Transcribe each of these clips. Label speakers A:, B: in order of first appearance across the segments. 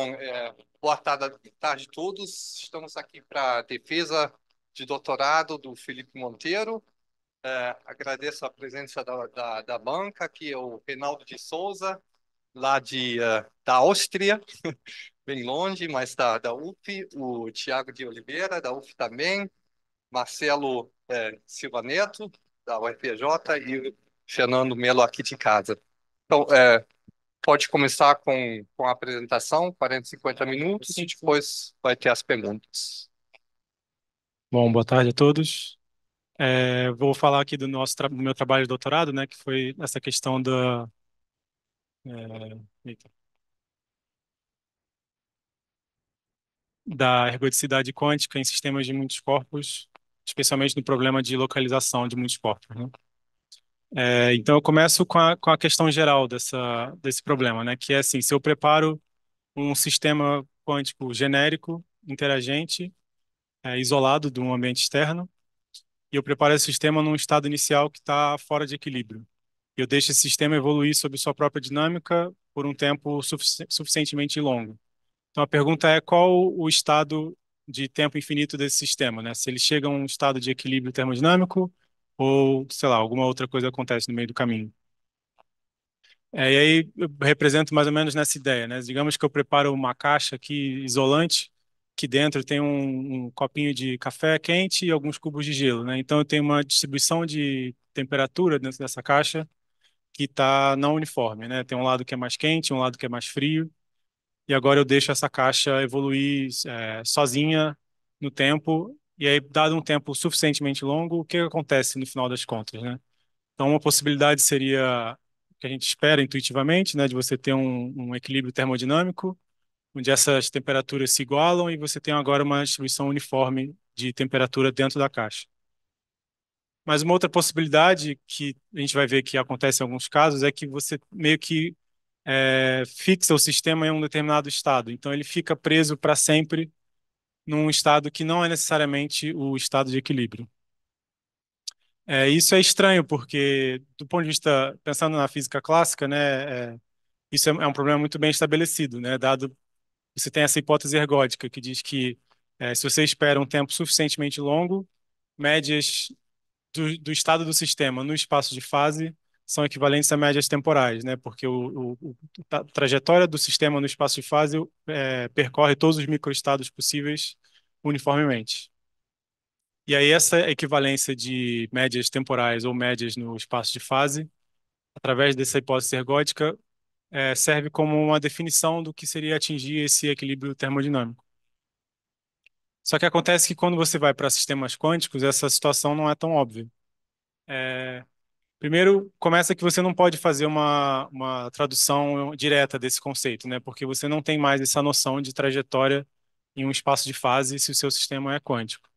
A: Bom, então, é, boa tarde, tarde a todos. Estamos aqui para a defesa de doutorado do Felipe Monteiro. É, agradeço a presença da, da, da, banca, que é o Reinaldo de Souza, lá de, é, da Áustria, bem longe, mas da, da UF, o Tiago de Oliveira, da UF também, Marcelo é, Silva Neto, da UFPJ, e o Fernando Melo aqui de casa. Então, é, pode começar com, com a apresentação, 40,
B: 50 minutos, e depois vai ter as perguntas. Bom, boa tarde a todos. É, vou falar aqui do, nosso, do meu trabalho de doutorado, né, que foi essa questão da... É, da ergodicidade quântica em sistemas de muitos corpos, especialmente no problema de localização de muitos corpos. Né? É, então, eu começo com a, com a questão geral dessa, desse problema, né? Que é assim, se eu preparo um sistema quântico genérico, interagente, é, isolado de um ambiente externo, e eu preparo esse sistema num estado inicial que está fora de equilíbrio. e Eu deixo esse sistema evoluir sob sua própria dinâmica por um tempo sufici suficientemente longo. Então, a pergunta é qual o estado de tempo infinito desse sistema, né? Se ele chega a um estado de equilíbrio termodinâmico, ou, sei lá, alguma outra coisa acontece no meio do caminho. É, e aí eu represento mais ou menos nessa ideia, né? Digamos que eu preparo uma caixa aqui isolante, que dentro tem um, um copinho de café quente e alguns cubos de gelo, né? Então eu tenho uma distribuição de temperatura dentro dessa caixa que está não uniforme, né? Tem um lado que é mais quente, um lado que é mais frio, e agora eu deixo essa caixa evoluir é, sozinha no tempo e aí, dado um tempo suficientemente longo, o que acontece no final das contas, né? Então, uma possibilidade seria que a gente espera intuitivamente, né, de você ter um, um equilíbrio termodinâmico, onde essas temperaturas se igualam e você tem agora uma distribuição uniforme de temperatura dentro da caixa. Mas uma outra possibilidade que a gente vai ver que acontece em alguns casos é que você meio que é, fixa o sistema em um determinado estado. Então ele fica preso para sempre num estado que não é necessariamente o estado de equilíbrio. É, isso é estranho, porque, do ponto de vista, pensando na física clássica, né, é, isso é, é, um problema muito bem estabelecido, né, dado você tem essa hipótese ergódica, que diz que é, se você espera um tempo suficientemente longo, médias do, do estado do sistema no espaço de fase são equivalentes a médias temporais, né? porque o, o, a trajetória do sistema no espaço de fase é, percorre todos os microestados possíveis uniformemente. E aí essa equivalência de médias temporais ou médias no espaço de fase, através dessa hipótese ergódica, é, serve como uma definição do que seria atingir esse equilíbrio termodinâmico. Só que acontece que quando você vai para sistemas quânticos, essa situação não é tão óbvia. É, Primeiro, começa que você não pode fazer uma, uma tradução direta desse conceito, né? Porque você não tem mais essa noção de trajetória em um espaço de fase se o seu sistema é quântico.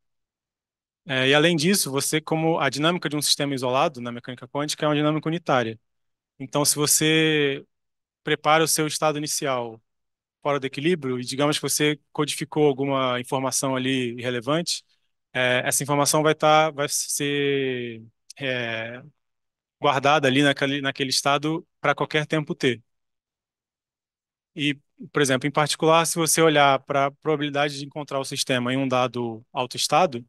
B: É, e além disso, você, como a dinâmica de um sistema isolado na mecânica quântica é uma dinâmica unitária. Então, se você prepara o seu estado inicial fora do equilíbrio e digamos que você codificou alguma informação ali irrelevante, é, essa informação vai estar, tá, vai ser é, guardada ali naquele, naquele estado para qualquer tempo t. E, por exemplo, em particular, se você olhar para a probabilidade de encontrar o sistema em um dado autoestado,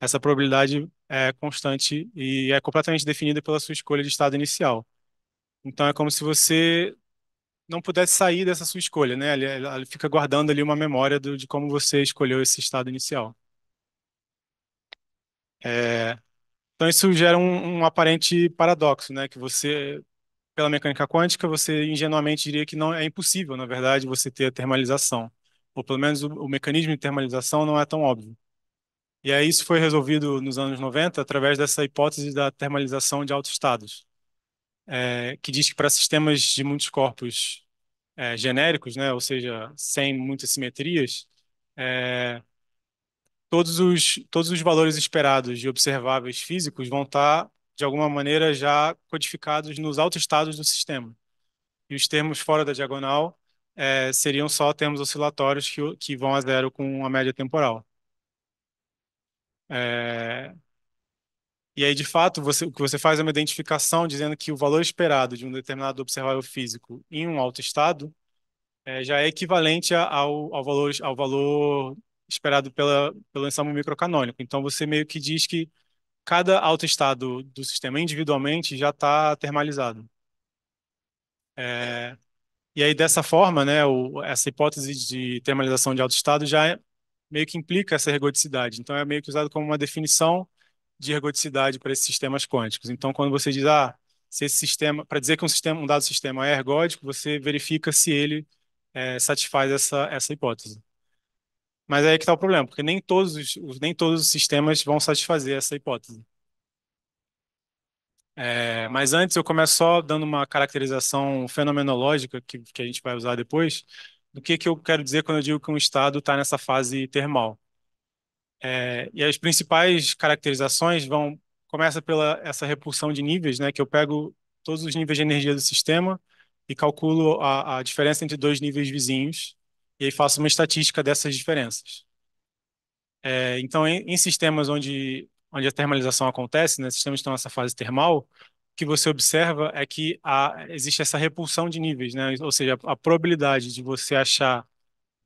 B: essa probabilidade é constante e é completamente definida pela sua escolha de estado inicial. Então, é como se você não pudesse sair dessa sua escolha, né? Ele fica guardando ali uma memória do, de como você escolheu esse estado inicial. É, então isso gera um, um aparente paradoxo, né? Que você, pela mecânica quântica, você ingenuamente diria que não é impossível, na verdade, você ter a termalização. Ou pelo menos o, o mecanismo de termalização não é tão óbvio. E aí isso foi resolvido nos anos 90 através dessa hipótese da termalização de altos estados, é, que diz que para sistemas de muitos corpos é, genéricos, né, ou seja, sem muitas simetrias, é, todos os, todos os valores esperados e observáveis físicos vão estar, tá, de alguma maneira, já codificados nos estados do sistema. E os termos fora da diagonal é, seriam só termos oscilatórios que, que vão a zero com a média temporal. É... E aí, de fato, você, o que você faz é uma identificação dizendo que o valor esperado de um determinado observável físico em um alto é, já é equivalente ao, ao, valor, ao valor esperado pela, pelo ensaio microcanônico. Então, você meio que diz que cada autoestado do sistema individualmente já está termalizado. É, e aí, dessa forma, né, o, essa hipótese de termalização de alto estado já é, meio que implica essa ergodicidade. Então, é meio que usado como uma definição de ergodicidade para esses sistemas quânticos. Então, quando você diz, ah, se esse sistema, para dizer que um, sistema, um dado sistema é ergódico, você verifica se ele é, satisfaz essa, essa hipótese. Mas aí é que está o problema, porque nem todos os, nem todos os sistemas vão satisfazer essa hipótese. É, mas antes eu começo só dando uma caracterização fenomenológica que, que a gente vai usar depois do que, que eu quero dizer quando eu digo que um estado está nessa fase termal. É, e as principais caracterizações vão começa pela essa repulsão de níveis, né, que eu pego todos os níveis de energia do sistema e calculo a, a diferença entre dois níveis vizinhos e aí faço uma estatística dessas diferenças. É, então, em, em, sistemas onde, onde a termalização acontece, né, sistemas que estão nessa fase termal, o que você observa é que há, existe essa repulsão de níveis, né, ou seja, a, a probabilidade de você achar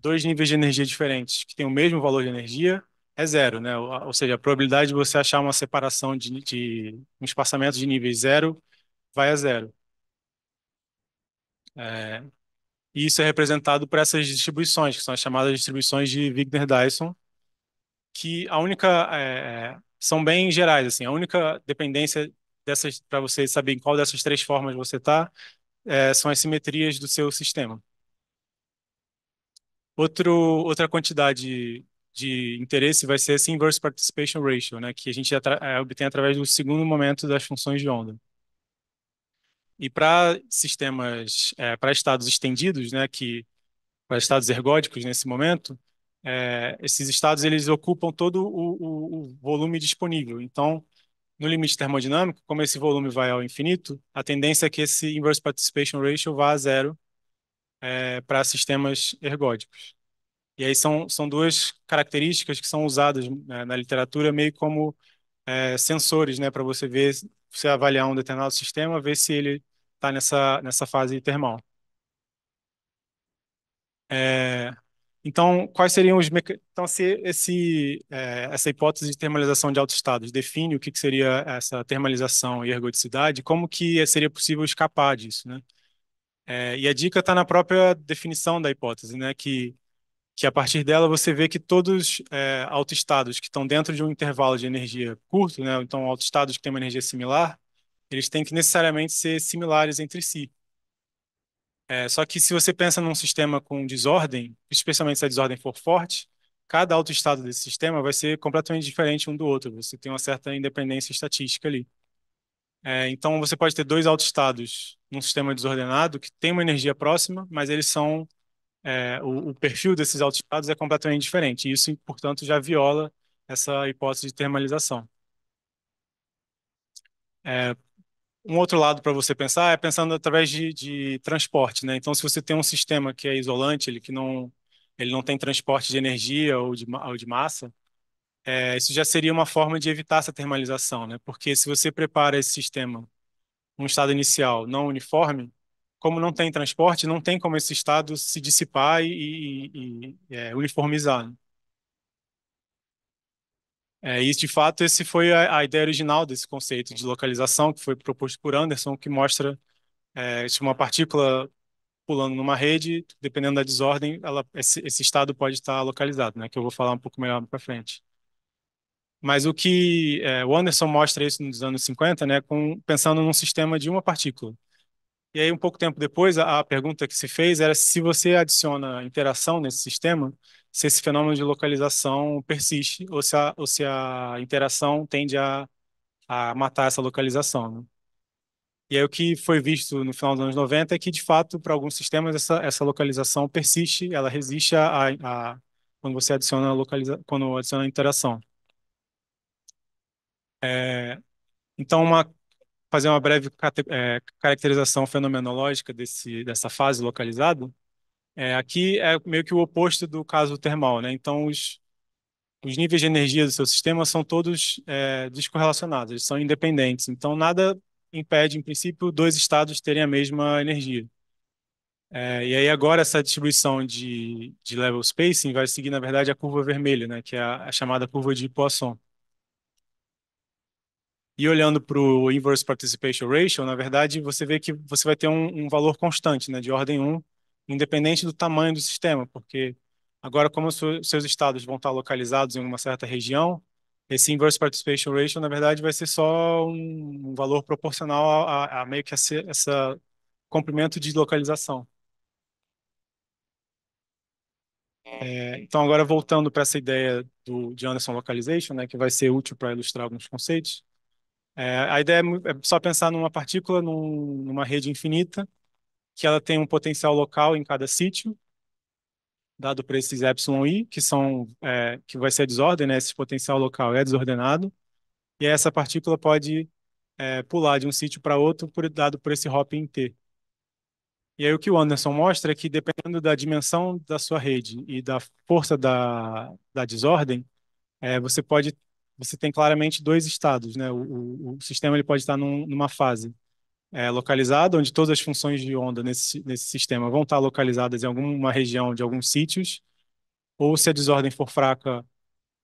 B: dois níveis de energia diferentes que têm o mesmo valor de energia é zero, né? Ou, seja, a probabilidade de você achar uma separação de, de um espaçamento de níveis zero vai a zero. É, e isso é representado por essas distribuições, que são as chamadas distribuições de Wigner-Dyson, que a única é, é, são bem gerais assim. A única dependência dessas para você saber em qual dessas três formas você está é, são as simetrias do seu sistema. Outro, outra quantidade de interesse vai ser esse inverse participation ratio, né, que a gente é, obtém através do segundo momento das funções de onda. E para sistemas, é, para estados estendidos, né, que para estados ergódicos nesse momento, é, esses estados eles ocupam todo o, o, o, volume disponível. Então, no limite termodinâmico, como esse volume vai ao infinito, a tendência é que esse inverse participation ratio vá a zero é, para sistemas ergódicos. E aí são, são duas características que são usadas né, na literatura meio como é, sensores, né, para você ver, você avaliar um determinado sistema, ver se ele está nessa, nessa fase termal. É, então, quais seriam os então se esse é, essa hipótese de termalização de altos estados define o que, que seria essa termalização e ergodicidade, como que seria possível escapar disso, né? É, e a dica está na própria definição da hipótese, né? Que que a partir dela você vê que todos é, autoestados que estão dentro de um intervalo de energia curto, né? Então autoestados que têm uma energia similar eles têm que necessariamente ser similares entre si. É, só que se você pensa num sistema com desordem, especialmente se a desordem for forte, cada autoestado desse sistema vai ser completamente diferente um do outro. Você tem uma certa independência estatística ali. É, então, você pode ter dois autoestados num sistema desordenado que tem uma energia próxima, mas eles são é, o, o, perfil desses autoestados é completamente diferente. E isso, portanto, já viola essa hipótese de termalização. É, um outro lado para você pensar é pensando através de, de, transporte, né? Então, se você tem um sistema que é isolante, ele que não, ele não tem transporte de energia ou de, ou de massa, é, isso já seria uma forma de evitar essa termalização, né? Porque se você prepara esse sistema um estado inicial não uniforme, como não tem transporte, não tem como esse estado se dissipar e, e, e é, uniformizar. Né? É, e, de fato, esse foi a, a, ideia original desse conceito de localização que foi proposto por Anderson, que mostra é, tipo, uma partícula pulando numa rede, dependendo da desordem, ela, esse, esse, estado pode estar localizado, né, que eu vou falar um pouco melhor para frente. Mas o que é, o Anderson mostra isso nos anos 50, né, com, pensando num sistema de uma partícula. E aí, um pouco tempo depois, a, a pergunta que se fez era se você adiciona interação nesse sistema, se esse fenômeno de localização persiste ou se a, ou se a interação tende a, a matar essa localização. Né? E aí o que foi visto no final dos anos 90 é que, de fato, para alguns sistemas, essa, essa localização persiste, ela resiste a, a quando você adiciona localiza, quando adiciona interação. É, então, uma, fazer uma breve é, caracterização fenomenológica desse, dessa fase localizada, é, aqui é meio que o oposto do caso termal, né? Então, os, os níveis de energia do seu sistema são todos é, descorrelacionados, eles são independentes. Então, nada impede, em princípio, dois estados terem a mesma energia. É, e aí, agora, essa distribuição de, de level spacing vai seguir, na verdade, a curva vermelha, né? Que é a, a chamada curva de Poisson. E olhando para o inverse participation ratio, na verdade, você vê que você vai ter um, um valor constante, né, de ordem 1, independente do tamanho do sistema, porque agora, como seus estados vão estar localizados em uma certa região, esse inverse participation ratio, na verdade, vai ser só um, valor proporcional a, a meio que esse comprimento de localização. É, então, agora voltando para essa ideia do, de Anderson Localization, né, que vai ser útil para ilustrar alguns conceitos, é, a ideia é, é só pensar numa partícula, num, numa rede infinita, que ela tem um potencial local em cada sítio, dado por esses i que são é, que vai ser a desordem, né? Esse potencial local é desordenado e essa partícula pode é, pular de um sítio para outro por, dado por esse hopping t. E aí o que o Anderson mostra é que dependendo da dimensão da sua rede e da força da, da desordem, é, você pode você tem claramente dois estados, né? O, o, o sistema ele pode estar num, numa fase é, localizada, onde todas as funções de onda nesse, nesse sistema vão estar localizadas em alguma região de alguns sítios, ou se a desordem for fraca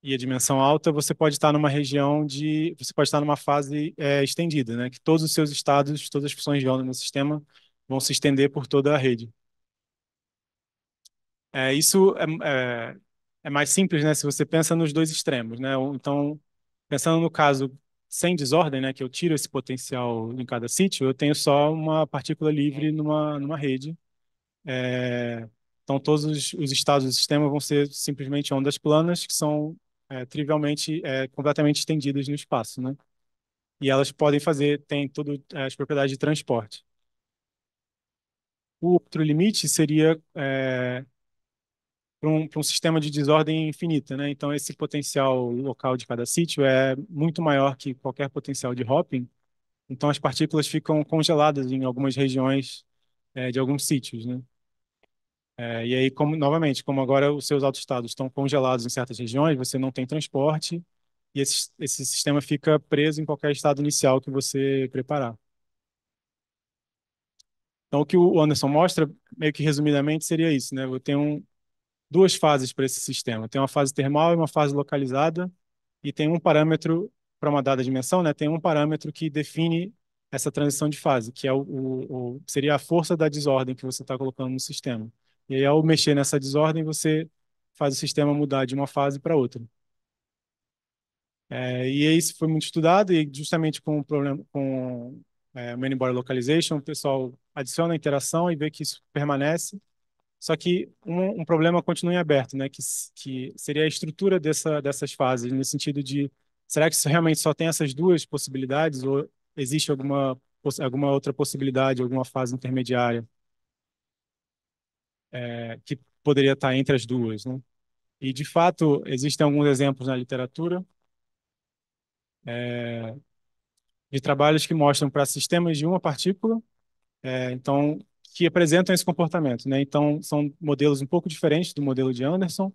B: e a dimensão alta, você pode estar numa região de, você pode estar numa fase é, estendida, né? Que todos os seus estados, todas as funções de onda no sistema vão se estender por toda a rede. É, isso é, é, é mais simples, né? Se você pensa nos dois extremos, né? Então, pensando no caso sem desordem, né, que eu tiro esse potencial em cada sítio, eu tenho só uma partícula livre é. numa, numa rede. É, então, todos os, os, estados do sistema vão ser simplesmente ondas planas, que são é, trivialmente, é, completamente estendidas no espaço. Né? E elas podem fazer, tem todas é, as propriedades de transporte. O outro limite seria é, para um, um, sistema de desordem infinita, né? Então esse potencial local de cada sítio é muito maior que qualquer potencial de hopping. Então as partículas ficam congeladas em algumas regiões é, de alguns sítios, né? É, e aí, como, novamente, como agora os seus autoestados estão congelados em certas regiões, você não tem transporte e esse, esse sistema fica preso em qualquer estado inicial que você preparar. Então, o que o Anderson mostra, meio que resumidamente, seria isso, né? Eu tenho um, duas fases para esse sistema. Tem uma fase termal e uma fase localizada, e tem um parâmetro para uma dada dimensão, né? Tem um parâmetro que define essa transição de fase, que é o, o, o seria a força da desordem que você está colocando no sistema. E aí, ao mexer nessa desordem, você faz o sistema mudar de uma fase para outra. É, e isso foi muito estudado e justamente com o problema com é, Many Body Localization, o pessoal adiciona a interação e vê que isso permanece só que um, um, problema continua em aberto, né? Que, que seria a estrutura dessa, dessas fases, no sentido de será que realmente só tem essas duas possibilidades ou existe alguma alguma outra possibilidade, alguma fase intermediária é, que poderia estar entre as duas, né? E de fato existem alguns exemplos na literatura é, de trabalhos que mostram para sistemas de uma partícula, é, então que apresentam esse comportamento. Né? Então, são modelos um pouco diferentes do modelo de Anderson,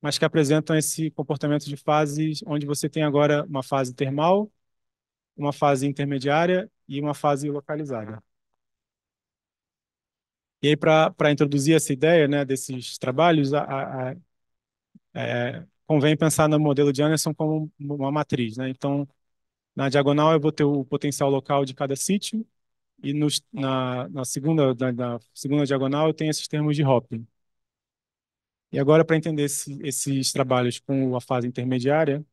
B: mas que apresentam esse comportamento de fases, onde você tem agora uma fase termal, uma fase intermediária e uma fase localizada. E aí, para introduzir essa ideia né, desses trabalhos, a, a, é, convém pensar no modelo de Anderson como uma matriz. Né? Então, na diagonal eu vou ter o potencial local de cada sítio, e na, na, segunda, na, na, segunda diagonal eu tenho esses termos de hopping. E agora, para entender esse, esses trabalhos com a fase intermediária,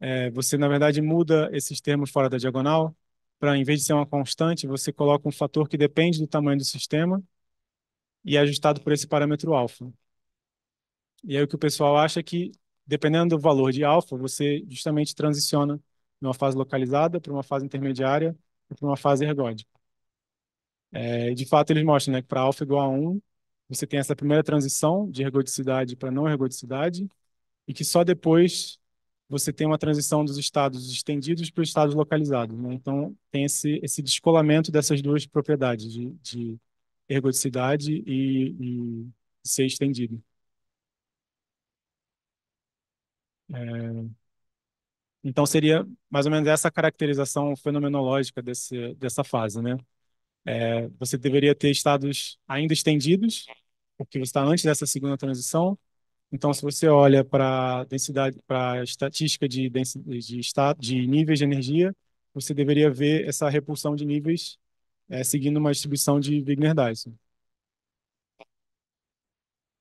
B: é, você, na verdade, muda esses termos fora da diagonal para, em vez de ser uma constante, você coloca um fator que depende do tamanho do sistema e é ajustado por esse parâmetro alfa. E aí o que o pessoal acha é que, dependendo do valor de alfa, você justamente transiciona de uma fase localizada para uma fase intermediária e para uma fase ergódica. É, de fato, eles mostram né, que para alfa é igual a 1, você tem essa primeira transição de ergodicidade para não ergodicidade, e que só depois você tem uma transição dos estados estendidos para os estados localizados. Né? Então, tem esse, esse descolamento dessas duas propriedades, de, de ergodicidade e, e, ser estendido. É... Então, seria mais ou menos essa caracterização fenomenológica desse, dessa fase, né? É, você deveria ter estados ainda estendidos, porque você está antes dessa segunda transição. Então, se você olha para densidade, para estatística de, de, estado, de níveis de energia, você deveria ver essa repulsão de níveis é, seguindo uma distribuição de Wigner-Dyson.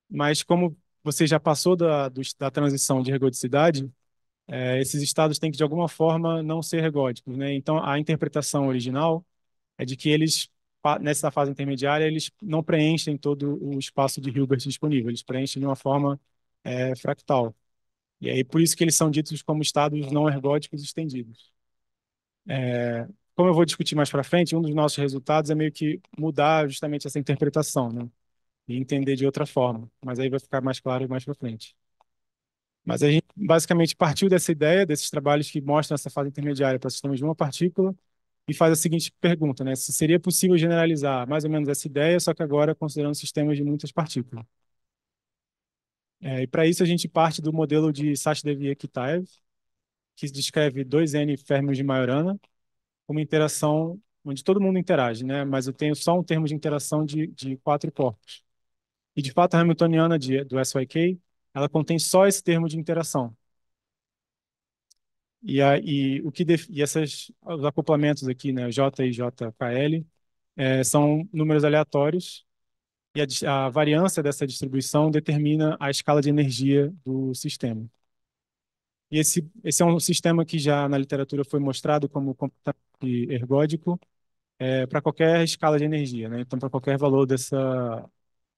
B: Mas como você já passou da, do, da transição de ergodicidade, é, esses estados têm que, de alguma forma, não ser ergódicos. Né? Então, a interpretação original é de que eles nessa fase intermediária, eles não preenchem todo o espaço de Hilbert disponível, eles preenchem de uma forma é, fractal. E aí, por isso que eles são ditos como estados não ergódicos estendidos. É, como eu vou discutir mais para frente, um dos nossos resultados é meio que mudar justamente essa interpretação, né? E entender de outra forma. Mas aí vai ficar mais claro mais para frente. Mas a gente basicamente partiu dessa ideia, desses trabalhos que mostram essa fase intermediária para sistemas de uma partícula, e faz a seguinte pergunta, né? Se seria possível generalizar mais ou menos essa ideia, só que agora considerando sistemas de muitas partículas. É, e para isso a gente parte do modelo de sachdevi kitaev que descreve 2N fermions de Majorana uma interação onde todo mundo interage, né? mas eu tenho só um termo de interação de, de quatro corpos. E de fato a Hamiltoniana de, do SYK, ela contém só esse termo de interação. E, a, e o que def, e essas, os acoplamentos aqui, né, J e JKL, é, são números aleatórios e a, a variância dessa distribuição determina a escala de energia do sistema. E esse, esse é um sistema que já na literatura foi mostrado como comportamento ergódico é, para qualquer escala de energia, né? então para qualquer valor dessa,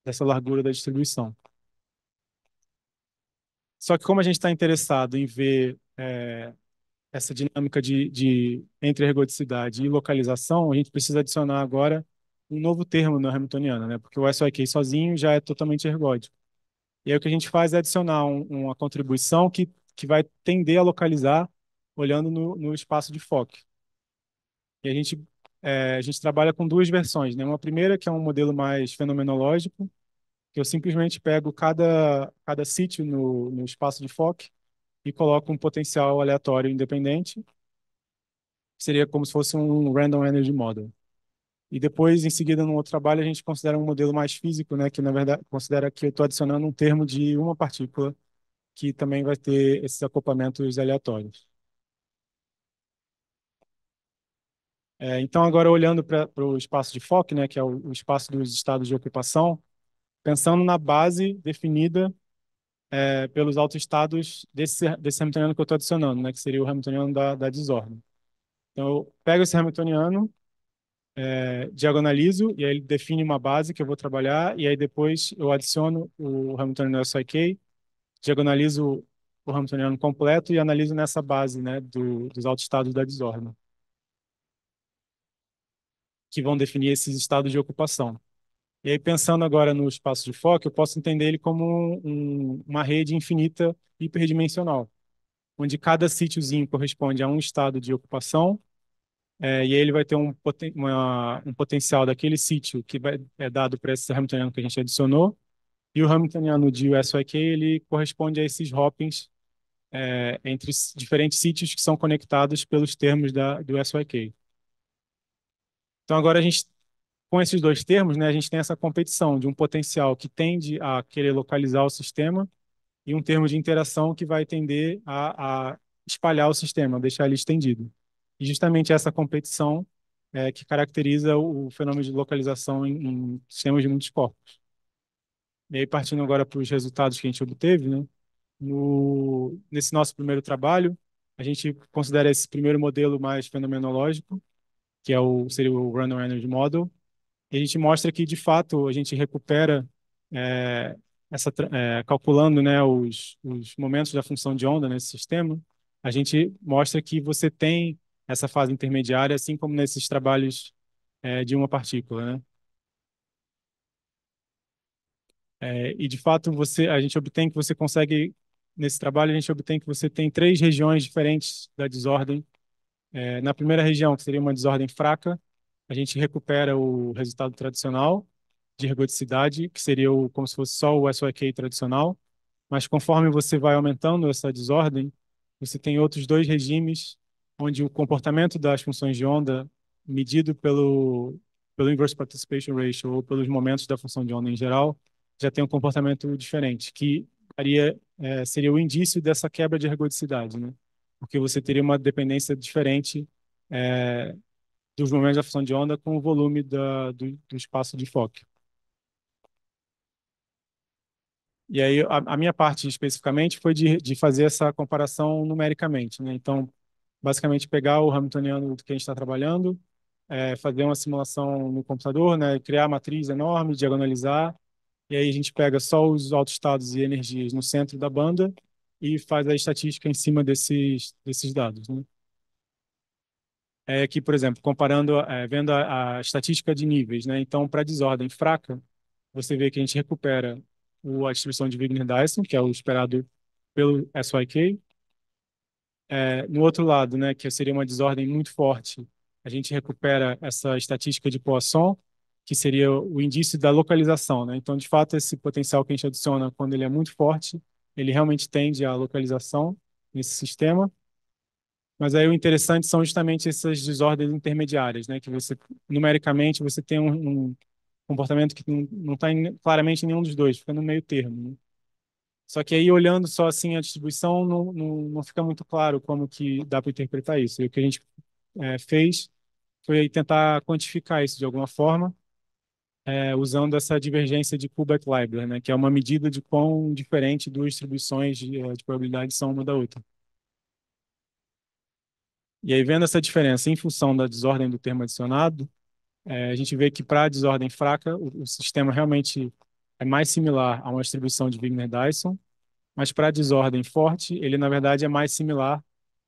B: dessa largura da distribuição. Só que como a gente está interessado em ver é, essa dinâmica de, de entre ergodicidade e localização, a gente precisa adicionar agora um novo termo na Hamiltoniana, né? porque o SOIK sozinho já é totalmente ergódico. E aí o que a gente faz é adicionar um, uma contribuição que, que vai tender a localizar olhando no, no espaço de foco. E a gente, é, a gente trabalha com duas versões. Né? Uma primeira, que é um modelo mais fenomenológico, que eu simplesmente pego cada, cada sítio no, no espaço de foco e coloco um potencial aleatório independente. Seria como se fosse um Random Energy Model. E depois, em seguida, num outro trabalho, a gente considera um modelo mais físico, né, que na verdade considera que eu estou adicionando um termo de uma partícula que também vai ter esses acoplamentos aleatórios. É, então, agora olhando para o espaço de Fock, né, que é o, o espaço dos estados de ocupação, pensando na base definida é, pelos autoestados desse, desse Hamiltoniano que eu estou adicionando, né, que seria o Hamiltoniano da, da desordem. Então, eu pego esse Hamiltoniano, é, diagonalizo, e aí ele define uma base que eu vou trabalhar, e aí depois eu adiciono o Hamiltoniano SIK, diagonalizo o Hamiltoniano completo e analiso nessa base né, do, dos autoestados da desordem, que vão definir esses estados de ocupação. E aí, pensando agora no espaço de foco, eu posso entender ele como um, uma rede infinita hiperdimensional, onde cada sítiozinho corresponde a um estado de ocupação, é, e aí ele vai ter um, poten uma, um potencial daquele sítio que vai, é dado para esse Hamiltoniano que a gente adicionou, e o Hamiltoniano de USYK ele corresponde a esses hoppings é, entre diferentes sítios que são conectados pelos termos da, do SYK. Então agora a gente com esses dois termos, né, a gente tem essa competição de um potencial que tende a querer localizar o sistema e um termo de interação que vai tender a, a espalhar o sistema, deixar ele estendido. E justamente essa competição é, que caracteriza o, fenômeno de localização em, em, sistemas de muitos corpos. E aí, partindo agora para os resultados que a gente obteve, né, no, nesse nosso primeiro trabalho, a gente considera esse primeiro modelo mais fenomenológico, que é o, seria o Random Energy Model, e a gente mostra que, de fato, a gente recupera, é, essa, é, calculando né, os, os momentos da função de onda nesse sistema, a gente mostra que você tem essa fase intermediária, assim como nesses trabalhos é, de uma partícula. Né? É, e de fato você, a gente obtém que você consegue nesse trabalho a gente obtém que você tem três regiões diferentes da desordem. É, na primeira região que seria uma desordem fraca, a gente recupera o resultado tradicional de ergodicidade, que seria o, como se fosse só o SYK tradicional, mas conforme você vai aumentando essa desordem, você tem outros dois regimes onde o comportamento das funções de onda medido pelo pelo inverse participation ratio ou pelos momentos da função de onda em geral já tem um comportamento diferente, que seria, é, seria o indício dessa quebra de ergodicidade, né? porque você teria uma dependência diferente é, dos momentos da função de onda com o volume da, do, do, espaço de enfoque. E aí, a, a minha parte especificamente foi de, de fazer essa comparação numericamente. Né? Então, basicamente, pegar o Hamiltoniano que a gente está trabalhando, é, fazer uma simulação no computador, né? criar matriz enorme, diagonalizar, e aí a gente pega só os autoestados e energias no centro da banda e faz a estatística em cima desses, desses dados. Né? é que, por exemplo, comparando, é, vendo a, a, estatística de níveis, né? Então, para desordem fraca, você vê que a gente recupera o, a distribuição de Wigner-Dyson, que é o esperado pelo SYK. É, no outro lado, né, que seria uma desordem muito forte, a gente recupera essa estatística de Poisson, que seria o indício da localização, né? Então, de fato, esse potencial que a gente adiciona quando ele é muito forte, ele realmente tende à localização nesse sistema. Mas aí o interessante são justamente essas desordens intermediárias, né? Que você, numericamente, você tem um, um comportamento que não está claramente em nenhum dos dois, fica no meio termo. Né? Só que aí, olhando só assim a distribuição, não, não, não fica muito claro como que dá para interpretar isso. E o que a gente é, fez foi aí tentar quantificar isso de alguma forma, é, usando essa divergência de Kullback-Leibler, né? Que é uma medida de quão diferente duas distribuições de, é, de probabilidade são uma da outra. E aí, vendo essa diferença em função da desordem do termo adicionado, é, a gente vê que para a desordem fraca, o, o, sistema realmente é mais similar a uma distribuição de Wigner-Dyson, mas para a desordem forte, ele na verdade é mais similar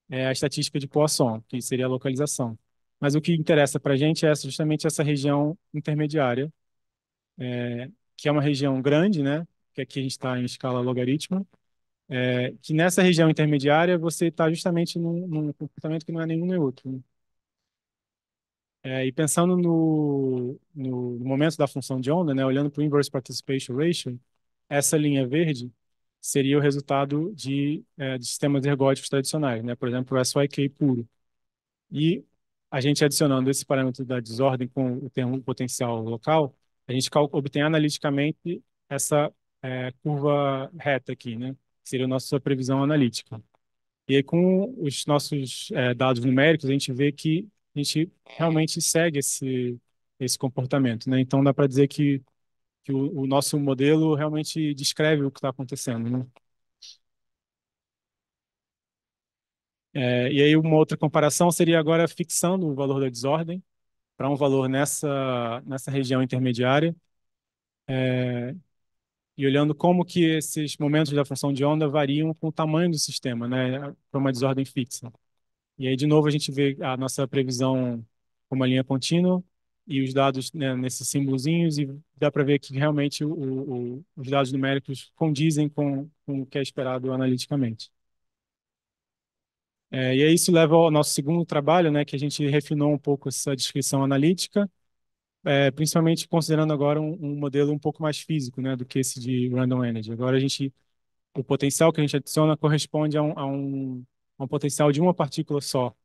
B: é, à estatística de Poisson, que seria a localização. Mas o que interessa para a gente é justamente essa região intermediária, é, que é uma região grande, né? que aqui a gente está em escala logarítmica, é, que nessa região intermediária você está justamente num, num, comportamento que não é nenhum nem outro. Né? É, e pensando no, no, no, momento da função de onda, né, olhando para o inverse participation ratio, essa linha verde seria o resultado de, é, de sistemas ergódicos tradicionais, né? por exemplo, o SYK puro. E a gente adicionando esse parâmetro da desordem com o termo potencial local, a gente obtém analiticamente essa é, curva reta aqui, né? seria a nossa previsão analítica. E aí, com os nossos é, dados numéricos, a gente vê que a gente realmente segue esse, esse comportamento. Né? Então, dá para dizer que, que o, o, nosso modelo realmente descreve o que está acontecendo. Né? É, e aí, uma outra comparação seria agora fixando o valor da desordem para um valor nessa, nessa região intermediária. É, e olhando como que esses momentos da função de onda variam com o tamanho do sistema, né, para uma desordem fixa. E aí, de novo, a gente vê a nossa previsão com uma linha contínua e os dados né, nesses símbolozinhos e dá para ver que realmente o, o, os dados numéricos condizem com, com, o que é esperado analiticamente. É, e aí isso leva ao nosso segundo trabalho, né, que a gente refinou um pouco essa descrição analítica é, principalmente considerando agora um, um, modelo um pouco mais físico né, do que esse de Random Energy. Agora a gente, o potencial que a gente adiciona corresponde a um, a um, a um potencial de uma partícula só.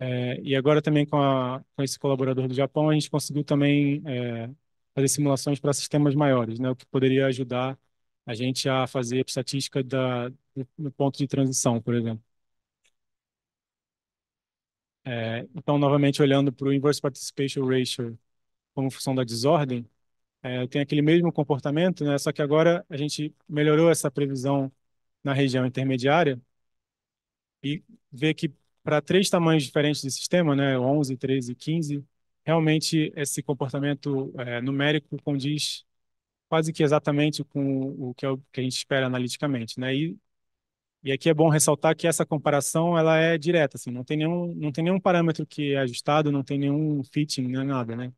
B: É, e agora também com, a, com, esse colaborador do Japão, a gente conseguiu também é, fazer simulações para sistemas maiores, né, o que poderia ajudar a gente a fazer estatística da, do, do ponto de transição, por exemplo. É, então, novamente, olhando para o Inverse Participation Ratio como função da desordem, é, tem aquele mesmo comportamento, né? só que agora a gente melhorou essa previsão na região intermediária e vê que para três tamanhos diferentes do sistema, né, 11, 13 e 15, realmente esse comportamento é, numérico condiz quase que exatamente com o que, é que, a gente espera analiticamente. Né? E e aqui é bom ressaltar que essa comparação ela é direta, assim, não tem nenhum, não tem nenhum parâmetro que é ajustado, não tem nenhum fitting, nem né, nada, né?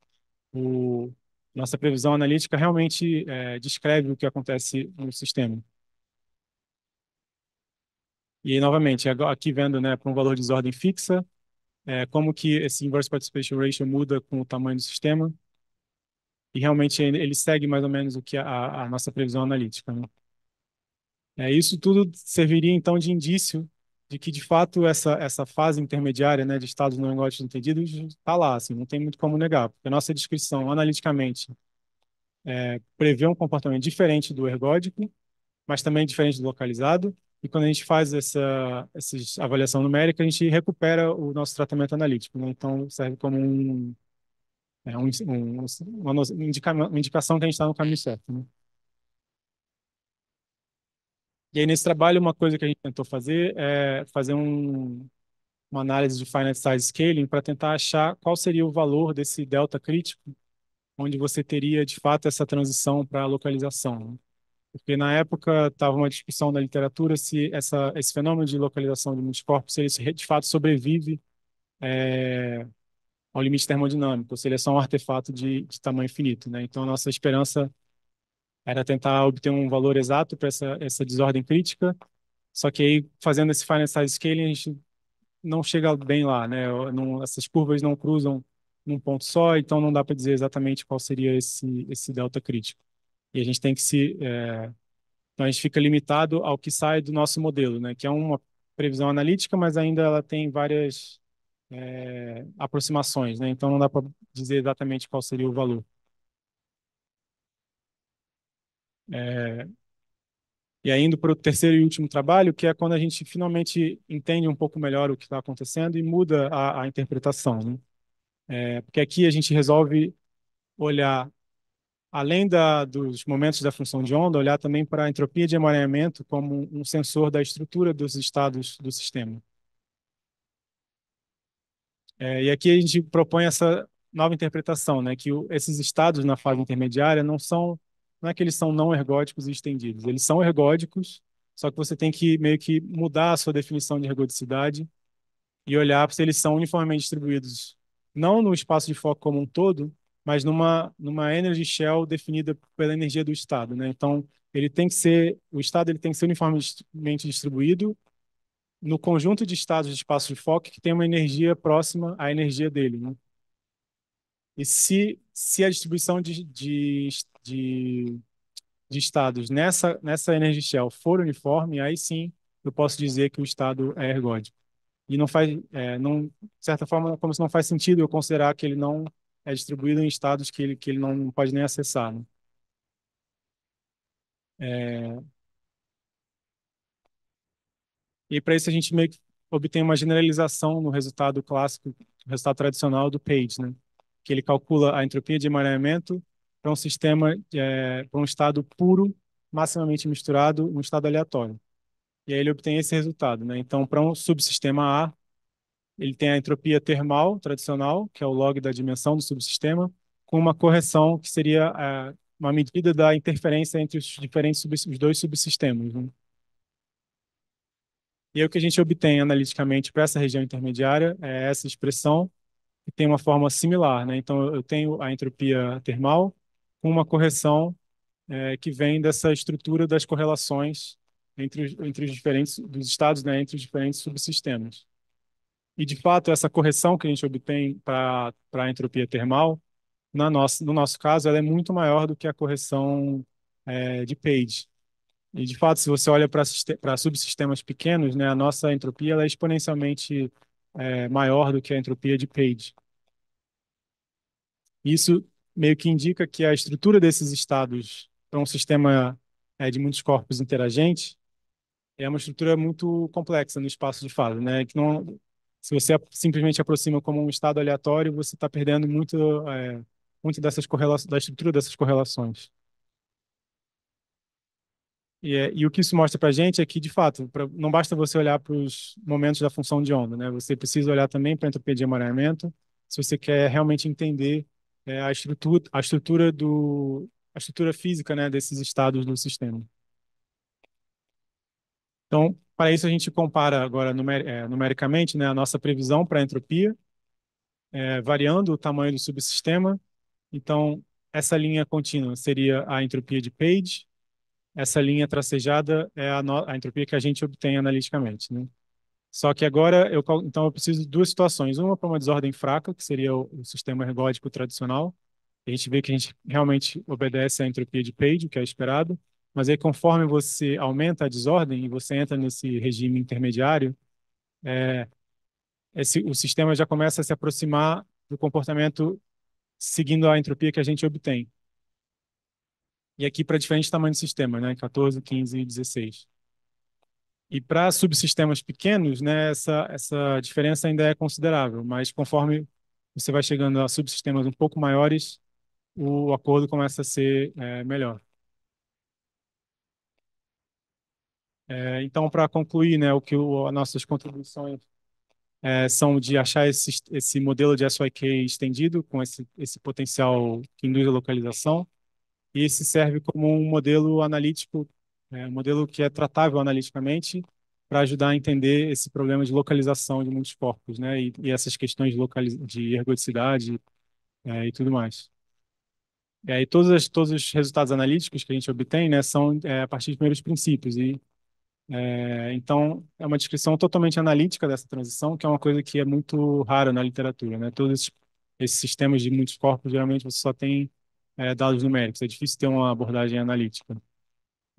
B: O, nossa previsão analítica realmente é, descreve o que acontece no sistema. E, novamente, aqui vendo né, para um valor de desordem fixa, é, como que esse Inverse Participation Ratio muda com o tamanho do sistema, e realmente ele segue mais ou menos o que a, a nossa previsão analítica. Né? É, isso tudo serviria então de indício de que de fato essa essa fase intermediária, né, de estados não iguais entendidos está lá, assim, não tem muito como negar, porque a nossa descrição analiticamente é, prevê um comportamento diferente do ergódico, mas também diferente do localizado. E quando a gente faz essa, essa avaliação numérica, a gente recupera o nosso tratamento analítico. Né? Então, serve como um, é, um, um, uma, uma, indicação que a gente está no caminho certo. Né? E aí, nesse trabalho, uma coisa que a gente tentou fazer é fazer um, uma análise de finite size scaling para tentar achar qual seria o valor desse delta crítico, onde você teria, de fato, essa transição para localização. Né? Porque na época estava uma discussão na literatura se essa, esse fenômeno de localização de multicorpos, se ele de fato sobrevive é, ao limite termodinâmico, ou se ele é só um artefato de, de tamanho infinito Né? Então, a nossa esperança era tentar obter um valor exato para essa, essa desordem crítica, só que aí, fazendo esse finite size scaling, a gente não chega bem lá, né? Não, essas curvas não cruzam num ponto só, então não dá para dizer exatamente qual seria esse, esse delta crítico. E a gente tem que se... É... Então, a gente fica limitado ao que sai do nosso modelo, né? Que é uma previsão analítica, mas ainda ela tem várias é, aproximações, né? Então não dá para dizer exatamente qual seria o valor. É... E aí, indo para o terceiro e último trabalho, que é quando a gente finalmente entende um pouco melhor o que está acontecendo e muda a, a interpretação. Né? É, porque aqui a gente resolve olhar, além da, dos momentos da função de onda, olhar também para a entropia de emaranhamento como um sensor da estrutura dos estados do sistema. É, e aqui a gente propõe essa nova interpretação, né, que o, esses estados na fase intermediária não são não é que eles são não ergódicos e estendidos. Eles são ergódicos, só que você tem que meio que mudar a sua definição de ergodicidade e olhar se eles são uniformemente distribuídos, não no espaço de foco como um todo, mas numa, numa energy shell definida pela energia do estado. Né? Então, ele tem que ser, o estado ele tem que ser uniformemente distribuído no conjunto de estados de espaço de foco que tem uma energia próxima à energia dele. Né? E se, se a distribuição de, de, de, de estados nessa, nessa Energy Shell for uniforme, aí sim eu posso dizer que o estado é ergódico. E não faz, é, não, de certa forma, como se não faz sentido eu considerar que ele não é distribuído em estados que ele, que ele não pode nem acessar. Né? É... E para isso a gente meio que obtém uma generalização no resultado clássico, no resultado tradicional do page, né? que ele calcula a entropia de emaranhamento para um sistema, é, para um estado puro, maximamente misturado, um estado aleatório. E aí ele obtém esse resultado. Né? Então, para um subsistema A, ele tem a entropia termal tradicional, que é o log da dimensão do subsistema, com uma correção que seria é, uma medida da interferência entre os diferentes sub, os dois subsistemas. Né? E aí, o que a gente obtém analiticamente para essa região intermediária é essa expressão que tem uma forma similar. Né? Então, eu tenho a entropia termal com uma correção é, que vem dessa estrutura das correlações entre, entre os diferentes dos estados, né? entre os diferentes subsistemas. E, de fato, essa correção que a gente obtém para a entropia termal, na nossa, no nosso caso, ela é muito maior do que a correção é, de Page. E, de fato, se você olha para subsistemas pequenos, né, a nossa entropia ela é exponencialmente é, maior do que a entropia de Page. Isso meio que indica que a estrutura desses estados para um sistema é, de muitos corpos interagentes é uma estrutura muito complexa no espaço de fase, né? Que não, se você simplesmente aproxima como um estado aleatório, você está perdendo muito, é, muito dessas correlações, da estrutura dessas correlações. E, é, e, o que isso mostra para a gente é que, de fato, pra, não basta você olhar para os momentos da função de onda, né? Você precisa olhar também para a entropia de emaranhamento, se você quer realmente entender é, a estrutura, a estrutura do, a estrutura física, né, desses estados do sistema. Então, para isso a gente compara agora numer, é, numericamente, né, a nossa previsão para a entropia, é, variando o tamanho do subsistema. Então, essa linha contínua seria a entropia de Page, essa linha tracejada é a, no, a entropia que a gente obtém analiticamente. Né? Só que agora, eu, então eu preciso de duas situações. Uma para uma desordem fraca, que seria o, o sistema ergódico tradicional. A gente vê que a gente realmente obedece à entropia de Page, o que é esperado. Mas aí, conforme você aumenta a desordem e você entra nesse regime intermediário, é, esse, o sistema já começa a se aproximar do comportamento seguindo a entropia que a gente obtém. E aqui para diferentes tamanhos de sistema, né? 14, 15 e 16. E para subsistemas pequenos, né, essa, essa diferença ainda é considerável, mas conforme você vai chegando a subsistemas um pouco maiores, o acordo começa a ser é, melhor. É, então, para concluir, né, o que o, as nossas contribuições é, são de achar esse, esse modelo de SYK estendido, com esse, esse potencial que induz a localização, e esse serve como um modelo analítico, é, um modelo que é tratável analiticamente para ajudar a entender esse problema de localização de muitos corpos, né? E, e essas questões de, de ergodicidade é, e tudo mais. E aí todos, os todos os resultados analíticos que a gente obtém, né, são é, a partir de primeiros princípios e é, então, é uma descrição totalmente analítica dessa transição, que é uma coisa que é muito rara na literatura. Né? Todos esses, esses sistemas de muitos corpos, geralmente você só tem é, dados numéricos, é difícil ter uma abordagem analítica.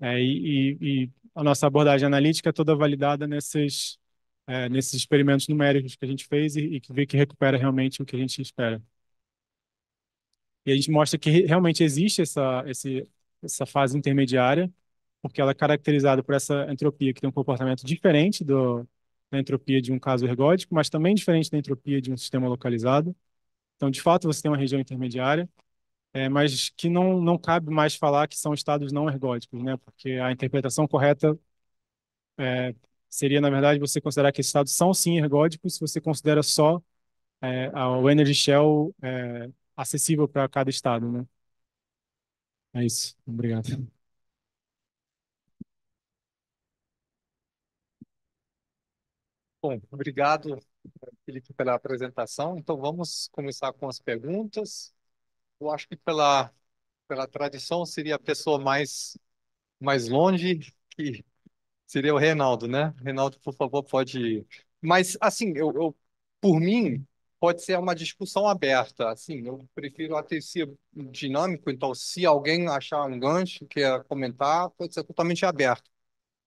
B: É, e, e, a nossa abordagem analítica é toda validada nesses, é, nesses experimentos numéricos que a gente fez e, e que vê que recupera realmente o que a gente espera. E a gente mostra que realmente existe essa, esse, essa fase intermediária, porque ela é caracterizada por essa entropia que tem um comportamento diferente do, da entropia de um caso ergódico, mas também diferente da entropia de um sistema localizado. Então, de fato, você tem uma região intermediária é, mas que não, não cabe mais falar que são estados não ergódicos, né? porque a interpretação correta é, seria, na verdade, você considerar que esses estados são sim ergódicos se você considera só é, o energy shell é, acessível para cada estado. Né? É isso. Obrigado.
A: Bom, obrigado, Felipe, pela apresentação. Então, vamos começar com as perguntas eu acho que pela, pela tradição seria a pessoa mais, mais longe, que seria o Reinaldo, né? Reinaldo, por favor, pode. Mas, assim, eu, eu por mim, pode ser uma discussão aberta. Assim, eu prefiro até ser dinâmico, então, se alguém achar um gancho, quer comentar, pode ser totalmente aberto.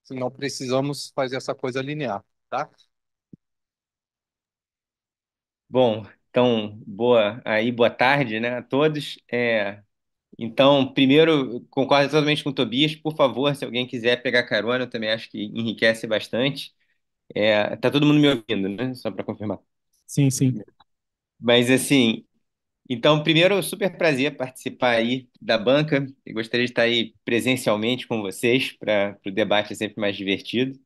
A: Se não precisamos fazer essa coisa linear, tá?
C: Bom, então, boa aí, boa tarde, né, a todos. É, então, primeiro, concordo totalmente com o Tobias. Por favor, se alguém quiser pegar carona, eu também acho que enriquece bastante. É, tá todo mundo me ouvindo, né? Só para confirmar. Sim, sim. Mas assim, então, primeiro, super prazer participar aí da banca. Eu gostaria de estar aí presencialmente com vocês para o debate sempre mais divertido.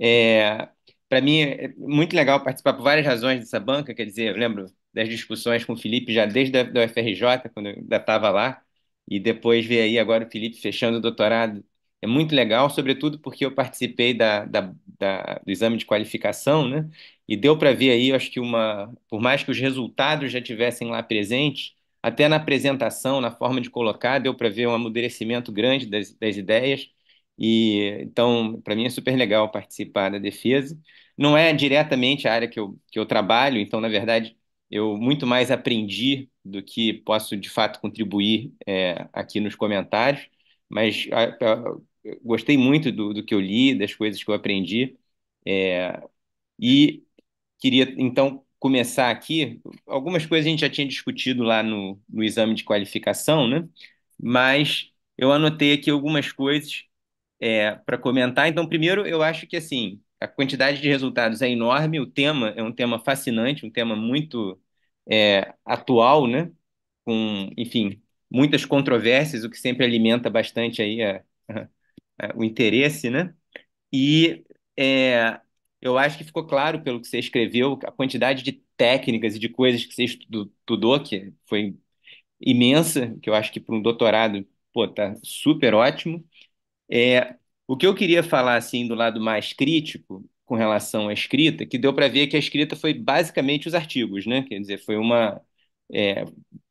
C: É, para mim é, é muito legal participar por várias razões dessa banca, quer dizer, eu lembro das discussões com o Felipe já desde a FRJ UFRJ, quando eu ainda estava lá, e depois ver aí agora o Felipe fechando o doutorado. É muito legal, sobretudo porque eu participei da, da, da do exame de qualificação, né? E deu para ver aí, eu acho que uma, por mais que os resultados já tivessem lá presentes, até na apresentação, na forma de colocar, deu para ver um amadurecimento grande das, das ideias. E então, para mim é super legal participar da defesa não é diretamente a área que eu, que eu trabalho, então, na verdade, eu muito mais aprendi do que posso, de fato, contribuir é, aqui nos comentários, mas a, a, gostei muito do, do que eu li, das coisas que eu aprendi, é, e queria, então, começar aqui. Algumas coisas a gente já tinha discutido lá no, no exame de qualificação, né? Mas eu anotei aqui algumas coisas é, para comentar. Então, primeiro, eu acho que, assim, a quantidade de resultados é enorme, o tema é um tema fascinante, um tema muito é, atual, né? com, enfim, muitas controvérsias, o que sempre alimenta bastante aí a, a, a, o interesse, né? E é, eu acho que ficou claro pelo que você escreveu, a quantidade de técnicas e de coisas que você estudou, que foi imensa, que eu acho que para um doutorado, pô, tá super ótimo. É, o que eu queria falar, assim, do lado mais crítico, com relação à escrita, que deu para ver que a escrita foi basicamente os artigos, né? Quer dizer, foi uma. É,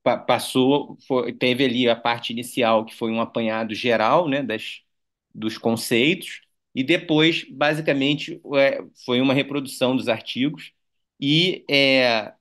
C: pa passou, foi, teve ali a parte inicial, que foi um apanhado geral, né, das, dos conceitos, e depois, basicamente, é, foi uma reprodução dos artigos, e é,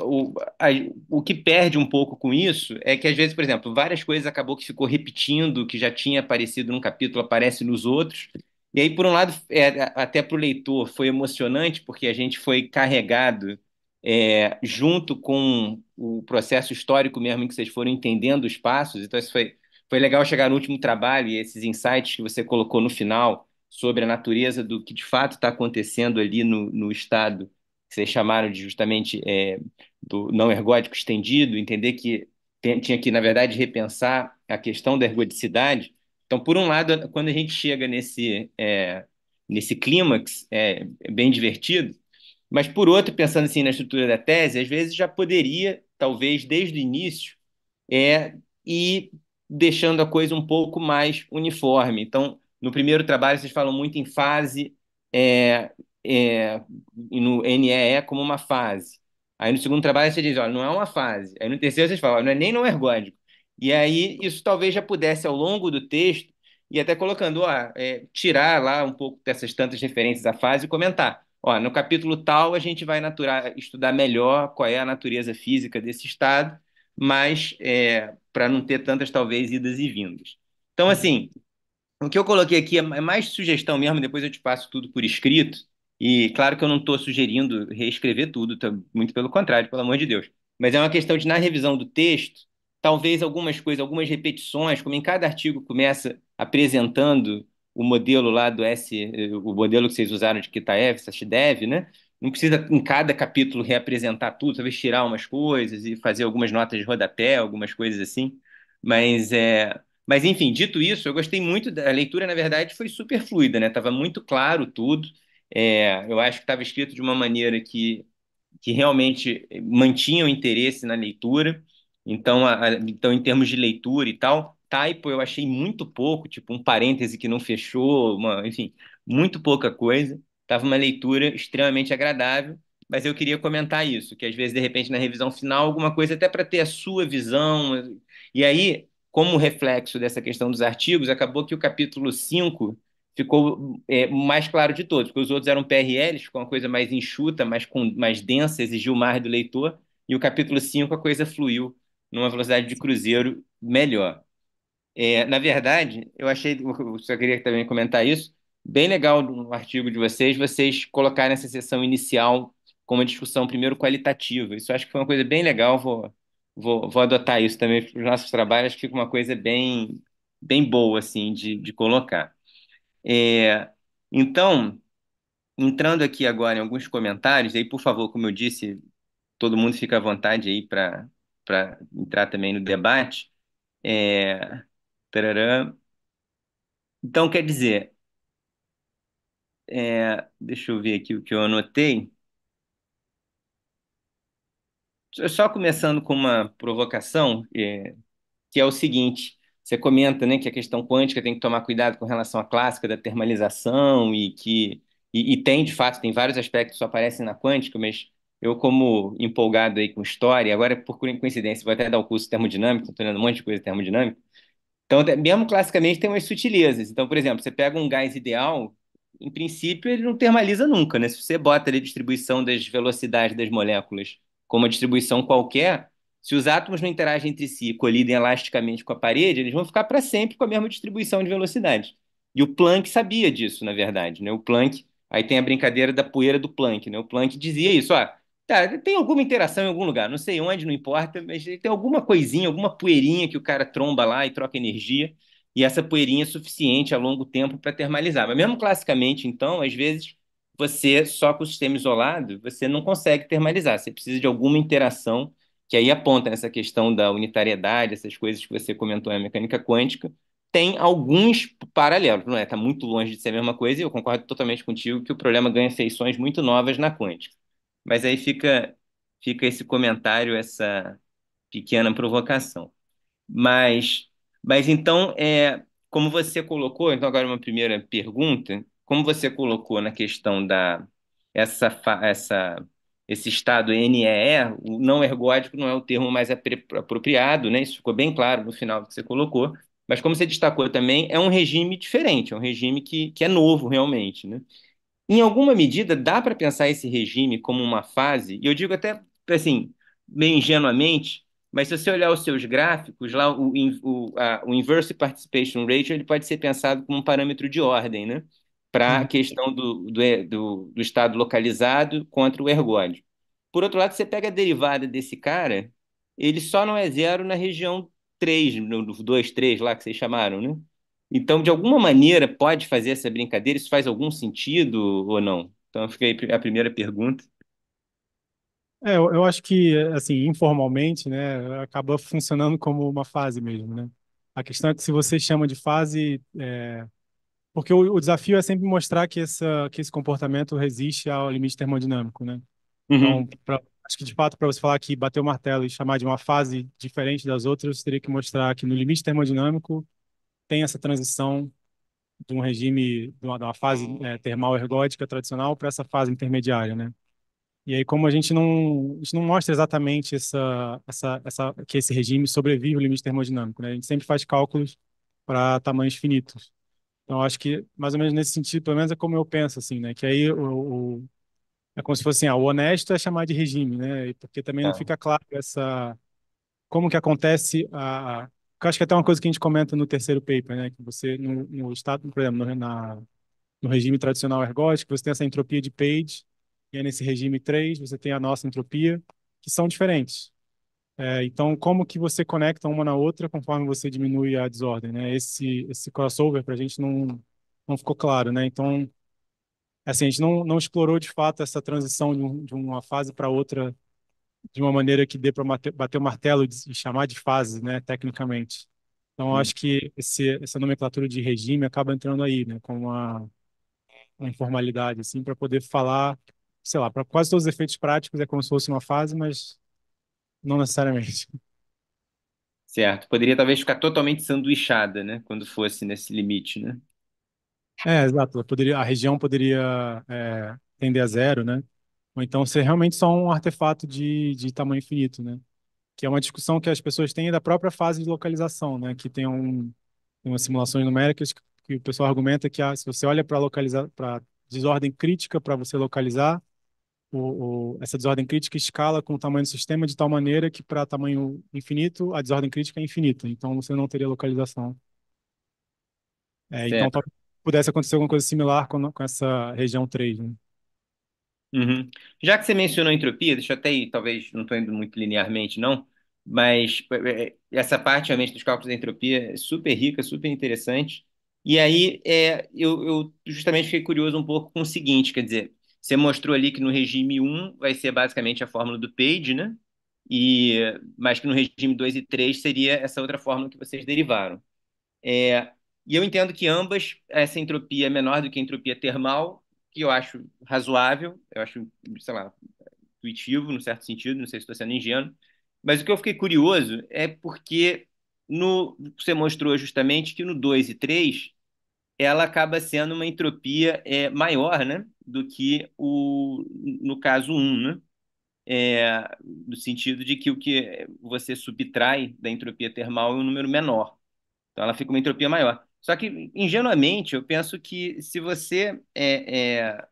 C: o, a, o que perde um pouco com isso é que, às vezes, por exemplo, várias coisas acabou que ficou repetindo, que já tinha aparecido num capítulo, aparece nos outros. E aí, por um lado, é, até para o leitor foi emocionante, porque a gente foi carregado é, junto com o processo histórico mesmo, em que vocês foram entendendo os passos. Então, isso foi, foi legal chegar no último trabalho e esses insights que você colocou no final sobre a natureza do que de fato está acontecendo ali no, no Estado que vocês chamaram de justamente é, do não ergódico estendido, entender que tem, tinha que, na verdade, repensar a questão da ergodicidade. Então, por um lado, quando a gente chega nesse, é, nesse clímax, é, é, bem divertido, mas por outro, pensando assim na estrutura da tese, às vezes já poderia, talvez desde o início, é, ir deixando a coisa um pouco mais uniforme. Então, no primeiro trabalho, vocês falam muito em fase é, é, no NEE é como uma fase. Aí no segundo trabalho você diz, olha, não é uma fase. Aí no terceiro vocês falam, não é nem não é ergódico. E aí isso talvez já pudesse ao longo do texto e até colocando, ó, é, tirar lá um pouco dessas tantas referências à fase e comentar. Ó, no capítulo tal a gente vai naturar, estudar melhor qual é a natureza física desse estado, mas é, para não ter tantas talvez idas e vindas. Então uhum. assim, o que eu coloquei aqui é, é mais sugestão mesmo, depois eu te passo tudo por escrito, e claro que eu não estou sugerindo reescrever tudo, tá? muito pelo contrário, pelo amor de Deus. Mas é uma questão de, na revisão do texto, talvez algumas coisas, algumas repetições, como em cada artigo começa apresentando o modelo lá do S, eh, o modelo que vocês usaram de Kitaev, Sashdev, né? Não precisa em cada capítulo reapresentar tudo, talvez tirar umas coisas e fazer algumas notas de rodapé, algumas coisas assim. Mas é, mas enfim, dito isso, eu gostei muito da a leitura, na verdade, foi super fluida, né? Tava muito claro tudo. É, eu acho que estava escrito de uma maneira que, que realmente mantinha o interesse na leitura. Então, a, a, então, em termos de leitura e tal, Taipo eu achei muito pouco, tipo um parêntese que não fechou, uma, enfim, muito pouca coisa. Tava uma leitura extremamente agradável, mas eu queria comentar isso, que às vezes, de repente, na revisão final, alguma coisa até para ter a sua visão. E aí, como reflexo dessa questão dos artigos, acabou que o capítulo 5 ficou é, mais claro de todos, porque os outros eram PRLs, ficou uma coisa mais enxuta, mais, com, mais densa, exigiu mais do leitor, e o capítulo 5 a coisa fluiu numa velocidade de cruzeiro melhor. É, na verdade, eu achei, eu só queria também comentar isso, bem legal no artigo de vocês, vocês colocarem essa sessão inicial como uma discussão primeiro qualitativa, isso acho que foi uma coisa bem legal, vou, vou, vou adotar isso também para os nossos trabalhos, acho que fica uma coisa bem, bem boa, assim, de, de colocar. É, então, entrando aqui agora em alguns comentários, aí, por favor, como eu disse, todo mundo fica à vontade aí para entrar também no debate. É, Então, quer dizer, é, deixa eu ver aqui o que eu anotei. Só começando com uma provocação, é, que é o seguinte: você comenta, né, que a questão quântica tem que tomar cuidado com relação à clássica da termalização e que e, e tem de fato tem vários aspectos que só aparecem na quântica, mas eu como empolgado aí com história, agora por coincidência vou até dar o um curso termodinâmico, estou olhando um monte de coisa termodinâmica. Então, mesmo classicamente tem umas sutilezas. Então, por exemplo, você pega um gás ideal, em princípio ele não termaliza nunca, né? Se você bota ali a distribuição das velocidades das moléculas como uma distribuição qualquer, se os átomos não interagem entre si e colidem elasticamente com a parede, eles vão ficar para sempre com a mesma distribuição de velocidade. E o Planck sabia disso, na verdade. Né? O Planck, aí tem a brincadeira da poeira do Planck. Né? O Planck dizia isso: ó, tá, tem alguma interação em algum lugar, não sei onde, não importa, mas tem alguma coisinha, alguma poeirinha que o cara tromba lá e troca energia e essa poeirinha é suficiente a longo tempo para termalizar. Mas mesmo classicamente, então, às vezes você só com o sistema isolado, você não consegue termalizar, você precisa de alguma interação que aí aponta nessa questão da unitariedade, essas coisas que você comentou na né, mecânica quântica, tem alguns paralelos, não é? Está muito longe de ser a mesma coisa, e eu concordo totalmente contigo que o problema ganha feições muito novas na quântica. Mas aí fica, fica esse comentário, essa pequena provocação. Mas, mas então, é, como você colocou, então agora uma primeira pergunta, como você colocou na questão da essa, essa esse estado NER o não ergódico não é o termo mais apropriado, né? Isso ficou bem claro no final que você colocou. Mas como você destacou também, é um regime diferente, é um regime que, que é novo realmente, né? Em alguma medida, dá para pensar esse regime como uma fase, e eu digo até, assim, meio ingenuamente, mas se você olhar os seus gráficos, lá o, o, a, o Inverse Participation Ratio ele pode ser pensado como um parâmetro de ordem, né? para a uhum. questão do, do, é, do, do, estado localizado contra o ergódio. Por outro lado, você pega a derivada desse cara, ele só não é zero na região 3, no 2, 3 lá que vocês chamaram, né? Então, de alguma maneira, pode fazer essa brincadeira? Isso faz algum sentido ou não? Então, fica aí a primeira pergunta.
B: É, eu, acho que, assim, informalmente, né, acaba funcionando como uma fase mesmo, né? A questão é que se você chama de fase, é porque o, o, desafio é sempre mostrar que, essa, que esse comportamento resiste ao limite termodinâmico, né? Uhum. Então, pra, acho que de fato, para você falar que bater o martelo e chamar de uma fase diferente das outras, teria que mostrar que no limite termodinâmico tem essa transição de um regime, de uma, de uma fase é, termal ergódica tradicional para essa fase intermediária, né? E aí, como a gente não, a gente não mostra exatamente essa, essa, essa, que esse regime sobrevive ao limite termodinâmico, né? A gente sempre faz cálculos para tamanhos finitos. Então, acho que mais ou menos nesse sentido, pelo menos é como eu penso, assim, né? Que aí o, o é como se fosse assim, ah, o honesto é chamar de regime, né? E porque também não é. fica claro essa como que acontece a eu acho que é até uma coisa que a gente comenta no terceiro paper, né? Que você no, no estado, por exemplo, no, né? na, no regime tradicional ergótico, você tem essa entropia de Page e aí nesse regime 3 você tem a nossa entropia que são diferentes. É, então, como que você conecta uma na outra conforme você diminui a desordem, né? Esse, esse crossover para a gente não, não ficou claro, né? Então, assim, a gente não, não explorou de fato essa transição de, um, de uma fase para outra de uma maneira que dê para bater o martelo e chamar de fase, né, tecnicamente. Então, hum. acho que esse, essa nomenclatura de regime acaba entrando aí, né, como uma, uma informalidade, assim, para poder falar, sei lá, para quase todos os efeitos práticos é como se fosse uma fase, mas não necessariamente.
C: Certo. Poderia talvez ficar totalmente sanduichada, né? Quando fosse nesse limite, né?
B: É, exato. Poderia, a região poderia é, tender a zero, né? Ou então ser realmente só um artefato de, de tamanho infinito, né? Que é uma discussão que as pessoas têm da própria fase de localização, né? Que tem um, tem umas simulações numéricas que, que o pessoal argumenta que ah, se você olha para localizar, para desordem crítica para você localizar, o, o, essa desordem crítica escala com o tamanho do sistema de tal maneira que para tamanho infinito a desordem crítica é infinita, então você não teria localização. É, então talvez pudesse acontecer alguma coisa similar com, com essa região 3, né? Uhum.
C: Já que você mencionou entropia, deixa eu até ir, talvez não estou indo muito linearmente, não, mas é, é, é, essa parte realmente dos cálculos da entropia é super rica, super interessante. E aí é, eu, eu justamente fiquei curioso um pouco com o seguinte, quer dizer, você mostrou ali que no regime 1 vai ser basicamente a fórmula do Page, né? E, mas que no regime 2 e 3 seria essa outra fórmula que vocês derivaram. É, e eu entendo que ambas, essa entropia é menor do que a entropia termal, que eu acho razoável, eu acho, sei lá, intuitivo, num certo sentido, não sei se estou sendo ingênuo, mas o que eu fiquei curioso é porque no, você mostrou justamente que no 2 e 3 ela acaba sendo uma entropia é, maior, né? do que o, no caso 1, um, né? É, no sentido de que o que você subtrai da entropia termal é um número menor. Então, ela fica uma entropia maior. Só que, ingenuamente, eu penso que se você é, é,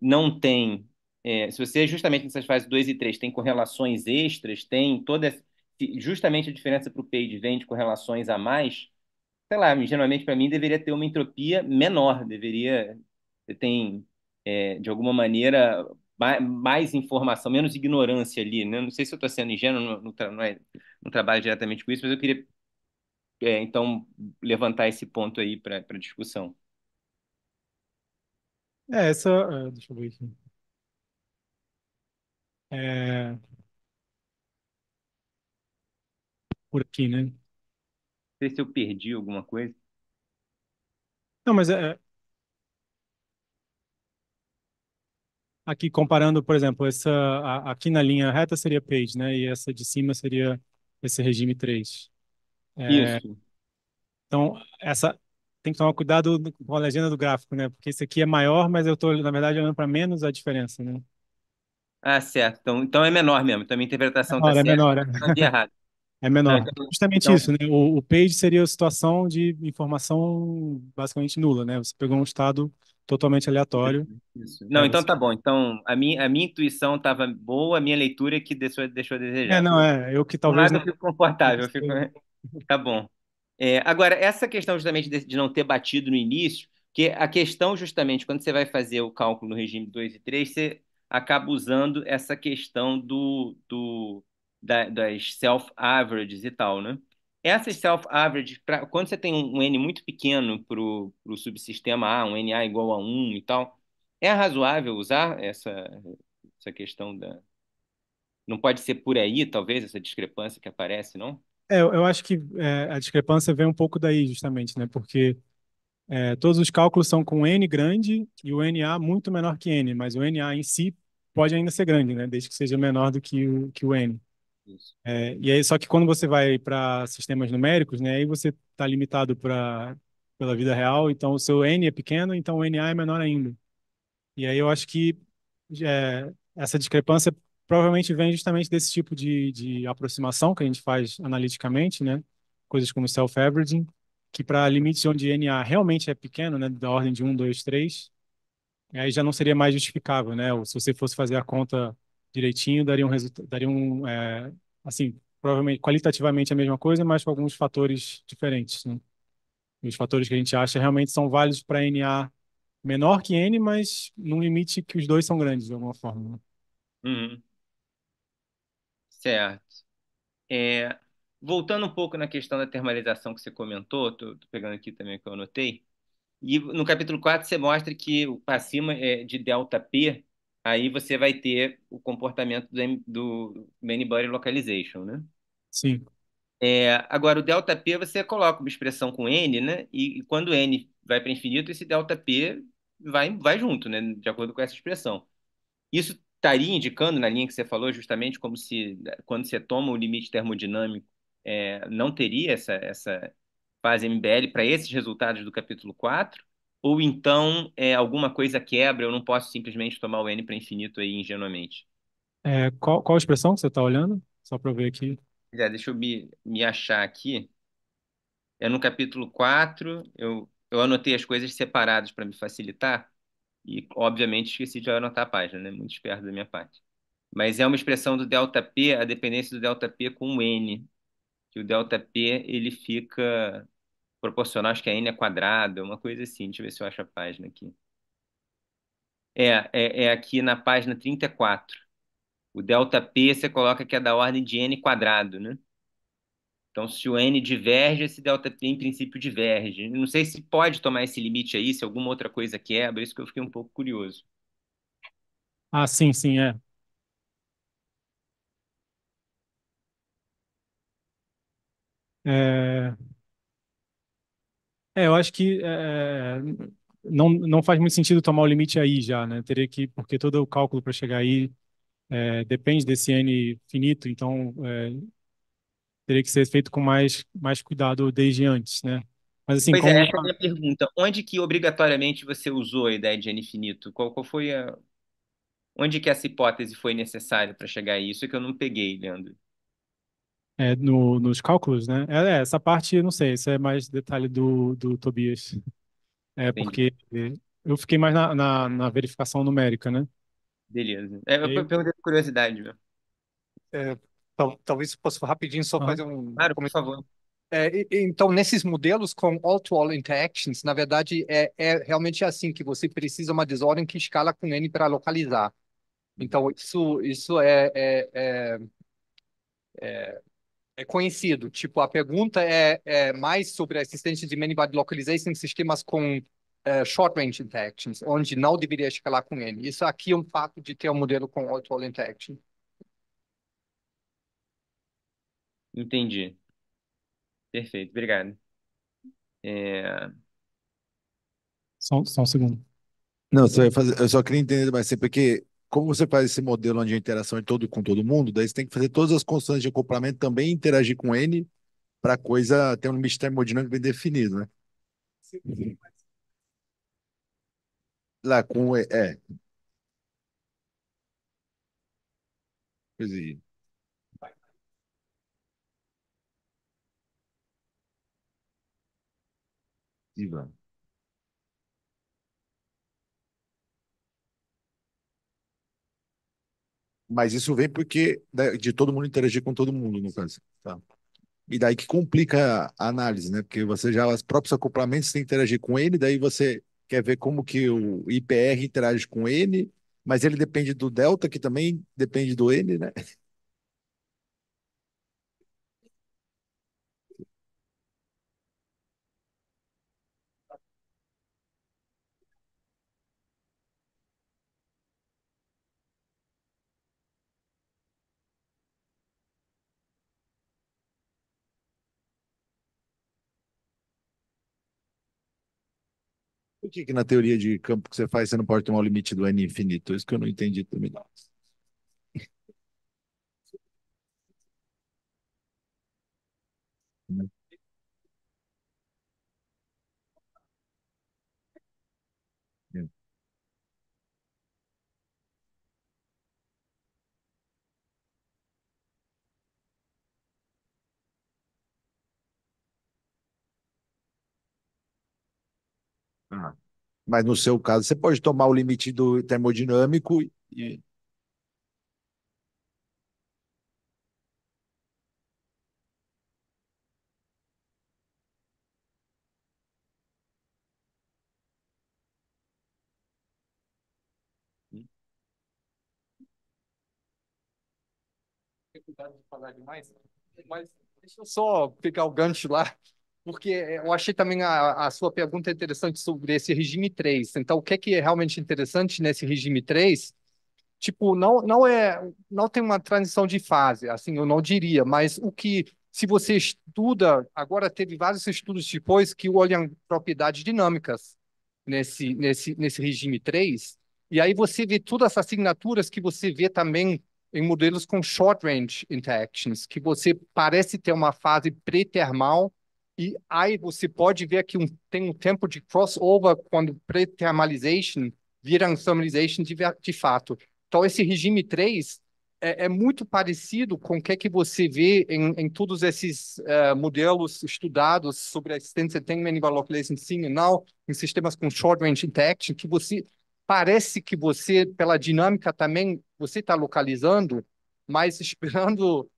C: não tem. É, se você, é justamente nessas fases 2 e 3, tem correlações extras, tem toda. Justamente a diferença para o paid vem de correlações a mais, sei lá, ingenuamente para mim deveria ter uma entropia menor, deveria. Você tem é, de alguma maneira, mais, mais, informação, menos ignorância ali. Né? Não sei se eu estou sendo ingênuo, não, não, não, é, não, trabalho diretamente com isso, mas eu queria, é, então, levantar esse ponto aí para discussão.
B: É, essa. Ah, deixa eu ver aqui. É... Por aqui, né? Não
C: sei se eu perdi alguma coisa.
B: Não, mas é, é aqui comparando, por exemplo, essa a, aqui na linha reta seria page, né? E essa de cima seria esse regime 3. É, isso. Então, essa tem que tomar cuidado com a legenda do gráfico, né? Porque esse aqui é maior, mas eu estou, na verdade, olhando para menos a diferença, né?
C: Ah, certo. Então, então é menor mesmo. Então a minha interpretação está é certa. É menor, é menor.
B: É menor. então, Justamente então... isso, né? O, o, page seria a situação de informação basicamente nula, né? Você pegou um estado totalmente aleatório.
C: Isso. Não, então tá bom. Então a minha, a minha intuição estava boa, a minha leitura é que deixou, deixou a desejar. É, não, é. Eu que talvez. Mas eu fico confortável. Eu fico... tá bom. É, agora, essa questão justamente de, de, não ter batido no início, que a questão justamente quando você vai fazer o cálculo no regime 2 e 3, você acaba usando essa questão do, do da, das self-averages e tal, né? essas self-average, quando você tem um N muito pequeno para o subsistema A, um NA igual a 1 e tal, é razoável usar essa, essa questão da. Não pode ser por aí, talvez, essa discrepância que aparece, não?
B: É, eu acho que é, a discrepância vem um pouco daí, justamente, né? Porque é, todos os cálculos são com N grande e o NA muito menor que N, mas o NA em si pode ainda ser grande, né? Desde que seja menor do que o, que o N. É, e aí, só que quando você vai para sistemas numéricos, né, aí você está limitado pra, pela vida real, então o seu n é pequeno, então o na é menor ainda. E aí eu acho que é, essa discrepância provavelmente vem justamente desse tipo de, de aproximação que a gente faz analiticamente, né, coisas como self-averaging, que para limites onde na realmente é pequeno, né, da ordem de 1, 2, 3, aí já não seria mais justificável, né, ou se você fosse fazer a conta direitinho, daria um resultado, daria um, é, assim, provavelmente qualitativamente a mesma coisa, mas com alguns fatores diferentes. Né? E os fatores que a gente acha realmente são válidos para NA menor que N, mas num limite que os dois são grandes de alguma forma.
C: Né? Uhum. Certo. É, voltando um pouco na questão da termalização que você comentou, tô, tô pegando aqui também o que eu anotei. E no capítulo 4 você mostra que para cima é, de delta P aí você vai ter o comportamento do, do Many Body Localization, né? Sim. É, agora, o delta P você coloca uma expressão com N, né? E, e quando N vai para infinito, esse delta P vai, vai junto, né? De acordo com essa expressão. Isso estaria indicando, na linha que você falou, justamente como se, quando você toma o limite termodinâmico, é, não teria essa, essa fase MBL para esses resultados do capítulo 4? ou então é, alguma coisa quebra, eu não posso simplesmente tomar o n para infinito aí ingenuamente.
B: É, qual, qual a expressão que você está olhando? Só para eu ver aqui.
C: É, deixa eu me, me achar aqui. É no capítulo 4, eu, eu anotei as coisas separadas para me facilitar, e obviamente esqueci de anotar a página, né? Muito esperto da minha parte. Mas é uma expressão do delta P, a dependência do delta P com o N, que o delta P ele fica proporcional, acho que é n é quadrado, uma coisa assim. Deixa eu ver se eu acho a página aqui. É, é, é aqui na página 34. O delta P você coloca que é da ordem de n quadrado, né? Então, se o n diverge, esse delta P em princípio diverge. Não sei se pode tomar esse limite aí, se alguma outra coisa quebra, é isso que eu fiquei um pouco curioso.
B: Ah, sim, sim, é. É, é, eu acho que é, é, não, não faz muito sentido tomar o limite aí já, né? Teria que, porque todo o cálculo para chegar aí é, depende desse n finito, então é, teria que ser feito com mais, mais cuidado desde antes, né? Mas assim, Pois é, como... é, essa é a minha
C: pergunta. Onde que obrigatoriamente você usou a ideia de n finito? Qual, qual foi a... Onde que essa hipótese foi necessária para chegar a isso que eu não peguei, Leandro?
B: é, no, nos cálculos, né? É, é essa parte, não sei, isso é mais detalhe do, do Tobias. É, porque eu fiquei mais na, na, na verificação numérica, né?
C: Beleza. É, eu E- perguntei por curiosidade, meu.
A: É, tal- talvez eu possa rapidinho só fazer um Claro, por favor. É, então, nesses modelos com all-to-all interactions, na verdade, é, é realmente assim que você precisa uma desordem que escala com n para localizar. Então, isso, isso é, é, é-, é é conhecido. Tipo, a pergunta é, é mais sobre a existência de many-body localization em sistemas com é, short-range interactions, onde não deveria escalar com ele. Isso aqui é um fato de ter um modelo com auto interaction.
C: Entendi. Perfeito,
D: obrigado. É...
B: Só, só um segundo.
D: Não, só fazer, eu só queria entender mais assim, porque como você faz esse modelo onde a interação é todo com todo mundo, daí você tem que fazer todas as constantes de acoplamento também interagir com N para a coisa ter um limite termodinâmico bem definido, né? Lá com E, é. Pois é. Ivan. Mas isso vem porque né, de todo mundo interagir com todo mundo, no caso. Tá? E daí que complica a análise, né? Porque você já, os próprios acoplamentos, têm que interagir com ele, daí você quer ver como que o IPR interage com ele, mas ele depende do delta, que também depende do N, né? Por que, que na teoria de campo que você faz, você não pode tomar o limite do n infinito? Isso que eu não entendi também. Não. Ah. Mas no seu caso, você pode tomar o limite do termodinâmico
E: e. cuidado de falar demais, mas deixa eu
A: só pegar o gancho lá porque eh, eu achei também a, a, sua pergunta interessante sobre esse regime 3. Então, o que é, que é realmente interessante nesse regime 3? Tipo, não, não é, não tem uma transição de fase, assim, eu não diria, mas o que, se você estuda, agora teve vários estudos depois que olham propriedades dinâmicas nesse, nesse, nesse regime 3, e aí você vê todas as assinaturas que você vê também em modelos com short range interactions, que você parece ter uma fase pré-termal, e aí você pode ver que um, tem um tempo de crossover quando pre-thermalization vira um thermalization de, de, fato. Então, esse regime 3 é, é muito parecido com o que, é que você vê em, em todos esses uh, modelos estudados sobre a existência de tengen Localization Sim e Não, em sistemas com short-range interaction, que você parece que você, pela dinâmica também, você está localizando, mas esperando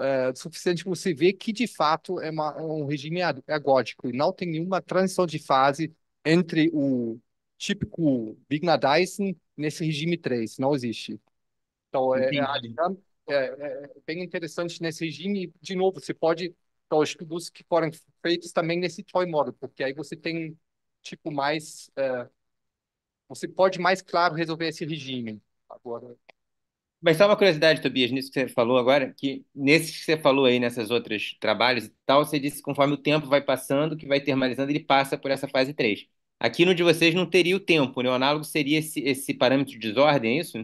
A: é, suficiente para você ver que, de fato, é, uma, é um regime agótico é e não tem nenhuma transição de fase entre o típico Bigna Dyson nesse regime 3, não existe. Então, é, é, é, é, bem interessante nesse regime. De novo, você pode... Então, estudos que foram feitos também nesse toy model, porque aí você tem, tipo, mais... É, você pode mais claro resolver esse regime. Agora,
C: mas só uma curiosidade, Tobias, nisso que você falou agora, que nesses que você falou aí, nessas outras trabalhos e tal, você disse que conforme o tempo vai passando, que vai termalizando, ele passa por essa fase 3. Aqui no de vocês não teria o tempo, né? O análogo seria esse, esse parâmetro de desordem, é isso?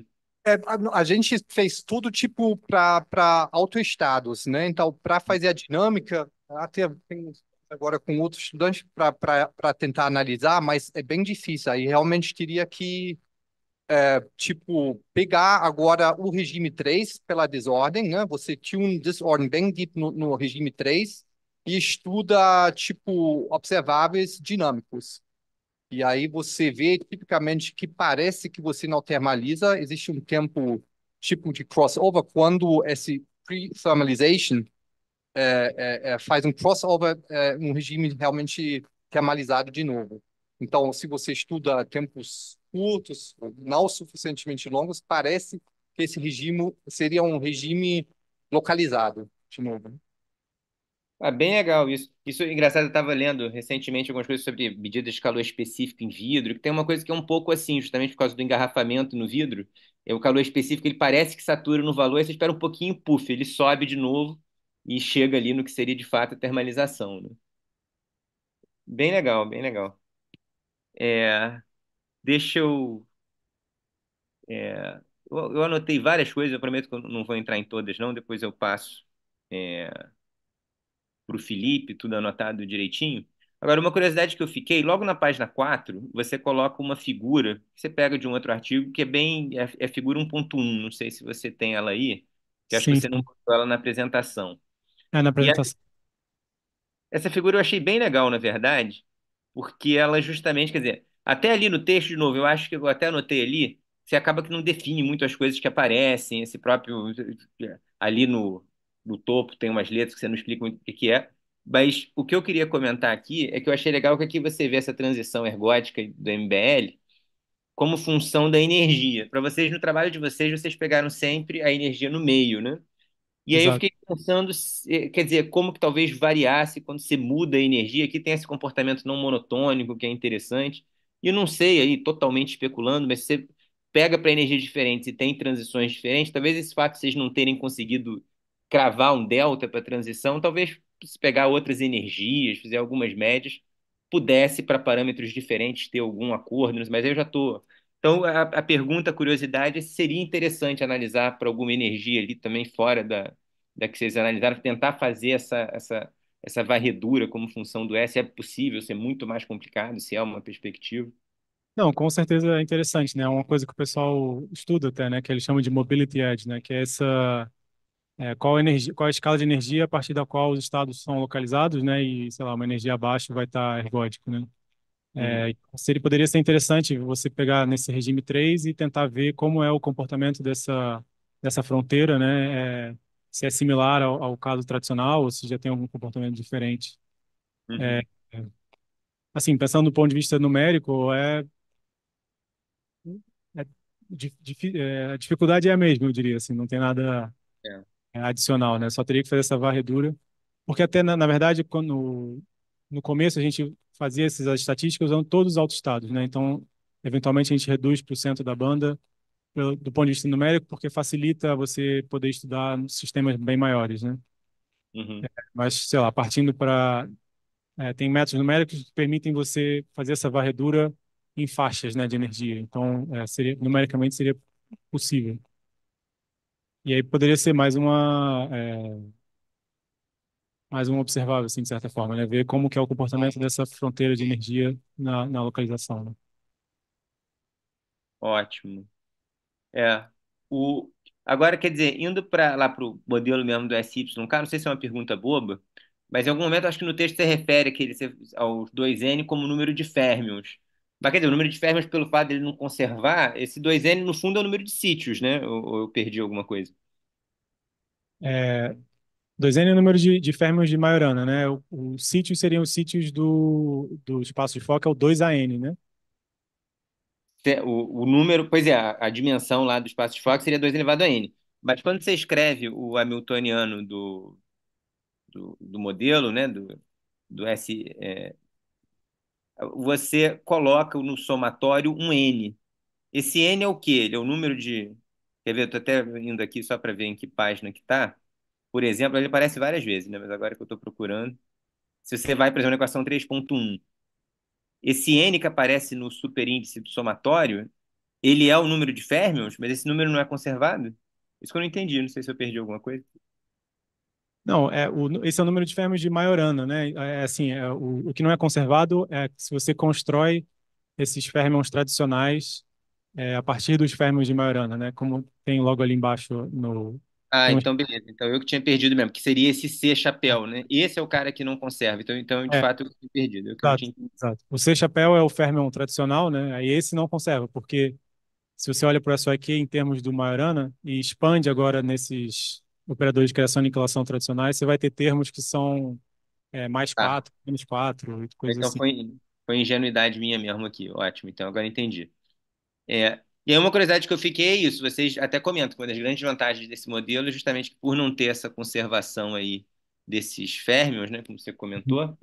A: É, a, a, gente fez tudo tipo para autoestados, né? Então, para fazer a dinâmica, até tem agora com outros estudantes para tentar analisar, mas é bem difícil. Aí realmente teria que é, tipo, pegar agora o regime 3 pela desordem, né? Você tinha uma desordem bem deep no, no regime 3 e estuda, tipo, observáveis dinâmicos. E aí você vê, tipicamente, que parece que você não termaliza, existe um tempo, tipo, de crossover, quando esse pre-thermalization é, é, é, faz um crossover, é, um regime realmente termalizado de novo. Então, se você estuda tempos curtos, não suficientemente longos, parece que esse regime seria um regime
C: localizado, de novo. Ah, bem legal isso. Isso, engraçado, eu estava lendo recentemente algumas coisas sobre medidas de calor específico em vidro, que tem uma coisa que é um pouco assim, justamente por causa do engarrafamento no vidro, é o calor específico, ele parece que satura no valor, você espera um pouquinho, puff, ele sobe de novo e chega ali no que seria de fato a termalização, né? Bem legal, bem legal. É... Deixa eu. É, eu, eu, anotei várias coisas, eu prometo que eu não vou entrar em todas, não. Depois eu passo é, para o Felipe, tudo anotado direitinho. Agora, uma curiosidade que eu fiquei, logo na página 4, você coloca uma figura você pega de um outro artigo, que é bem. É, é figura 1.1, não sei se você tem ela aí, que acho Sim. que você não colocou ela na apresentação. É, na apresentação. essa figura eu achei bem legal, na verdade, porque ela é justamente, quer dizer, até ali no texto, de novo, eu acho que eu até anotei ali, você acaba que não define muito as coisas que aparecem, esse próprio. Ali no, no topo tem umas letras que você não explica muito o que, que é. Mas o que eu queria comentar aqui é que eu achei legal que aqui você vê essa transição ergótica do MBL como função da energia. Para vocês, no trabalho de vocês, vocês pegaram sempre a energia no meio, né? E aí eu fiquei pensando, eh, quer dizer, como que talvez variasse quando você muda a energia, que tem esse comportamento não monotônico, que é interessante. E não sei aí, totalmente especulando, mas você pega para energias diferentes e tem transições diferentes, talvez esse fato de vocês não terem conseguido cravar um delta para transição, talvez se pegar outras energias, fizer algumas médias, pudesse para parâmetros diferentes ter algum acordo, mas eu já estou. Então, a, a, pergunta, a curiosidade, é seria interessante analisar para alguma energia ali também fora da, da que vocês analisaram, tentar fazer essa, essa, essa varredura como função do S é possível ser muito mais complicado, se é uma perspectiva?
B: Não, com certeza é interessante, né? É uma coisa que o pessoal estuda até, né? Que eles chamam de mobility edge, né? Que é essa é, qual, a energia, qual a escala de energia a partir da qual os estados são localizados, né? E sei lá, uma energia abaixo vai estar ergódico, né? É, uhum. então, seria, poderia ser interessante você pegar nesse regime 3 e tentar ver como é o comportamento dessa, dessa fronteira, né? É, se é similar ao, ao caso tradicional ou se já tem algum comportamento diferente. Uhum. É, é. assim, pensando do ponto de vista numérico, é, é, é a dificuldade é a mesma, eu diria, assim, não tem nada é. é. adicional, né? Só teria que fazer essa varredura, porque até na, na verdade quando no começo a gente fazia essas estatísticas usando todos os autoestados, né? Então, eventualmente a gente reduz para o centro da banda do ponto de vista numérico, porque facilita você poder estudar sistemas bem maiores, né? Uhum. É, mas, sei lá, partindo para... É, tem métodos numéricos que permitem você fazer essa varredura em faixas né, de energia. Então, é, seria, numericamente seria possível. E aí poderia ser mais uma... É, mais um observável, assim, de certa forma, né? Ver como que é o comportamento dessa fronteira de energia na, na localização, né?
C: Ótimo. É. O... Agora, quer dizer, indo para lá para o modelo mesmo do cara não sei se é uma pergunta boba, mas em algum momento acho que no texto você refere que aos 2N como número de férmions. Mas quer dizer, o número de férmions, pelo fato de ele não conservar, esse 2N no fundo é o número de sítios, né? Ou, ou eu perdi alguma coisa?
B: É, 2N é o número de, de férmions de Majorana, né? O, o sítio seriam os sítios do, do espaço de foco, é o 2AN, né?
C: o, o número, pois é, a, a, dimensão lá do espaço de Fock seria 2 elevado a n. Mas quando você escreve o Hamiltoniano do, do, do modelo, né, do, do S, é, você coloca no somatório um n. Esse n é o quê? Ele é o número de. Quer ver? Eu estou até indo aqui só para ver em que página que está. Por exemplo, ele aparece várias vezes, né? mas agora que eu estou procurando. Se você vai, por exemplo, na equação 3.1, esse N que aparece no superíndice do somatório, ele é o número de fermions, mas esse número não é conservado? Isso que eu não entendi, não sei se eu perdi alguma coisa.
B: Não, é, o, esse é o número de fermions de Majorana, né? É, é, assim, é, o, o que não é conservado é se você constrói esses fermions tradicionais é, a partir dos fermions de Majorana, né? Como tem logo ali embaixo no, ah, então
C: beleza. Então eu que tinha perdido mesmo, que seria esse C chapéu, né? Esse é o cara que não conserva. Então, então de é. fato,
B: eu tinha perdido. Eu exato, tinha... exato, O C chapéu é o fermion tradicional, né? Aí esse não conserva, porque se você olha para o aqui em termos do Majorana e expande agora nesses operadores de criação e inclinação tradicionais, você vai ter termos que são é, mais tá. 4, menos 4, coisas então, assim. Então
C: foi, foi ingenuidade minha mesmo aqui. Ótimo, então agora entendi. É, e aí uma curiosidade que eu fiquei é isso, vocês até comentam que uma das grandes vantagens desse modelo é justamente por não ter essa conservação aí desses férmions, né, como você comentou,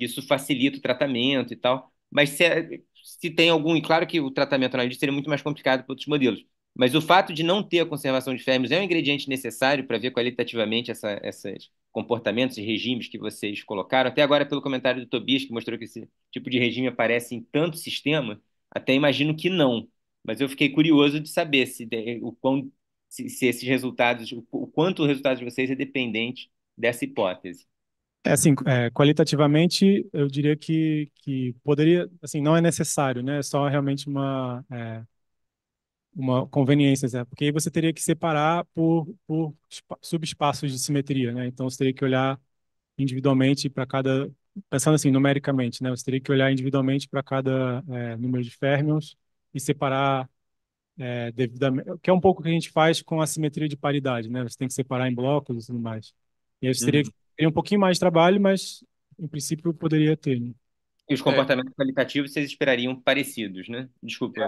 C: isso facilita o tratamento e tal. Mas se, é, se tem algum, e claro que o tratamento analítico seria muito mais complicado para outros modelos, mas o fato de não ter a conservação de férmions é um ingrediente necessário para ver qualitativamente essa, esses comportamentos e regimes que vocês colocaram. Até agora, pelo comentário do Tobias, que mostrou que esse tipo de regime aparece em tanto sistema, até imagino que não. Mas eu fiquei curioso de saber se o quão, se, se esses resultados, o quanto o resultado de vocês é dependente dessa hipótese.
B: É assim, é, qualitativamente, eu diria que, que poderia, assim, não é necessário, né? É só realmente uma, é, uma conveniência, né? porque aí você teria que separar por, por subespaços de simetria, né? Então, você teria que olhar individualmente para cada, pensando assim, numericamente, né? Você teria que olhar individualmente para cada é, número de fermions e separar é, devidamente, que é um pouco o que a gente faz com a simetria de paridade, né? Você tem que separar em blocos e tudo mais. E aí seria, uhum. teria um pouquinho mais de trabalho, mas em princípio poderia ter. Né? E os comportamentos
C: é. qualitativos vocês esperariam parecidos, né? Desculpa.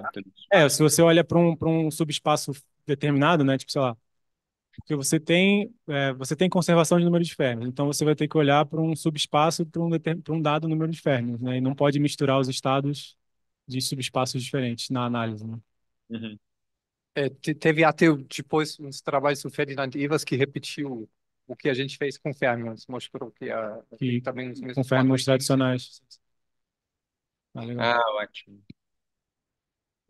B: É, é se você olha para um, um subespaço determinado, né? Tipo, sei lá, porque você tem, é, você tem conservação de número de férmios, então você vai ter que olhar para um subespaço para um, um, dado número de férmios, né? E não pode misturar os estados de subespaços diferentes na análise. Né?
F: Uhum.
A: É, teve até depois uns trabalhos do Ferdinand Ivas que repetiu o que a gente fez com Fermions, mostrou que, a, que também os mesmos com Fermions
B: tradicionais. Ah, legal.
C: ah ótimo.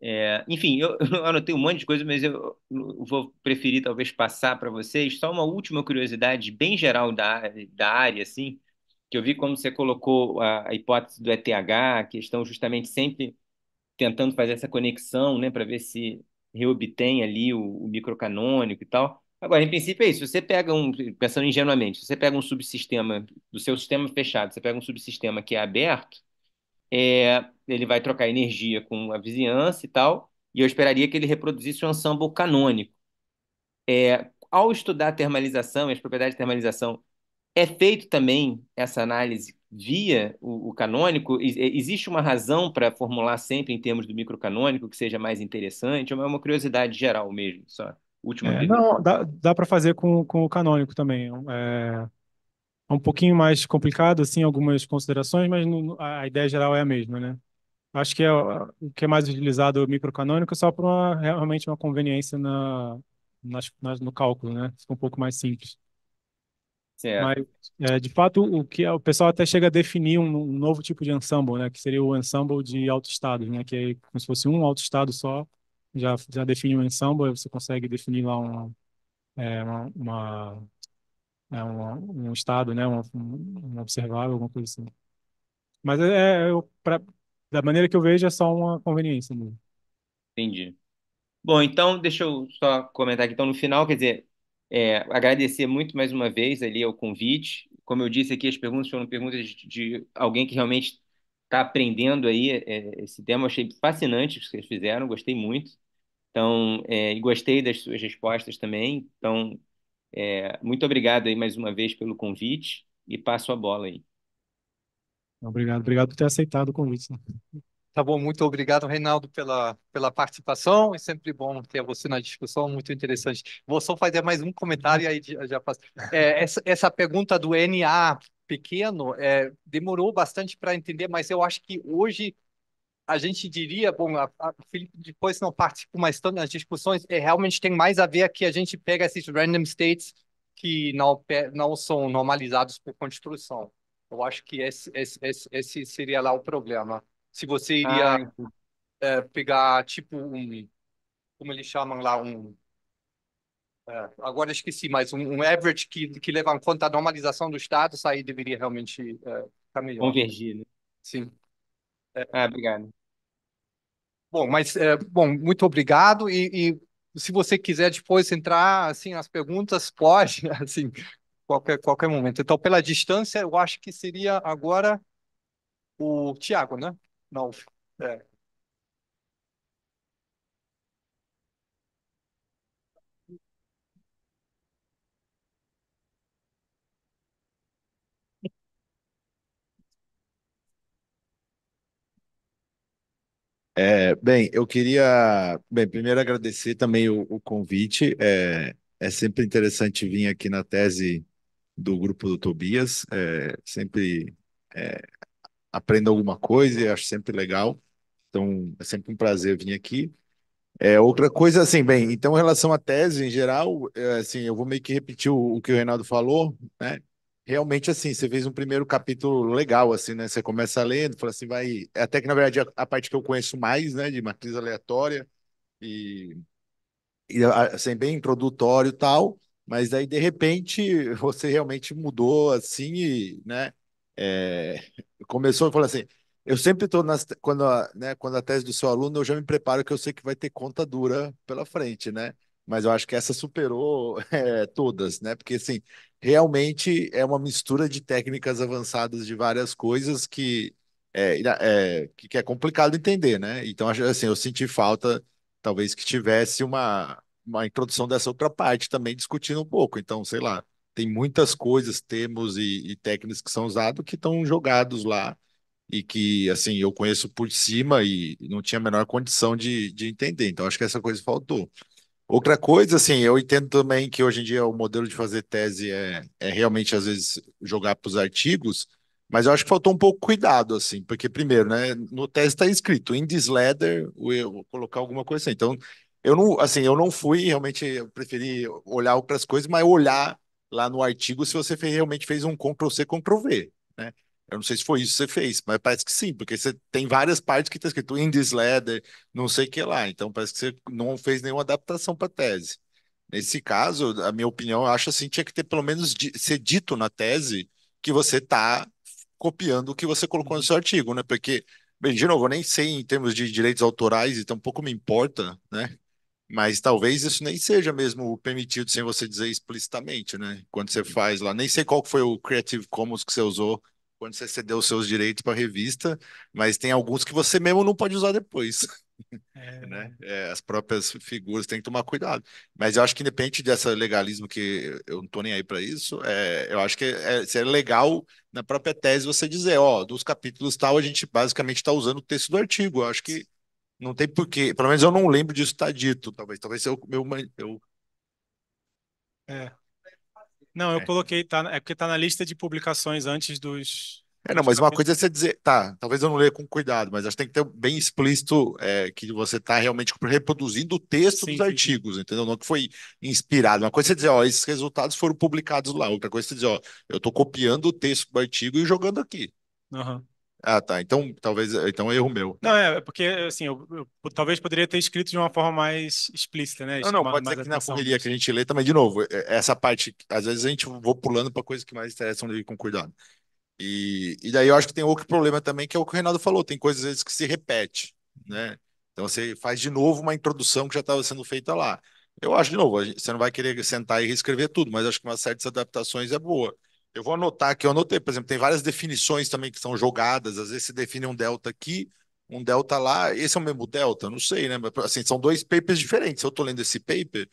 C: É, enfim, eu, eu, anotei um monte de coisa, mas eu, eu vou preferir talvez passar para vocês só uma última curiosidade bem geral da, da área, assim, que eu vi como você colocou a, a hipótese do ETH, a questão justamente sempre tentando fazer essa conexão, né, para ver se reobtém ali o, o microcanônico e tal. Agora, em princípio é isso. Você pega um, pensando ingenuamente, você pega um subsistema do seu sistema fechado, você pega um subsistema que é aberto, é, ele vai trocar energia com a vizinhança e tal, e eu esperaria que ele reproduzisse um ensemble canônico. É, ao estudar a termalização e as propriedades de termalização, é feito também essa análise via o, o canônico, existe uma razão para formular sempre em termos do microcanônico que seja mais interessante? É uma é curiosidade geral mesmo, só.
B: Última é, não, dá, dá para fazer com, com o canônico também. É, é um pouquinho mais complicado, assim, algumas considerações, mas a ideia geral é a mesma, né? Acho que é o que é mais utilizado é o microcanônico só para realmente uma conveniência na, nas, no cálculo, né? Fica um pouco mais simples. Certo. Mas, é, de fato, o que é, o pessoal até chega a definir um, um, novo tipo de ensemble, né? Que seria o ensemble de autoestados, né? Que é como se fosse um autoestado só, já, já define um ensemble, você consegue definir lá uma, é, uma, uma, é, uma um estado, né? Um, um observável, alguma coisa assim. Mas é, é, eu, pra, da maneira que eu vejo, é só uma conveniência mesmo.
C: Entendi. Bom, então, deixa eu só comentar aqui. Então, no final, quer dizer, é, agradecer muito mais uma vez ali ao convite. Como eu disse aqui, as perguntas foram perguntas de, de alguém que realmente está aprendendo aí é, esse tema. Eu achei fascinante o que vocês fizeram, gostei muito. Então, é, e gostei das suas respostas também. Então, é, muito obrigado aí mais uma vez pelo convite e passo a bola aí.
B: Obrigado, obrigado por ter aceitado o convite. Né?
C: Tá bom, muito obrigado, Reinaldo, pela, pela
A: participação. É sempre bom ter você na discussão, muito interessante. Vou só fazer mais um comentário e aí já passo. É, essa, essa pergunta do NA pequeno é, demorou bastante para entender, mas eu acho que hoje a gente diria, bom, a, a Felipe depois não participa mais tanto nas discussões, é, realmente tem mais a ver que a gente pega esses random states que não, não são normalizados por construção. Eu acho que esse, esse, esse seria lá o problema se você iria Ah, entendi. é, pegar tipo um, como eles chamam lá, um, é, agora esqueci, mas um, um average que, que leva em conta a normalização do status, aí deveria realmente é, ficar tá melhor. Convergir, né? Sim. É. Ah, obrigado. Bom, mas é, bom, muito obrigado e, e se você quiser depois entrar assim as perguntas, pode, assim, qualquer qualquer momento. Então, pela distância, eu acho que seria agora o Tiago, né? Não.
E: É.
D: É, bem, eu queria, bem, primeiro agradecer também o, o convite. É, é sempre interessante vir aqui na tese do grupo do Tobias. É, sempre é aprendo alguma coisa e acho sempre legal. Então, é sempre um prazer vir aqui. É, outra coisa, assim, bem, então, em relação à tese, em geral, é, assim, eu vou meio que repetir o, o, que o Reinaldo falou, né? Realmente, assim, você fez um primeiro capítulo legal, assim, né? Você começa lendo, fala assim, vai... É até que, na verdade, a, a parte que eu conheço mais, né, de matriz aleatória e, e assim, bem introdutório e tal, mas aí, de repente, você realmente mudou, assim, e, né? é, começou falou assim, eu sempre estou quando a, né, quando a tese do seu aluno eu já me preparo que eu sei que vai ter conta dura pela frente, né? Mas eu acho que essa superou é, todas, né? Porque assim, realmente é uma mistura de técnicas avançadas de várias coisas que é, é, que é complicado entender, né? Então, assim, eu senti falta, talvez, que tivesse uma, uma introdução dessa outra parte também, discutindo um pouco. Então, sei lá, tem muitas coisas, termos e, e técnicas que são usados que estão jogados lá e que, assim, eu conheço por cima e não tinha a menor condição de, de entender. Então, acho que essa coisa faltou. Outra coisa, assim, eu entendo também que hoje em dia o modelo de fazer tese é, é realmente, às vezes, jogar para os artigos, mas eu acho que faltou um pouco cuidado, assim, porque, primeiro, né, no tese está escrito in this letter, eu vou colocar alguma coisa assim. Então, eu não, assim, eu não fui, realmente, eu preferi olhar outras coisas, mas olhar lá no artigo se você fez, realmente fez um Ctrl-C, Ctrl-V, né? Eu não sei se foi isso que você fez, mas parece que sim, porque você tem várias partes que está escrito in this letter, não sei o que lá. Então parece que você não fez nenhuma adaptação para tese. Nesse caso, a minha opinião, eu acho assim, tinha que ter pelo menos ser dito na tese que você está copiando o que você colocou no uhum. seu artigo, né? Porque, bem, de novo, eu nem sei em termos de direitos autorais, então pouco me importa, né? Mas talvez isso nem seja mesmo permitido sem você dizer explicitamente, né? Quando você uhum. faz lá, nem sei qual foi o Creative Commons que você usou quando você cedeu os seus direitos para a revista, mas tem alguns que você mesmo não pode usar depois. Né? É. Né? É, as próprias figuras têm que tomar cuidado. Mas eu acho que independente desse legalismo que eu não estou nem aí para isso, é, eu acho que é, seria legal na própria tese você dizer, ó, dos capítulos tal a gente basicamente está usando o texto do artigo. Eu acho que não tem porquê. Pelo menos eu não lembro disso estar tá dito, talvez. Talvez eu, eu, eu... É.
B: Não, eu é. coloquei, tá, é porque tá na lista de publicações antes dos,
D: É, não, dos mas uma capítulos. coisa é você dizer, tá, talvez eu não leia com cuidado, mas acho que tem que ter bem explícito é, que você está realmente reproduzindo o texto Sim, dos sim, sim. artigos, entendeu? Não que foi inspirado. Uma coisa é você dizer, ó, esses resultados foram publicados lá. Outra coisa é você dizer, ó, eu estou copiando o texto do artigo e jogando aqui. Aham. Ah, tá. Então, talvez, eh, então é erro meu.
B: Não, é, é, porque, assim, eu, eu, talvez poderia ter escrito de uma forma mais explícita, né? Não, não, pode mais ser que na correria
D: que a gente lê também, de novo, eh, eh, essa parte, às vezes a gente vou pulando para coisas que mais interessam ler com cuidado. E, e daí eu acho que tem outro problema também, que é o que o Renato falou, tem coisas às vezes que se repete, né? Então você faz de novo uma introdução que já estava sendo feita lá. Eu acho, de novo, você não vai querer sentar e reescrever tudo, mas acho que uma série de adaptações é boa. Eu vou anotar aqui, eu anotei, por exemplo, tem várias definições também que são jogadas, às vezes se define um delta aqui, um delta lá, esse é o mesmo delta, não sei, né? Mas, assim, são dois papers diferentes. eu estou lendo esse paper,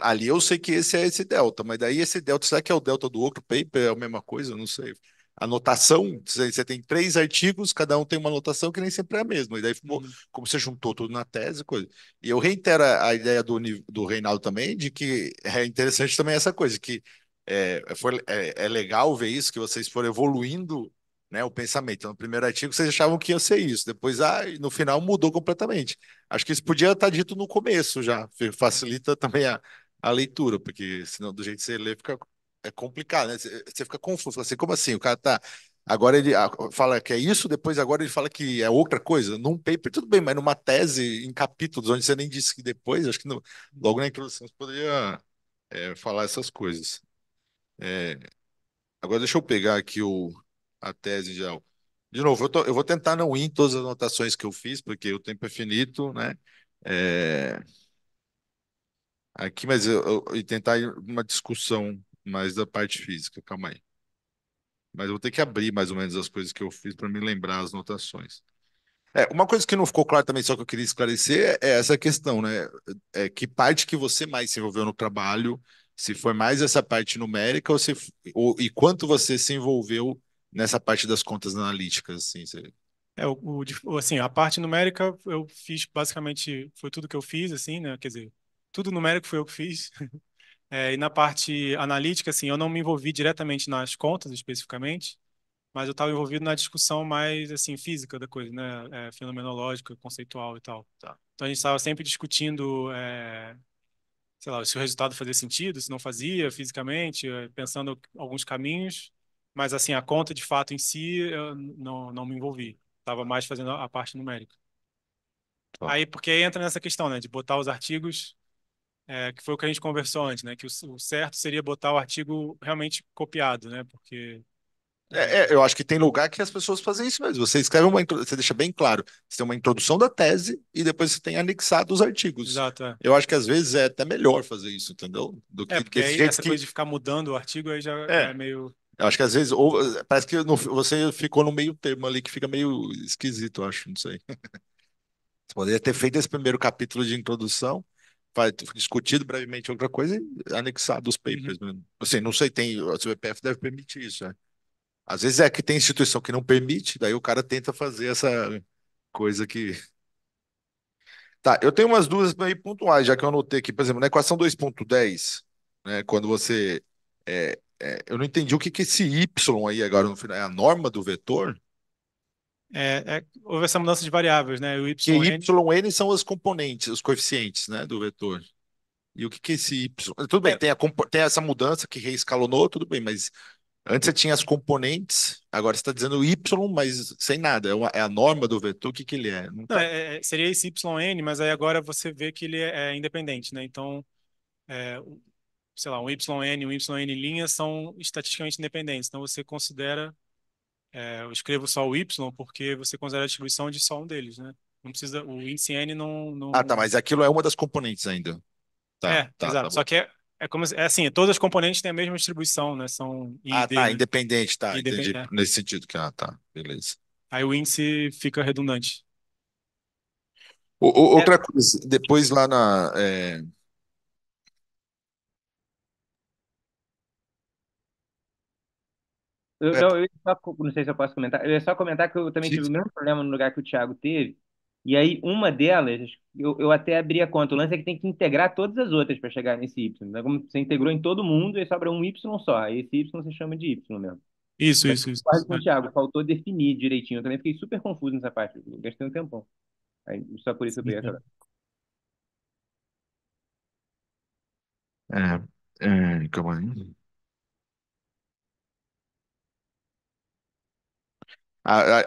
D: ali eu sei que esse é esse delta, mas daí esse delta, será que é o delta do outro paper? É a mesma coisa? não sei. Anotação, você tem três artigos, cada um tem uma anotação que nem sempre é a mesma. E daí, uhum. como você juntou tudo na tese, coisa. E eu reitero a ideia do, do Reinaldo também, de que é interessante também essa coisa, que é, é, foi, é, é, legal ver isso, que vocês foram evoluindo né, o pensamento. Então, no primeiro artigo, vocês achavam que ia ser isso, depois, ah, no final, mudou completamente. Acho que isso podia estar tá dito no começo já, facilita também a, a leitura, porque senão, do jeito que você lê, fica é complicado, né? Você fica confuso, assim, como assim? O cara está Agora ele fala que é isso, depois agora ele fala que é outra coisa. Num paper, tudo bem, mas numa tese, em capítulos, onde você nem disse que depois, acho que no, logo na introdução você poderia é, falar essas coisas. É... Agora deixa eu pegar aqui o... a tese geral. De novo, eu, tô... eu, vou tentar não ir em todas as anotações que eu fiz, porque o tempo é finito, né? É... Aqui, mas eu, eu, tentar uma discussão mais da parte física, calma aí. Mas eu vou ter que abrir mais ou menos as coisas que eu fiz para me lembrar as notações. É, uma coisa que não ficou clara também, só que eu queria esclarecer, é essa questão, né? É, que parte que você mais se envolveu no trabalho se foi mais essa parte numérica ou se ou, e quanto você se envolveu nessa parte das contas analíticas assim você...
B: é o, o, assim a parte numérica eu fiz basicamente foi tudo que eu fiz assim né quer dizer tudo numérico foi eu que fiz é, e na parte analítica assim eu não me envolvi diretamente nas contas especificamente mas eu estava envolvido na discussão mais assim física da coisa né é, fenomenológica conceitual e tal tá. então a gente estava sempre discutindo é, sei lá, se o resultado fazia sentido, se não fazia fisicamente, eh, pensando alguns caminhos, mas assim, a conta de fato em si, eu não, não me envolvi. Estava mais fazendo a parte numérica. Tá. Aí, porque aí entra nessa questão, né, de botar os artigos, é, que foi o que a gente conversou antes, né, que o, o certo seria botar o artigo realmente copiado, né, porque
D: é, é, eu acho que tem lugar que as pessoas fazem isso mesmo. Você escreve uma você deixa bem claro, você tem uma introdução da tese e depois você tem anexado os artigos.
B: Exato. É. Eu
D: acho que às vezes é até melhor fazer isso, entendeu? Do que, é, porque, porque aí, essa que... coisa de
B: ficar mudando o artigo aí já é. é, meio.
D: Eu acho que às vezes, ou, parece que no, você ficou no meio termo ali que fica meio esquisito, eu acho, não sei. Você poderia ter feito esse primeiro capítulo de introdução, discutido brevemente outra coisa e anexado os papers uhum. mesmo. Assim, não sei, tem, o CBPF deve permitir isso, né? Às vezes é que tem instituição que não permite, daí o cara tenta fazer essa coisa que. Tá, eu tenho umas duas meio pontuais, já que eu anotei aqui, por exemplo, na equação 2.10, né, quando você. É, é, eu não entendi o que, que esse Y aí agora no final é a norma do vetor?
B: É, é, houve essa mudança de variáveis, né? O y, que y,
D: n são os componentes, os coeficientes, né, do vetor. E o que que esse y? Tudo bem, é, tem, a, tem, essa mudança que reescalonou, tudo bem, mas Antes você tinha as componentes, agora você está dizendo Y, mas sem nada. É, uma, é a norma do vetor, o que, que ele é? Não,
B: tá... É, é, seria esse YN, mas aí agora você vê que ele é, é independente, né? Então, é, sei lá, um YN e um YN linha são estatisticamente independentes. Então você considera. É, eu escrevo só o Y porque você considera a distribuição de só um deles, né? Não precisa. O índice N não, não. Ah, tá,
D: mas aquilo é uma das componentes ainda. Tá, é, tá, tá exato. Tá Só
B: que é, é como é assim, todas as componentes têm a mesma distribuição, né? São
D: independentes, Ah, tá, né? independente, tá. entendi. é. Nesse sentido que, ah, tá, beleza.
B: Aí o índice fica redundante.
D: O- o- É, outra coisa, depois lá na. é,
C: Eu, é, não, eu só não sei se eu posso comentar. Eu ia só comentar que eu também tive o mesmo problema no lugar que o Thiago teve. E aí, uma delas, eu, eu até abri a conta. O lance é que tem que integrar todas as outras para chegar nesse Y. Né? Como você integrou em todo mundo, e sobra um Y só. aí esse Y você chama de Y mesmo. Isso, isso, isso. Quase com o Thiago, faltou definir direitinho. Eu também fiquei super confuso nessa parte. Eu gastei um tempão. Aí, só por isso eu peguei essa.
D: É, é, calma aí. É?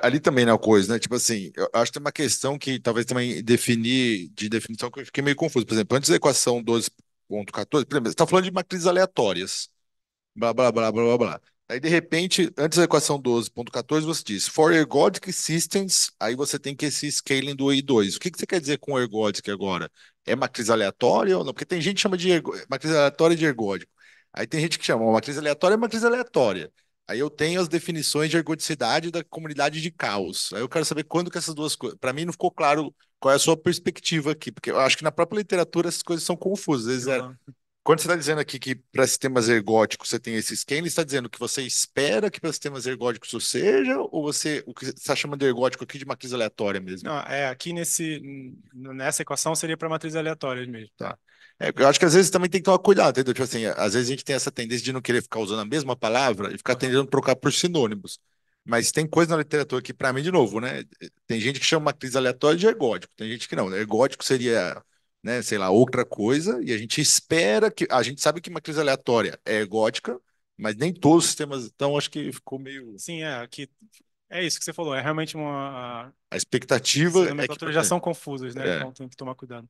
D: Ali também na é uma coisa, né? Tipo assim, eu acho que tem uma questão que talvez também definir, de definição que eu fiquei meio confuso. Por exemplo, antes da equação 12.14, você está falando de matrizes aleatórias. Blá, blá, blá, blá, blá, blá. Aí, de repente, antes da equação 12.14, você diz for ergodic systems, aí você tem que esse scaling do I2. O que, que você quer dizer com ergodic agora? É matriz aleatória ou não? Porque tem gente que chama de ergo... matriz aleatória de ergódico. Aí tem gente que chama matriz aleatória é matriz aleatória. Aí eu tenho as definições de ergodicidade da comunidade de caos. Aí eu quero saber quando que essas duas coisas. Para mim não ficou claro qual é a sua perspectiva aqui, porque eu acho que na própria literatura essas coisas são confusas. Às vezes era, é quando você está dizendo aqui que para sistemas ergóticos você tem esse ele está dizendo que você espera que para sistemas ergóticos isso seja, ou você o que está chamando de ergótico aqui de matriz aleatória mesmo? Não,
B: é aqui nesse nessa equação seria para matriz aleatória mesmo.
D: Tá. É, eu acho que às vezes também tem que tomar cuidado, entendeu? Tipo assim, às vezes a gente tem essa tendência de não querer ficar usando a mesma palavra e ficar tendendo a trocar por sinônimos. Mas tem coisa na literatura que, para mim, de novo, né? Tem gente que chama matriz aleatória de ergótico, tem gente que não. Ergótico seria né, sei lá, outra coisa, e a gente espera que. A gente sabe que uma crise aleatória é gótica, mas nem todos os sistemas. Então, acho que ficou meio. Sim, é. que é isso que você falou, é realmente
B: uma.
D: A expectativa. As é que... Tipo já é. são
B: confusas, né? É. Então tem que tomar cuidado.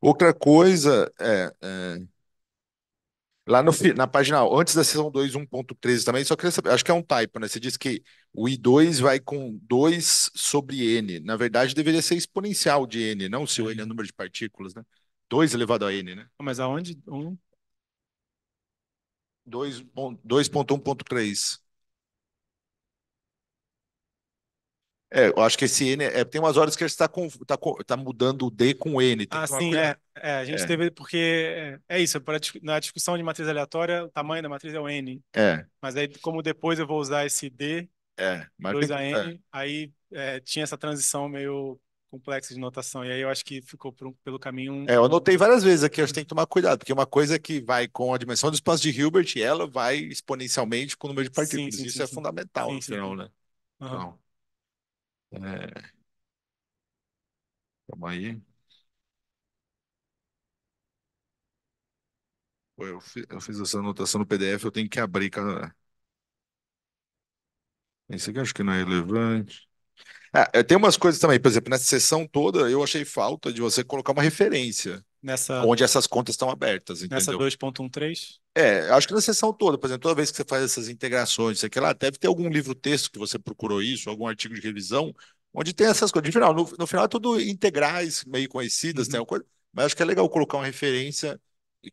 D: Outra coisa é, é Lá no, na página, antes da sessão 2, 1.13 também, só queria saber, acho que é um typo, né? Você diz que o I2 vai com 2 sobre N. Na verdade, deveria ser exponencial de N, não se o N é o número de partículas, né? 2 elevado a N, né?
B: Mas aonde? Um...
D: 2.1.3. É, eu acho que esse N é, tem umas horas que ele está tá, tá, tá mudando o D com o N. ah, sim, é,
B: é, A gente é. teve, porque é, é isso, pra, na discussão de matriz aleatória, o tamanho da matriz é o N. É. Mas aí, como depois eu vou usar esse D, é, mas 2 a N, é. aí é, tinha essa transição meio complexa de notação, e aí eu acho que ficou por, pelo caminho. É, eu anotei
D: várias vezes aqui, acho que tem que tomar cuidado, porque uma coisa que vai com a dimensão do espaço de Hilbert, ela vai exponencialmente com o número de partículas. Sim, sim, isso sim, é fundamental, no final, né? Uhum. Então, é. calma aí. Eu fiz essa anotação no PDF, eu tenho que abrir, cara. Esse aqui eu acho que não é relevante. Ah, tem umas coisas também, por exemplo, nessa sessão toda eu achei falta de você colocar uma referência. Nessa... Onde essas contas estão abertas, entendeu? Nessa
B: 2.13?
D: É, acho que na sessão toda, por exemplo, toda vez que você faz essas integrações, sei lá, deve ter algum livro-texto que você procurou isso, algum artigo de revisão, onde tem essas coisas. No final, no, no final é tudo integrais, meio conhecidas, uhum. alguma Coisa, mas acho que é legal colocar uma referência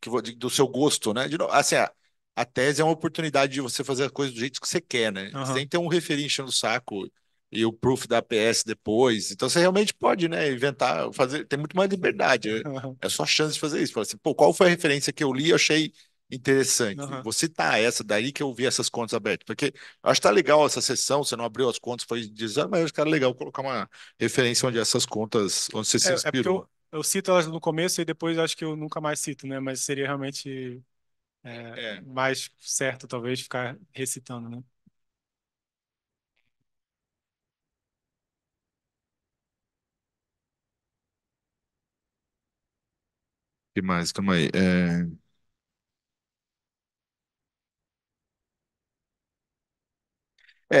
D: que, de, do seu gosto, né? De, assim, a, a, tese é uma oportunidade de você fazer a coisa do jeito que você quer, né? Uhum. Sem ter um referente no saco e o proof da APS depois. Então você realmente pode, né, inventar, fazer, tem muito mais liberdade. Uhum. É só chance de fazer isso. Fala assim, pô, qual foi a referência que eu li e achei interessante? Uhum. Vou citar essa daí que eu vi essas contas abertas. Porque acho que tá legal essa sessão, você não abriu as contas, foi dizendo, ah, mas cara, era legal colocar uma referência onde essas contas, onde você se é, é inspirou.
B: É eu, cito elas no começo e depois acho que eu nunca mais cito, né? Mas seria realmente é, é. mais certo, talvez, ficar recitando, né?
D: que mais? Calma aí. É,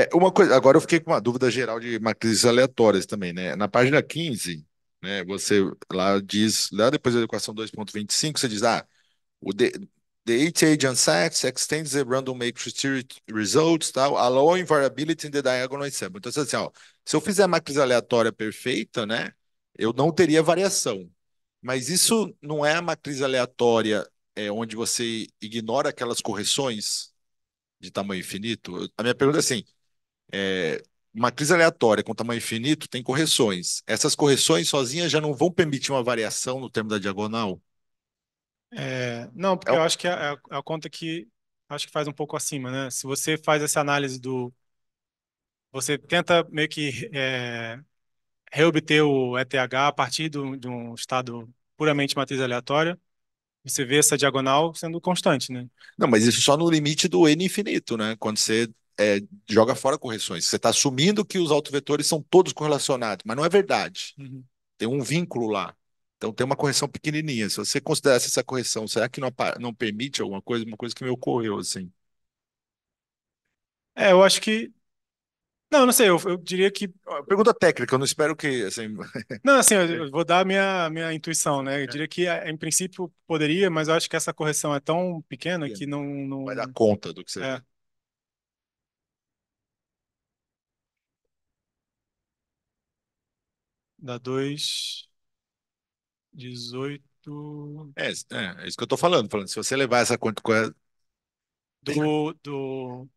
D: é, uma coisa, agora eu fiquei com uma dúvida geral de matrizes aleatórias também, né? Na página 15, né, você lá diz, lá depois da equação 2.25, você diz, ah, o the, the eight agent sex extends the random matrix theory results, tal, allowing variability in the diagonal ensemble. Então, assim, ó, se eu fizer a matriz aleatória perfeita, né, eu não teria variação. Mas isso não é a matriz aleatória é, onde você ignora aquelas correções de tamanho infinito? A minha pergunta é assim: é, matriz aleatória com tamanho infinito tem correções. Essas correções sozinhas já não vão permitir uma variação no termo da diagonal?
B: É, não, porque é eu acho que é a, é, é a, conta que acho que faz um pouco acima, né? Se você faz essa análise do. Você tenta meio que é, reobter o ETH a partir do, de um estado puramente matriz aleatória, você vê essa diagonal sendo constante, né?
D: Não, mas isso só no limite do n infinito, né? Quando você é, joga fora correções. Você está assumindo que os autovetores são todos correlacionados, mas não é verdade. Uhum. Tem um vínculo lá. Então tem uma correção pequenininha. Se você considerasse essa correção, será que não, não permite alguma coisa? Uma coisa que me ocorreu, assim. É, eu acho que não, não sei, eu, eu diria que. Pergunta técnica, eu não espero que. Assim...
B: Não, assim, eu, eu vou dar a minha, minha intuição, né? Eu diria que, é, em princípio, poderia, mas eu acho que essa correção é tão pequena que não. não... Vai
D: dar conta do que você. É. Dá 2.
B: 18.
D: É, é, é, isso que eu estou falando, falando. Se você levar essa conta. É?
B: Do, do,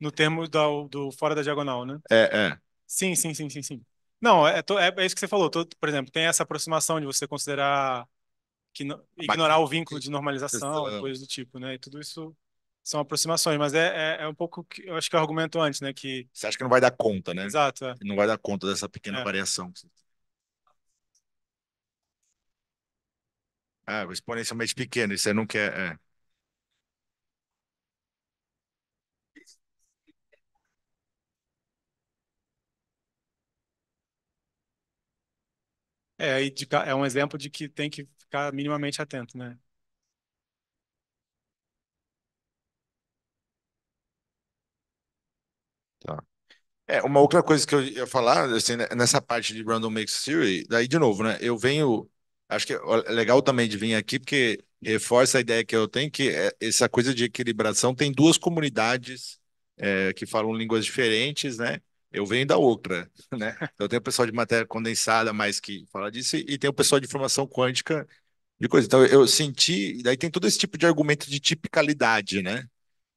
B: no termo da, do fora da diagonal, né? É, é. Sim, sim, sim, sim, sim. Não, é, é, é isso que você falou. Tô, por exemplo, tem essa aproximação de você considerar que ignorar o vínculo de normalização, coisas do tipo, né? E tudo isso são aproximações, mas é, é, é um pouco que eu acho que eu argumento antes, né? Que você acha que não vai
D: dar conta, né? Exato. É. Não vai dar conta dessa pequena é. variação. Ah, exponencialmente pequeno, isso aí não quer. É.
B: É, é um exemplo de que tem que ficar minimamente atento, né?
D: Tá. É, uma outra coisa que eu ia falar, assim, né, nessa parte de Random Mix Theory, daí de novo, né? Eu venho. Acho que é legal também de vir aqui, porque reforça a ideia que eu tenho, que é essa coisa de equilibração tem duas comunidades é, que falam línguas diferentes, né? Eu venho da outra, né? Eu então, tenho o pessoal de matéria condensada mais que fala disso e tem o pessoal de informação quântica de coisa. Então eu senti, daí tem todo esse tipo de argumento de tipicalidade, né?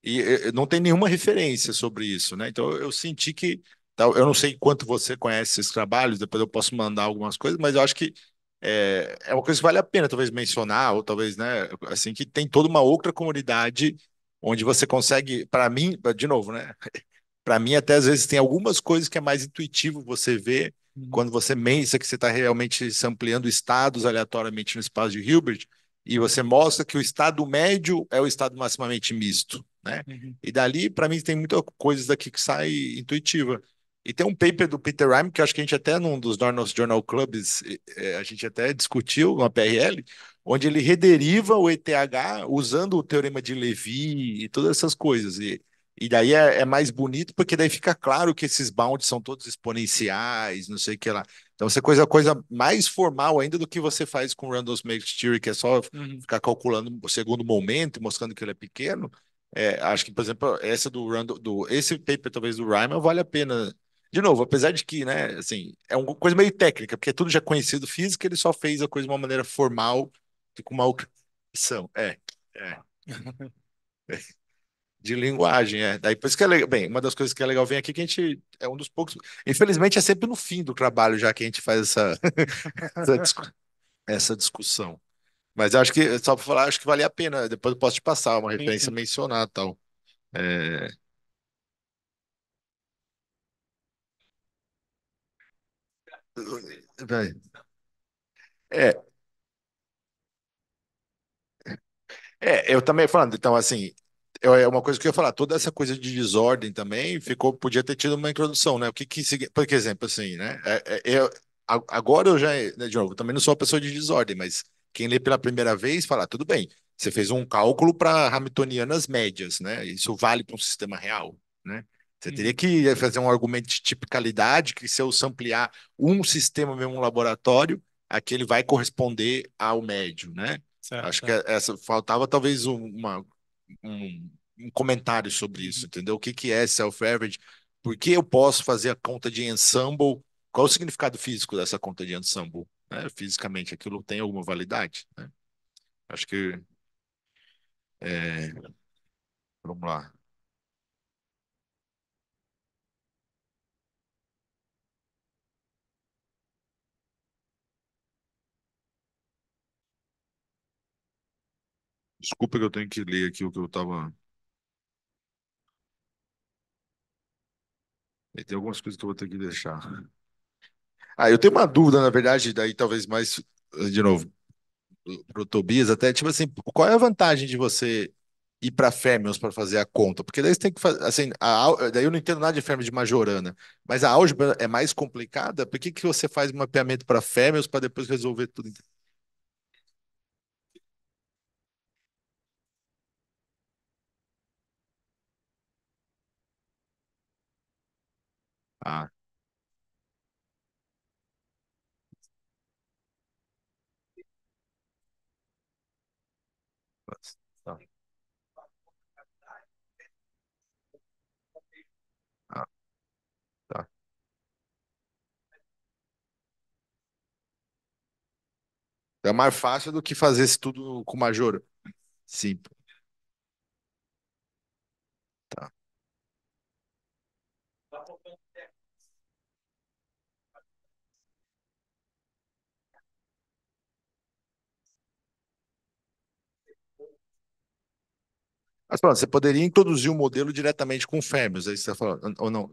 D: E não tem nenhuma referência sobre isso, né? Então eu senti que eu não sei quanto você conhece esses trabalhos, depois eu posso mandar algumas coisas, mas eu acho que é, é uma coisa que vale a pena talvez mencionar, ou talvez, né, assim, que tem toda uma outra comunidade onde você consegue, para mim, de novo, né, para mim, até às vezes tem algumas coisas que é mais intuitivo você ver uhum. quando você pensa que você está realmente ampliando estados aleatoriamente no espaço de Hilbert e você mostra que o estado médio é o estado maximamente misto, né? Uhum. E dali, para mim, tem muita coisa daqui que sai intuitiva. E tem um paper do Peter Rime que acho que a gente até num dos nossos Journal Clubs é, a gente até discutiu uma PRL, onde ele rederiva o ETH usando o teorema de Levy e todas essas coisas. E e daí é, é, mais bonito, porque daí fica claro que esses bounds são todos exponenciais, não sei o que lá. Então, você é coisa coisa mais formal ainda do que você faz com Randall's Make Theory, que é só uhum. ficar calculando o segundo momento, mostrando que ele é pequeno. É, acho que, por exemplo, essa do Randall, do, esse paper talvez do Ryman vale a pena. De novo, apesar de que, né, assim, é uma coisa meio técnica, porque é tudo já conhecido físico ele só fez a coisa de uma maneira formal, com uma opção É, é. de linguagem, é. Daí por isso que é legal. Bem, uma das coisas que é legal vem aqui que a gente é um dos poucos. Infelizmente é sempre no fim do trabalho já que a gente faz essa, essa, discu... essa, discussão. Mas acho que, só para falar, acho que vale a pena. Depois eu posso te passar uma referência, sim, sim. mencionar tal. É... É. É, eu também falando, então, assim, é uma coisa que eu ia falar, toda essa coisa de desordem também ficou, podia ter tido uma introdução, né? O que que, por exemplo, assim, né? É, é, eu, agora eu já, né, de novo, também não sou uma pessoa de desordem, mas quem lê pela primeira vez fala, ah, tudo bem, você fez um cálculo para Hamiltonianas médias, né? Isso vale para um sistema real, né? Você teria uhum. que fazer um argumento de tipicalidade, que se eu ampliar um sistema mesmo, um laboratório, aquele vai corresponder ao médio, né? Certo, Acho certo. que é. essa faltava talvez uma um, um comentário sobre isso, uhum. entendeu? O que, que é self-average? Por que eu posso fazer a conta de ensemble? Qual o significado físico dessa conta de ensemble? Né? Fisicamente, aquilo tem alguma validade? Né? Acho que. É, vamos lá. Desculpa que eu tenho que ler aqui o que eu estava. É, tem algumas coisas que eu vou ter que deixar. Ah, eu tenho uma dúvida, na verdade, daí talvez mais, eh, de novo, para o Tobias, até tipo assim, qual é a vantagem de você ir para Fermions para fazer a conta? Porque daí você tem que fazer, assim, a, daí eu não entendo nada de Fermions de Majorana, mas a álgebra é mais complicada, por que, que você faz um mapeamento para Fermions para depois resolver tudo?
F: Ah. ah,
D: tá. tá. É mais fácil do que fazer isso tudo com o major. Sim. Mas pronto, você poderia introduzir o um modelo diretamente com fêmeas, aí você ou não.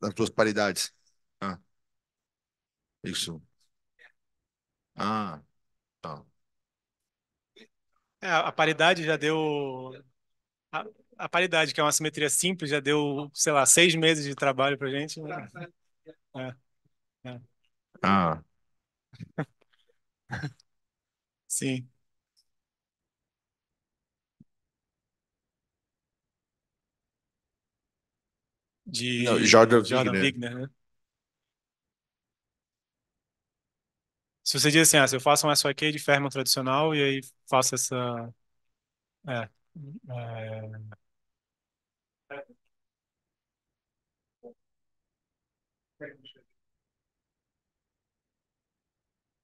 D: Das duas paridades. Ah, isso. Ah, tá.
B: É, a paridade já deu. A, a, paridade, que é uma simetria simples, já deu, sei lá, seis meses de trabalho para gente. Né?
F: É, é. Ah,
B: Sim. não, De Jordan Jordan Wigner. Wigner, né? Se você diz assim, ah, se eu faço um SYK de Fermo tradicional e aí faço essa.
E: É, é,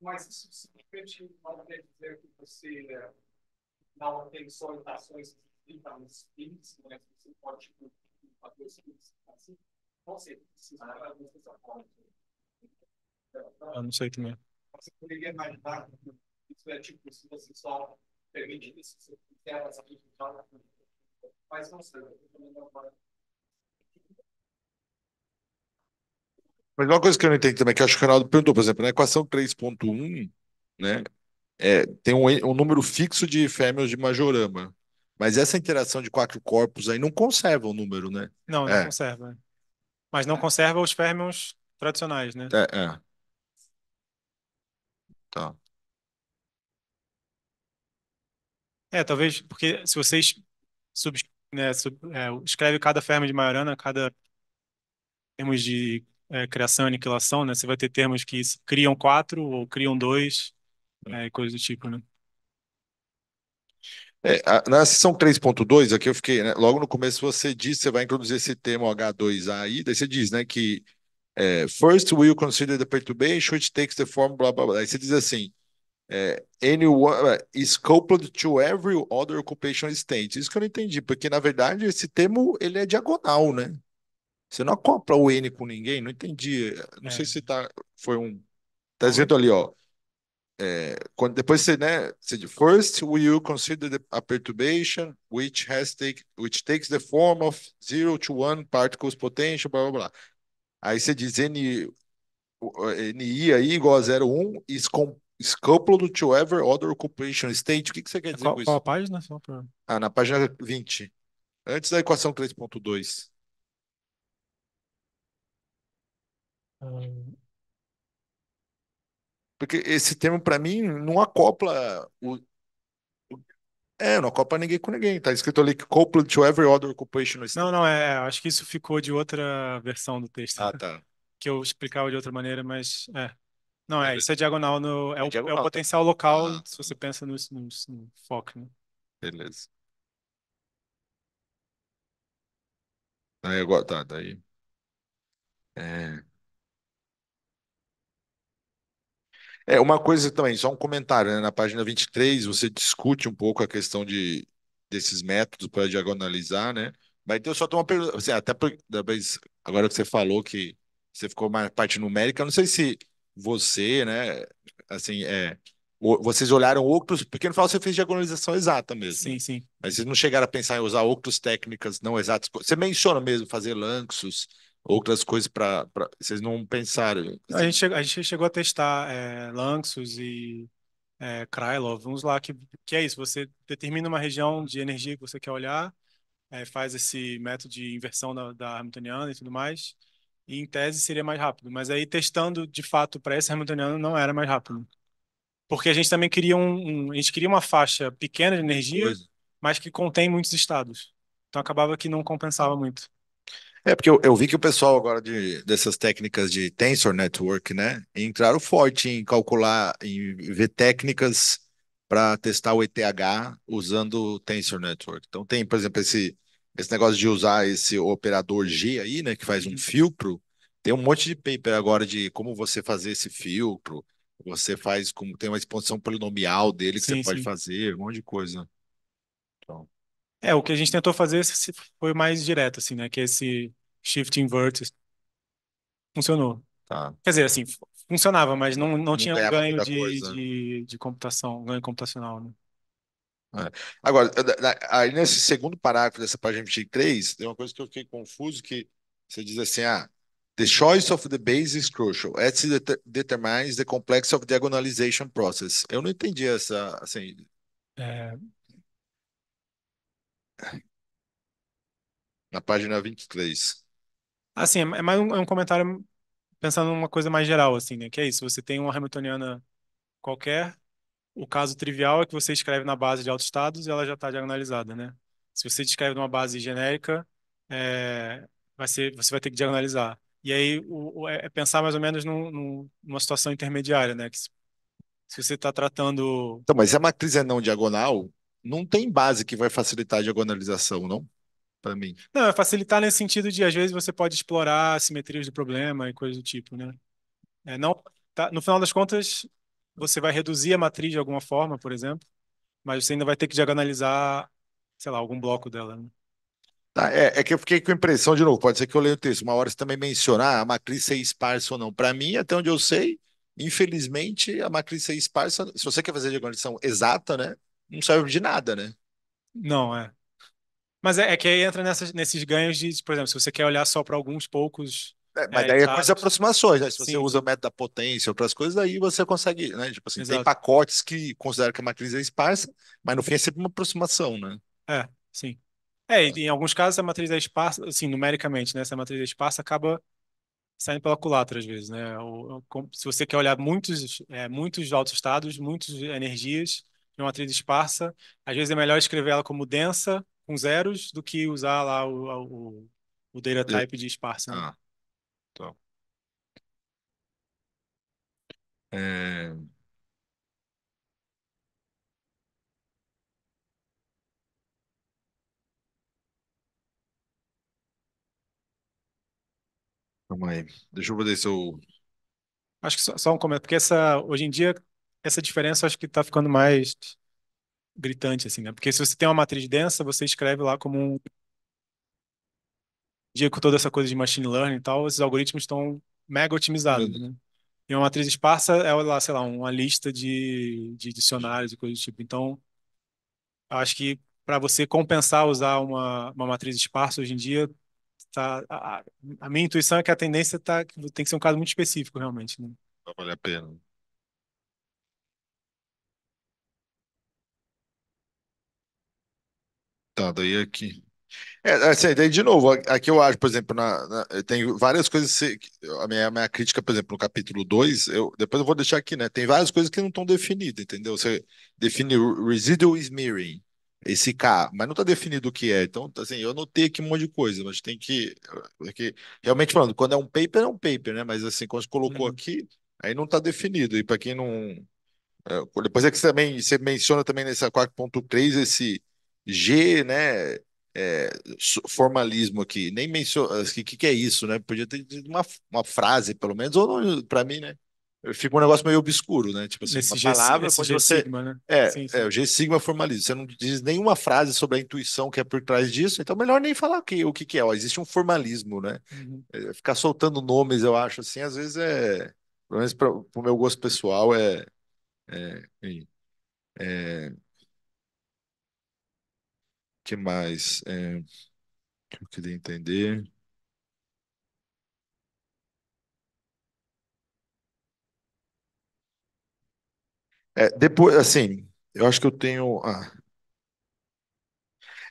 E: Mas isso simplesmente não quer dizer que você é, não tem solitações orientações que ficam nos fins, mas você pode tipo, fazer os fins assim. Não sei, precisa de dessa forma. Então, eu não sei também. Você poderia imaginar que isso é tipo, se você só permite isso, se você quiser essa dificuldade, mas não sei, eu também não
D: Mas uma coisa que eu não entendi também, que acho que o Ronaldo perguntou, por exemplo, na equação 3.1, né, é, tem um, um, número fixo de fêmeas de majorama. Mas essa interação de quatro corpos aí não conserva o número, né? Não, não é.
B: conserva. Mas não conserva os férmions tradicionais, né? É,
D: é. Tá.
B: É, talvez, porque se vocês sub, né, sub, é, escreve cada férmion de maiorana, cada termos de é, criação e aniquilação, né? Você vai ter termos que criam quatro ou criam dois, hum. é, coisa do tipo, né?
D: É, a, na seção 3.2, aqui eu fiquei, né, logo no começo você disse você vai introduzir esse termo H2A aí, daí você diz, né, que é, first will consider the perturbation which takes the form blá blá blá. Aí você diz assim, é, anyone é, is coupled to every other occupation state. Isso que eu não entendi, porque na verdade esse termo ele é diagonal, né? Você não compra o N com ninguém, não entendi. Não é. sei se tá, foi um. Tá dizendo ali, ó. É, quando, depois você, né? Você diz, First, you consider the, a perturbation which has take, which takes the form of zero to one particles potential, blá blá blá. Aí você diz N, NI aí igual a zero um is com, coupled to ever other occupation state. O que, que você quer é dizer qual, com isso? Qual a página? Ah, na página 20. Antes da equação 3.2. Porque esse termo, para mim, não acopla o, é, não acopla ninguém com ninguém. Tá escrito ali que coupled to every other occupational
B: Não, não, é. Acho que isso ficou de outra versão do texto. Ah, tá. Que eu explicava de outra maneira, mas. É. Não, é. Isso é diagonal no. É, É o, é o tá? potencial local Ah, se você pensa no, no, no foco, né?
D: beleza. Aí agora, tá, daí. É. É, uma coisa também, só um comentário, né? Na página 23, você discute um pouco a questão de, desses métodos para diagonalizar, né? Mas então, só tenho uma pergunta, assim, até por, agora que você falou que você ficou mais parte numérica, eu não sei se você, né, assim, é, vocês olharam outros, porque no final você fez diagonalização exata mesmo. Né? Sim, né? sim. Mas vocês não chegaram a pensar em usar outras técnicas não exatas. Você menciona mesmo fazer lanços, outras coisas para vocês não pensaram? A gente,
B: assim. chegou, a gente chegou a testar é, e é, Krylov, vamos lá que, que é isso, você determina uma região de energia que você quer olhar, é, faz esse método de inversão da, da Hamiltoniana e tudo mais, e em tese seria mais rápido, mas aí testando de fato para esse Hamiltoniano não era mais rápido. Porque a gente também queria um, um a gente queria uma faixa pequena de energia, pois. mas que contém muitos estados. Então acabava que não compensava muito.
D: É, porque eu, eu, vi que o pessoal agora de, dessas técnicas de Tensor Network, né, entraram forte em calcular, em ver técnicas para testar o ETH usando o Tensor Network. Então tem, por exemplo, esse, esse negócio de usar esse operador G aí, né, que faz um uhum. filtro. Tem um monte de paper agora de como você fazer esse filtro, você faz como tem uma expansão polinomial dele que sim, você pode sim. fazer, um monte de coisa.
B: É, o que a gente tentou fazer se- foi mais direto, assim, né? Que é esse shift invert funcionou. Tá. Quer dizer, assim, funcionava, mas não, não Não tinha ganhava ganho muita de, coisa. de, de computação, ganho computacional, né?
D: É. Agora, aí nesse segundo parágrafo dessa página 23, tem uma coisa que eu fiquei confuso, que você diz assim, ah, the choice of the base is crucial. It determines the complex of the diagonalization process. Eu não entendi essa, assim, É. Na página 23.
B: Assim, ah, é, é mais um, é um comentário pensando numa coisa mais geral, assim, né? Que é isso, você tem uma Hamiltoniana qualquer, o caso trivial é que você escreve na base de estados e ela já está diagonalizada, né? Se você descreve numa base genérica, é, vai ser, você vai ter que diagonalizar. E aí o, o, é, é pensar mais ou menos num, num, numa situação intermediária, né? Que se, se você está tratando.
D: Então, mas se a matriz é não diagonal, não tem base que vai facilitar a diagonalização, não? Para mim.
B: Não, é facilitar nesse sentido de, às vezes, você pode explorar simetrias do problema e coisas do tipo, né? É, não, tá, no final das contas, você vai reduzir a matriz de alguma forma, por exemplo, mas você ainda vai ter que diagonalizar, sei lá, algum bloco dela, né?
D: Tá, é, é, que eu fiquei com a impressão, de novo, pode ser que eu leia o texto, uma hora você também mencionar ah, a matriz ser é esparsa ou não. Para mim, até onde eu sei, infelizmente, a matriz ser é esparsa, se você quer fazer a diagonalização exata, né? não serve de nada, né? Não, é.
B: Mas é, é que aí entra nesses ganhos de, por exemplo, se você quer olhar só para alguns
D: poucos. É, é mas é, daí é com as aproximações, né? Se você Sim. usa o método da potência, ou outras coisas, aí você consegue, né? Tipo assim, Exato. tem pacotes que consideram que a matriz é esparsa, mas no fim é sempre uma aproximação, né?
B: É, sim. É, e em alguns casos a matriz é esparsa, assim, numericamente, né? Se a matriz é esparsa, acaba saindo pela culatra às vezes, né? Ou, ou, se você quer olhar muitos, é, muitos altos estados, muitas energias, de uma matriz esparsa, às vezes é melhor escrever ela como densa, com zeros, do que usar lá o, o, o data type de esparsa. Né? Ah,
E: tá. É...
D: Calma aí. Deixa eu ver se eu.
B: Acho que só, só um comentário, porque essa, hoje em dia essa diferença acho que está ficando mais gritante, assim, né? Porque se você tem uma matriz densa, você escreve lá como um... Dia com toda essa coisa de machine learning e tal, esses algoritmos estão mega otimizados, uhum. né? E uma matriz esparsa é lá, sei lá, uma lista de, de dicionários e coisas do tipo. Então, acho que para você compensar usar uma, uma matriz esparsa hoje em dia, tá, a, a minha intuição é que a tendência tá, tem que ser um caso muito específico, realmente, né?
D: vale a pena. aí aqui. É, assim, daí de novo, aqui eu acho, por exemplo, na, na- tem várias coisas. A minha, a minha crítica, por exemplo, no capítulo 2, eu, depois eu vou deixar aqui, né? Tem várias coisas que não estão definidas, entendeu? Você define o residual smearing, esse K, mas não está definido o que é. Então, assim, eu anotei aqui um monte de coisa, mas tem que. porque é realmente falando, quando é um paper, é um paper, né? Mas assim, quando você colocou Uhum. aqui, aí não está definido. E para quem não. É, depois é que você também você menciona também nessa 4.3 esse. G, né? É, formalismo aqui, nem mencionou o que, que é isso, né? Podia ter uma, uma frase, pelo menos, ou para mim, né? Fica um negócio meio obscuro, né? Tipo assim, uma G, palavra, G você. Sigma, né? é, sim, é, sim. é, o G sigma é formalismo. Você não diz nenhuma frase sobre a intuição que é por trás disso, então melhor nem falar o que, o que, que é. Ó, existe um formalismo, né? Uhum. É, ficar soltando nomes, eu acho, assim, às vezes é. Pelo menos para o meu gosto pessoal, é, é, é que mais é, que eu queria entender? É, depois, assim, eu acho que eu tenho. Ah,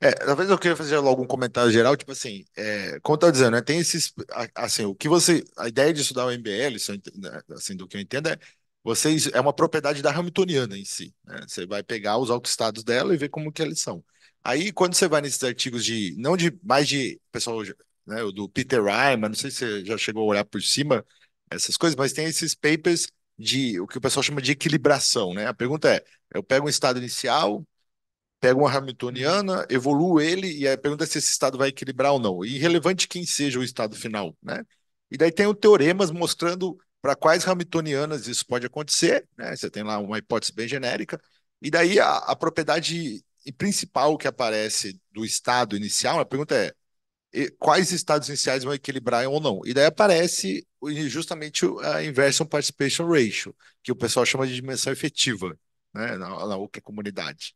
D: é, talvez eu queria fazer logo um comentário geral, tipo assim, é, como eu estava dizendo, né, tem esses, a- assim, o que você, a ideia de estudar o MBL, né, assim, do que eu entendo, é, vocês, é uma propriedade da Hamiltoniana em si, né? você vai pegar os autoestados dela e ver como que eles são. Aí, quando você vai nesses artigos de, não de, mais de, pessoal, né, o do Peter Ryan, não sei se você já chegou a olhar por cima essas coisas, mas tem esses papers de o que o pessoal chama de equilibração, né? A pergunta é, eu pego um estado inicial, pego uma Hamiltoniana, evoluo ele e a pergunta é se esse estado vai equilibrar ou não. E relevante quem seja o estado final, né? E daí tem o teoremas mostrando para quais Hamiltonianas isso pode acontecer, né? Você tem lá uma hipótese bem genérica. E daí a, a propriedade e principal que aparece do estado inicial, a pergunta é quais estados iniciais vão equilibrar ou não. E daí aparece justamente a Inversion Participation Ratio, que o pessoal chama de dimensão efetiva né, na, outra comunidade.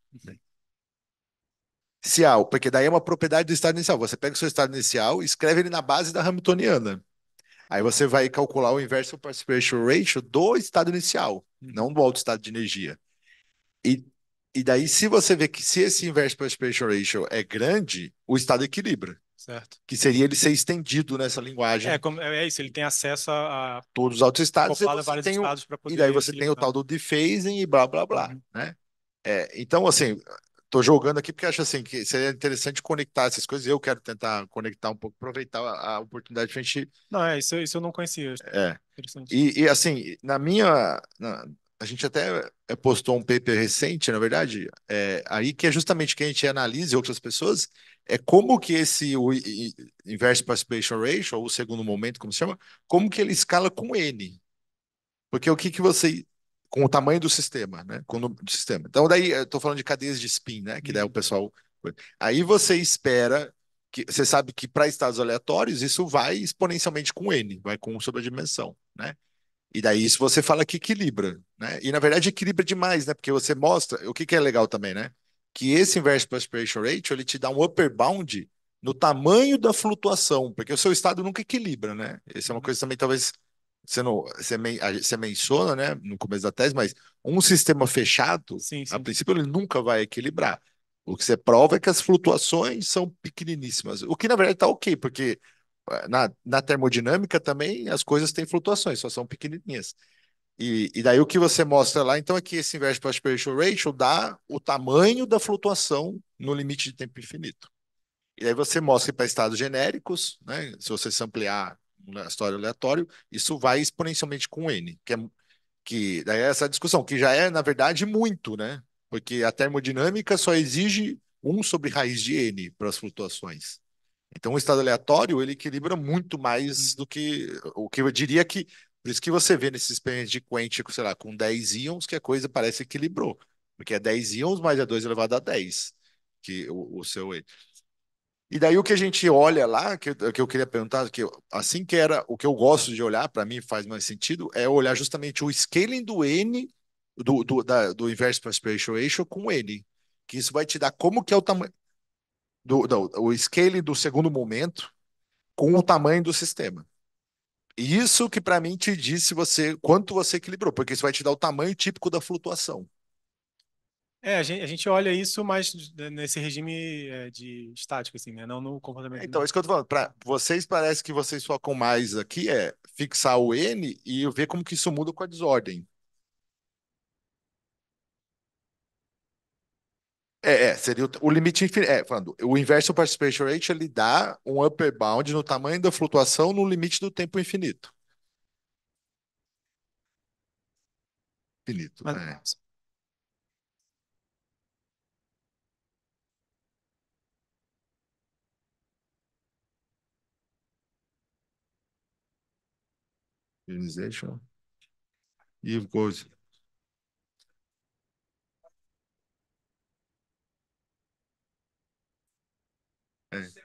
D: Se há, porque daí é uma propriedade do estado inicial. Você pega o seu estado inicial e escreve ele na base da Hamiltoniana. Aí você vai calcular o Inversion Participation Ratio do estado inicial, uhum. não do alto estado de energia. E e daí, se você vê que se esse inverse participation ratio é grande, o Estado equilibra. Certo. Que seria ele ser estendido nessa linguagem. É,
B: como, é isso, ele tem acesso a, a
D: todos os outros estados. E, vários tem estados e daí você tem o tal do dephasing e blá blá blá. Uhum. Né? É, então, assim, estou jogando aqui porque acho assim que seria interessante conectar essas coisas. Eu quero tentar conectar um pouco, aproveitar a, a oportunidade de a gente.
B: Não, é, isso, isso eu não conhecia.
D: É. E, e, assim, na minha. Na, a gente até eh, postou um paper recente, na verdade, é, aí que é justamente que a gente analise outras pessoas, é como que esse o, inverse participation ratio, ou o segundo momento, como se chama, como que ele escala com N. Porque o que, que você. com o tamanho do sistema, né? Com o do sistema. Então, daí, eu estou falando de cadeias de spin, né? Que daí o uhum. pessoal. Aí você espera. Que, você sabe que para estados aleatórios isso vai exponencialmente com n, vai com sobre a dimensão né? E daí isso você fala que equilibra, né? E na verdade equilibra demais, né? Porque você mostra, o que, que é legal também, né? Que esse inverse perspiration ratio, ele te dá um upper bound no tamanho da flutuação, porque o seu estado nunca equilibra, né? Essa é uma uhum. coisa também talvez você não você, men, você menciona, né, no começo da tese, mas um sistema fechado, sim, sim. a princípio ele nunca vai equilibrar. O que você prova é que as flutuações são pequeniníssimas, o que na verdade está ok, porque eh, na, na termodinâmica também as coisas têm flutuações, só são pequenininhas. E, e daí o que você mostra lá, então, é que esse inverse perspiration ratio dá o tamanho da flutuação no limite de tempo infinito. E aí você mostra para estados genéricos, né, se você ampliar na história aleatório, isso vai exponencialmente com n, que é que daí é essa discussão, que já é, na verdade, muito, né? Porque a termodinâmica só exige 1 sobre raiz de n para as flutuações. Então, o estado aleatório ele equilibra muito mais do que o que eu diria que. Por isso que você vê nesses experimentos de quântico, sei lá, com 10 íons, que a coisa parece que equilibrou. Porque é 10 íons mais é 2 elevado a 10, que o, o seu. E daí o que a gente olha lá, que, que eu queria perguntar, que assim que era o que eu gosto de olhar, para mim faz mais sentido, é olhar justamente o scaling do N, do, do, da, do inverse perspiration ratio com N. Que isso vai te dar como que é o tamanho do, do, o scale do segundo momento com o tamanho do sistema. E isso que para mim te diz se você quanto você equilibrou, porque isso vai te dar o tamanho típico da flutuação.
B: É, a gente, a gente olha isso mais nesse regime é, de estático, assim, né? Não no comportamento. então, é isso que
D: eu tô falando. Para vocês parece que vocês focam mais aqui é fixar o N e ver como que isso muda com a desordem. É, é, seria o, o limite infinito. É, falando, o inverso participation rate ele dá um upper bound no tamanho da flutuação no limite do tempo infinito. Infinito, Mas... né? Unionization. E goes É.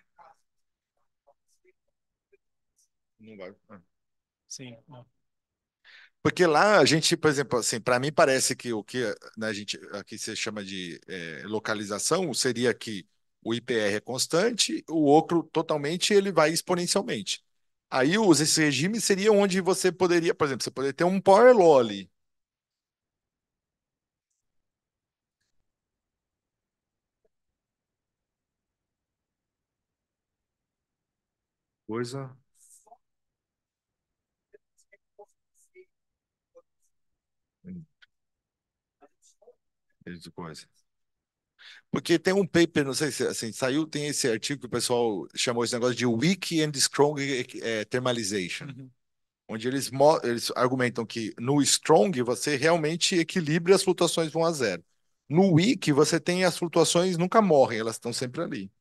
B: Não vai. Ah. Sim. Não.
D: Porque lá a gente, por exemplo, assim, para mim parece que o que né, a gente aqui se chama de é, localização seria que o IPR é constante, o outro totalmente ele vai exponencialmente. Aí esse regime seria onde você poderia, por exemplo, você poderia ter um power law ali, coisa. De coisa. Porque tem um paper, não sei se assim, saiu, tem esse artigo que o pessoal chamou esse negócio de Weak and Strong é, eh, eh, Thermalization. Uhum. Onde eles, eles argumentam que no strong você realmente equilibra as flutuações vão a zero. No weak você tem as flutuações nunca morrem, elas estão sempre ali.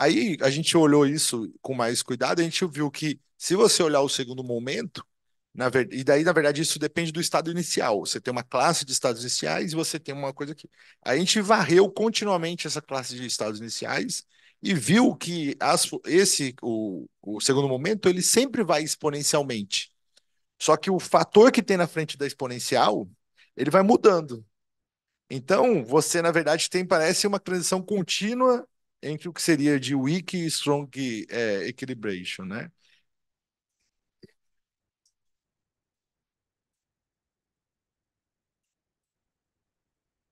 D: Aí a gente olhou isso com mais cuidado, a gente viu que se você olhar o segundo momento, na ver... e daí na verdade isso depende do estado inicial. Você tem uma classe de estados iniciais e você tem uma coisa aqui. A gente varreu continuamente essa classe de estados iniciais e viu que as... esse o... o segundo momento ele sempre vai exponencialmente. Só que o fator que tem na frente da exponencial, ele vai mudando. Então, você, na verdade, tem, parece, uma transição contínua entre o que seria de weak e strong é, equilibration, né?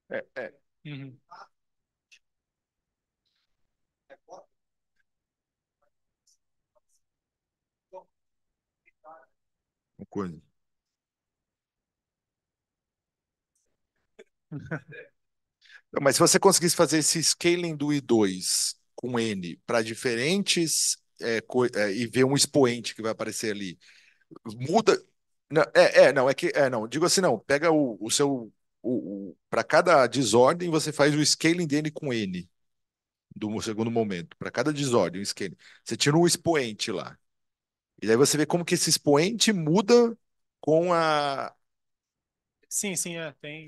E: É, é. Uhum.
D: coisa. Mas se você conseguisse fazer esse scaling do I2 com N para diferentes é, é, e ver um expoente que vai aparecer ali, muda. Não, é, é, não, é que. É, não, digo assim, não. Pega o, o seu. O, o para cada desordem, você faz o scaling dele com N do segundo momento. Para cada desordem, o scaling. Você tira um expoente lá. E aí você vê como que esse expoente muda com a. Sim, sim, é, tem.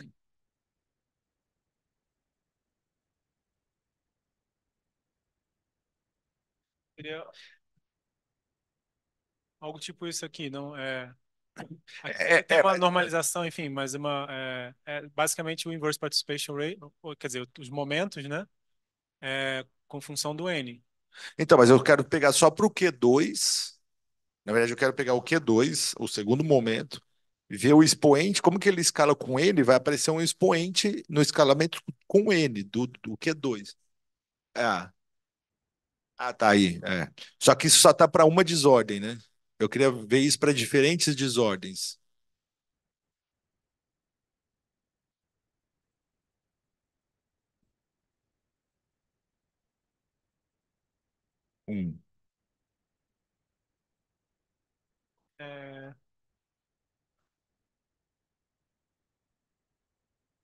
B: Seria algo tipo isso aqui, não é. Aqui É, tem tipo é, uma normalização, enfim, mas uma é, é basicamente o inverse participation rate, ou, quer dizer, os momentos, né? É, com função
D: do n. então, mas eu quero pegar só para o Q2. Na verdade, eu quero pegar o Q2, o segundo momento, ver o expoente, como que ele escala com N, vai aparecer um expoente no escalamento com N do, do Q2. Ah. Ah, tá aí. É. Só que isso só tá para uma desordem, né? Eu queria ver isso para diferentes desordens.
F: Um.
E: É...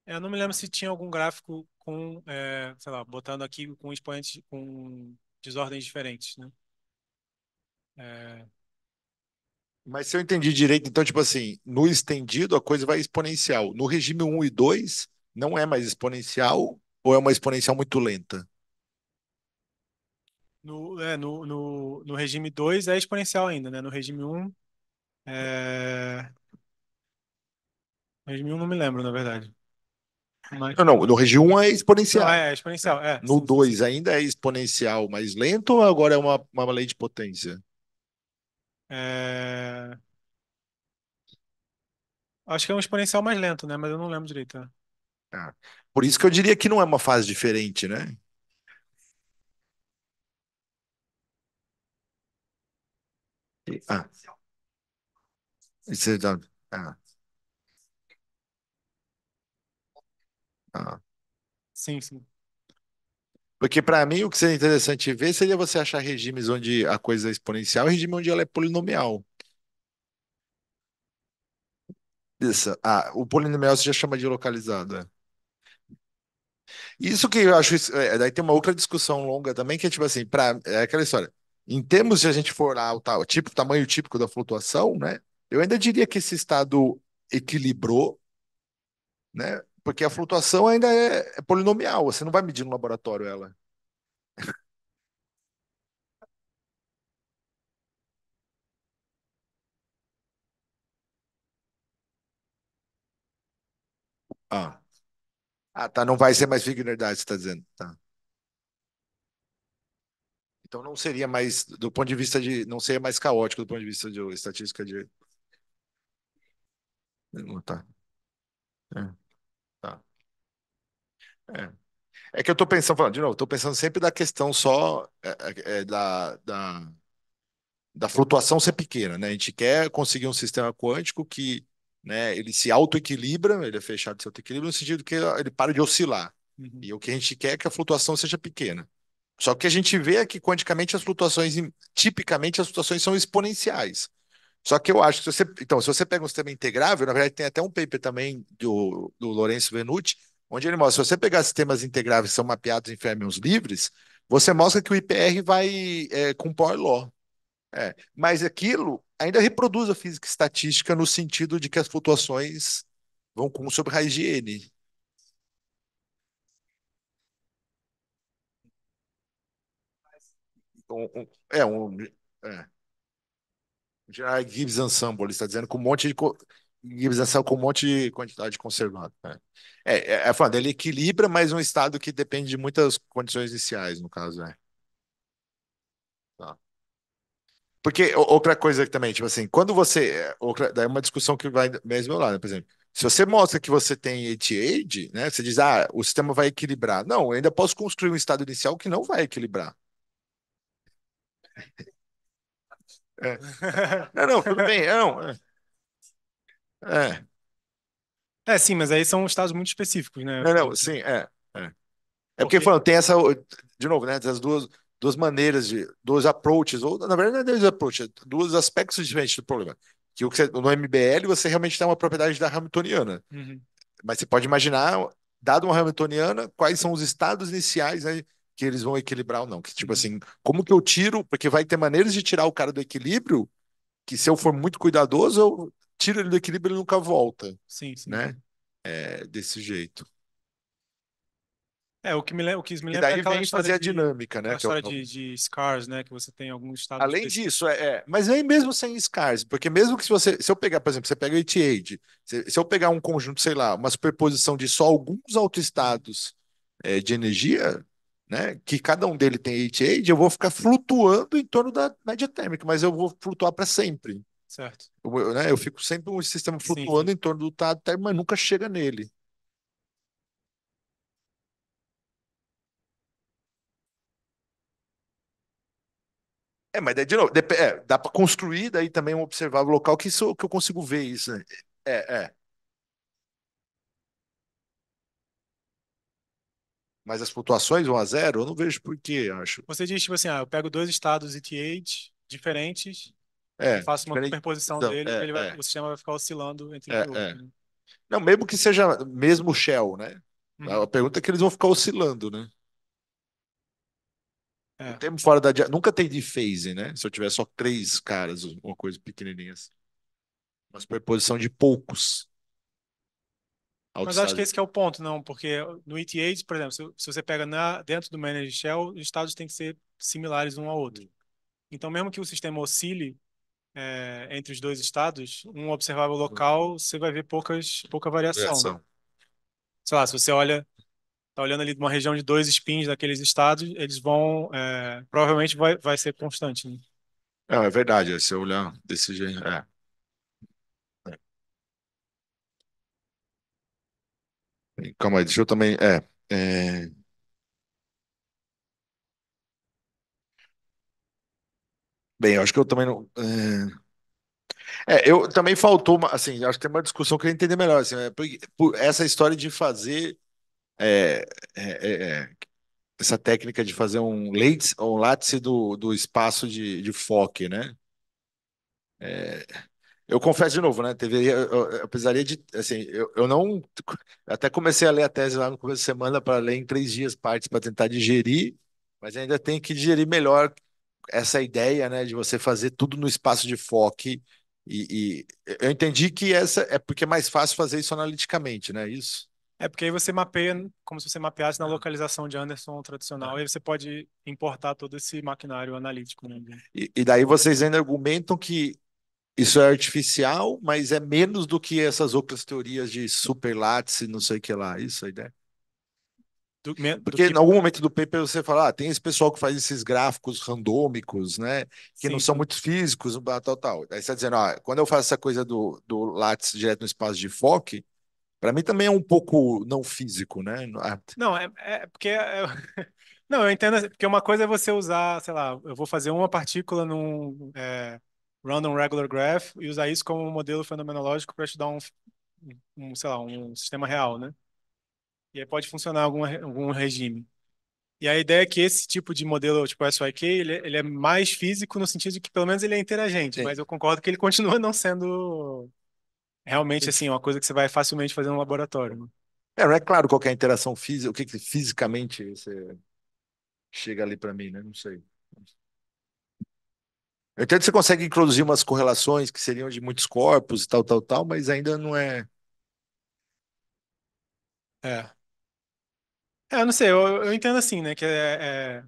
B: Eu não me lembro se tinha algum gráfico com, é, sei lá, botando aqui com expoentes com desordens diferentes, né? É...
D: Mas se eu entendi direito, então, tipo assim, no estendido a coisa vai exponencial. No regime 1 e 2, não é mais exponencial ou é uma exponencial muito lenta?
B: No, é, no, no, no regime 2 é exponencial ainda, né? No regime 1. é... No regime 1 não me lembro, na verdade.
D: Mas... Não, não, no Regi 1 é exponencial. É, é, exponencial, é. No 2 ainda é exponencial mais lento ou agora é uma, uma lei de potência? É...
B: Acho que é um exponencial mais lento, né? Mas eu não lembro direito.
D: Ah, por isso que eu diria que não é uma fase diferente, né? Ah. é... ah. Ah. Sim, sim. Porque para mim o que seria interessante ver seria você achar regimes onde a coisa é exponencial e regime onde ela é polinomial. Isso. Ah, o polinomial você já chama de localizado. É. Isso que eu acho. isso- é, daí tem uma outra discussão longa também, que é tipo assim, pra, é aquela história. Em termos de a gente for lá, o tal, tipo, tamanho típico da flutuação, né? Eu ainda diria que esse estado equilibrou, né? Porque a flutuação ainda é, é polinomial, você não vai medir no laboratório ela. Ah. Ah, tá, não vai ser mais finalidade, você está dizendo. Tá. Então não seria mais, do ponto de vista de, não seria mais caótico do ponto de vista de estatística de... Não, tá. É. É. É que eu tô pensando, falando, de novo, tô pensando sempre da questão só é, é, é, da, da, da flutuação ser pequena, né? A gente quer conseguir um sistema quântico que, né, ele se autoequilibra, ele é fechado, se autoequilibra no sentido que ele para de oscilar. Uhum. E o que a gente quer é que a flutuação seja pequena. Só que a gente vê que quanticamente as flutuações, tipicamente as flutuações são exponenciais. Só que eu acho que se você, então, se você pega um sistema integrável, na verdade tem até um paper também do, do Lourenço Venuti, onde ele mostra, se você pegar sistemas integráveis que são mapeados em fermions livres, você mostra que o IPR vai é, com power law. É, mas aquilo ainda reproduz a física estatística no sentido de que as flutuações vão com sobre raiz de N. Um, um, é um. É. Gerard Gibbs Ensemble está dizendo que um monte de. Gibização com um monte de quantidade conservada. Né? É, é, é falando, ele equilibra, mas um estado que depende de muitas condições iniciais, no caso, né? Tá. Porque outra coisa também, tipo assim, quando você. É, outra, daí é uma discussão que vai mesmo lá, né? Por exemplo, se você mostra que você tem ETA, né? Você diz, ah, o sistema vai equilibrar. Não, eu ainda posso construir um estado inicial que não vai equilibrar.
B: É. Não, não, tudo bem. Não, é. É. É, sim, mas aí são estados muito específicos, né? Não, não,
D: sim, é. é. É porque Porque falando, tem essa, de novo, né, essas duas, duas maneiras de, dois approaches, ou na verdade não é dois approaches, é dois aspectos diferentes do problema. Que o que você- no MBL você realmente tem uma propriedade da Hamiltoniana, Uhum. mas você pode imaginar, dado uma Hamiltoniana, quais são os estados iniciais, né, que eles vão equilibrar ou não. Que tipo uhum. assim, como que eu tiro? Porque vai ter maneiras de tirar o cara do equilíbrio que se eu for muito cuidadoso, eu tira ele do equilíbrio, ele nunca volta. Sim, sim. Né? É, desse jeito.
B: É, o que me lembra, o que me lembra e é daí é vem fazer a dinâmica, de, né? A é história eu... de, de, Scars, né? Que você tem algum estado. Além disso,
D: é, é, Mas nem mesmo sem Scars, porque mesmo que se você. Se eu pegar, por exemplo, você pega o 88, se, se eu pegar um conjunto, sei lá, uma superposição de só alguns autoestados é, de energia, né? Que cada um dele tem age, eu vou ficar flutuando em torno da média térmica, mas eu vou flutuar para sempre. Certo. Eu, né, eu fico sempre o um sistema flutuando sim, sim. em torno do dado mas nunca chega nele. É, mas daí, de novo, é, dá para construir daí também um observável local que, isso, que eu consigo ver isso. Né? É, é. Mas as flutuações vão a zero? Eu não vejo por quê, acho.
B: Você diz, tipo assim, ah, eu pego dois estados ETH diferentes
D: é, uma superposição então, dele, é, ele vai,
B: é. o sistema vai ficar oscilando entre é, um e
D: outro. Não, mesmo que seja mesmo shell, né? A uhum. pergunta é que eles vão ficar oscilando, né? É. tempo fora da nunca tem de phase, né? Se eu tiver só três caras, uma coisa pequenininha assim. Uma superposição de poucos. Mas acho que esse
B: que é o ponto, não, porque no ETH, por exemplo, se, se você pega na, dentro do Managed Shell, os estados têm que ser similares um ao outro. Hum. Então, mesmo que o sistema oscile é, entre os dois estados, um observável uhum. local, você vai ver poucas, pouca variação. Né? Sei lá, se você olha, tá olhando ali de uma região de dois spins daqueles estados, eles vão, é, provavelmente vai, vai ser constante. Né?
D: É, é verdade, é, se eu olhar desse jeito, é. é. Calma aí, deixa eu também. É, é, Bem, eu acho que eu também não. É, é, eu também faltou, uma- assim, acho que tem uma discussão que eu queria entender melhor, assim, é, por- por essa história de fazer é, é, é, é essa técnica de fazer um leite, um látice do, do espaço de, de Fock, né? É, eu confesso de novo, né? Deveria, eu, eu- precisaria de, assim, eu, eu não, até comecei a ler a tese lá no começo de semana para ler em três dias partes para tentar digerir, mas ainda tem que digerir melhor essa ideia né, de você fazer tudo no espaço de foco. E, e eu entendi que essa é porque é mais fácil fazer isso analiticamente, né? Isso. É
B: porque aí você mapeia como se você mapeasse na é. localização de Anderson tradicional, é. e aí você pode importar todo esse maquinário analítico. Né?
D: E, e, daí vocês ainda argumentam que isso é artificial, mas é menos do que essas outras teorias de superlátice, não sei o que lá. É isso a ideia? Né? Do, Porque que... em algum momento do paper você fala, ah, tem esse pessoal que faz esses gráficos randômicos, né? Que Sim. não são muito físicos, tal, tal. Aí você está dizendo, ah, quando eu faço essa coisa do, do Lattes direto no espaço de foco, para mim também é um pouco não físico, né?
B: Não, ah, é, é porque. É... é não, eu entendo, porque uma coisa é você usar, sei lá, eu vou fazer uma partícula num é, random regular graph e usar isso como um modelo fenomenológico para te dar um, um, sei lá, um sistema real, né? E aí pode funcionar algum, algum regime. E a ideia é que esse tipo de modelo, tipo SYK, ele, é, ele é mais físico no sentido de que pelo menos ele é interagente, Sim. mas eu concordo que ele continua não sendo realmente assim uma coisa que você vai facilmente fazer no laboratório. Né?
D: É, não é claro qual é a interação física, o que, que fisicamente você chega ali para mim, né? Não sei. Eu entendo que você consegue introduzir umas correlações que seriam de muitos corpos e tal, tal, tal, mas ainda não é. É.
B: É, eu não sei, eu,
D: eu entendo assim, né? Que é, é,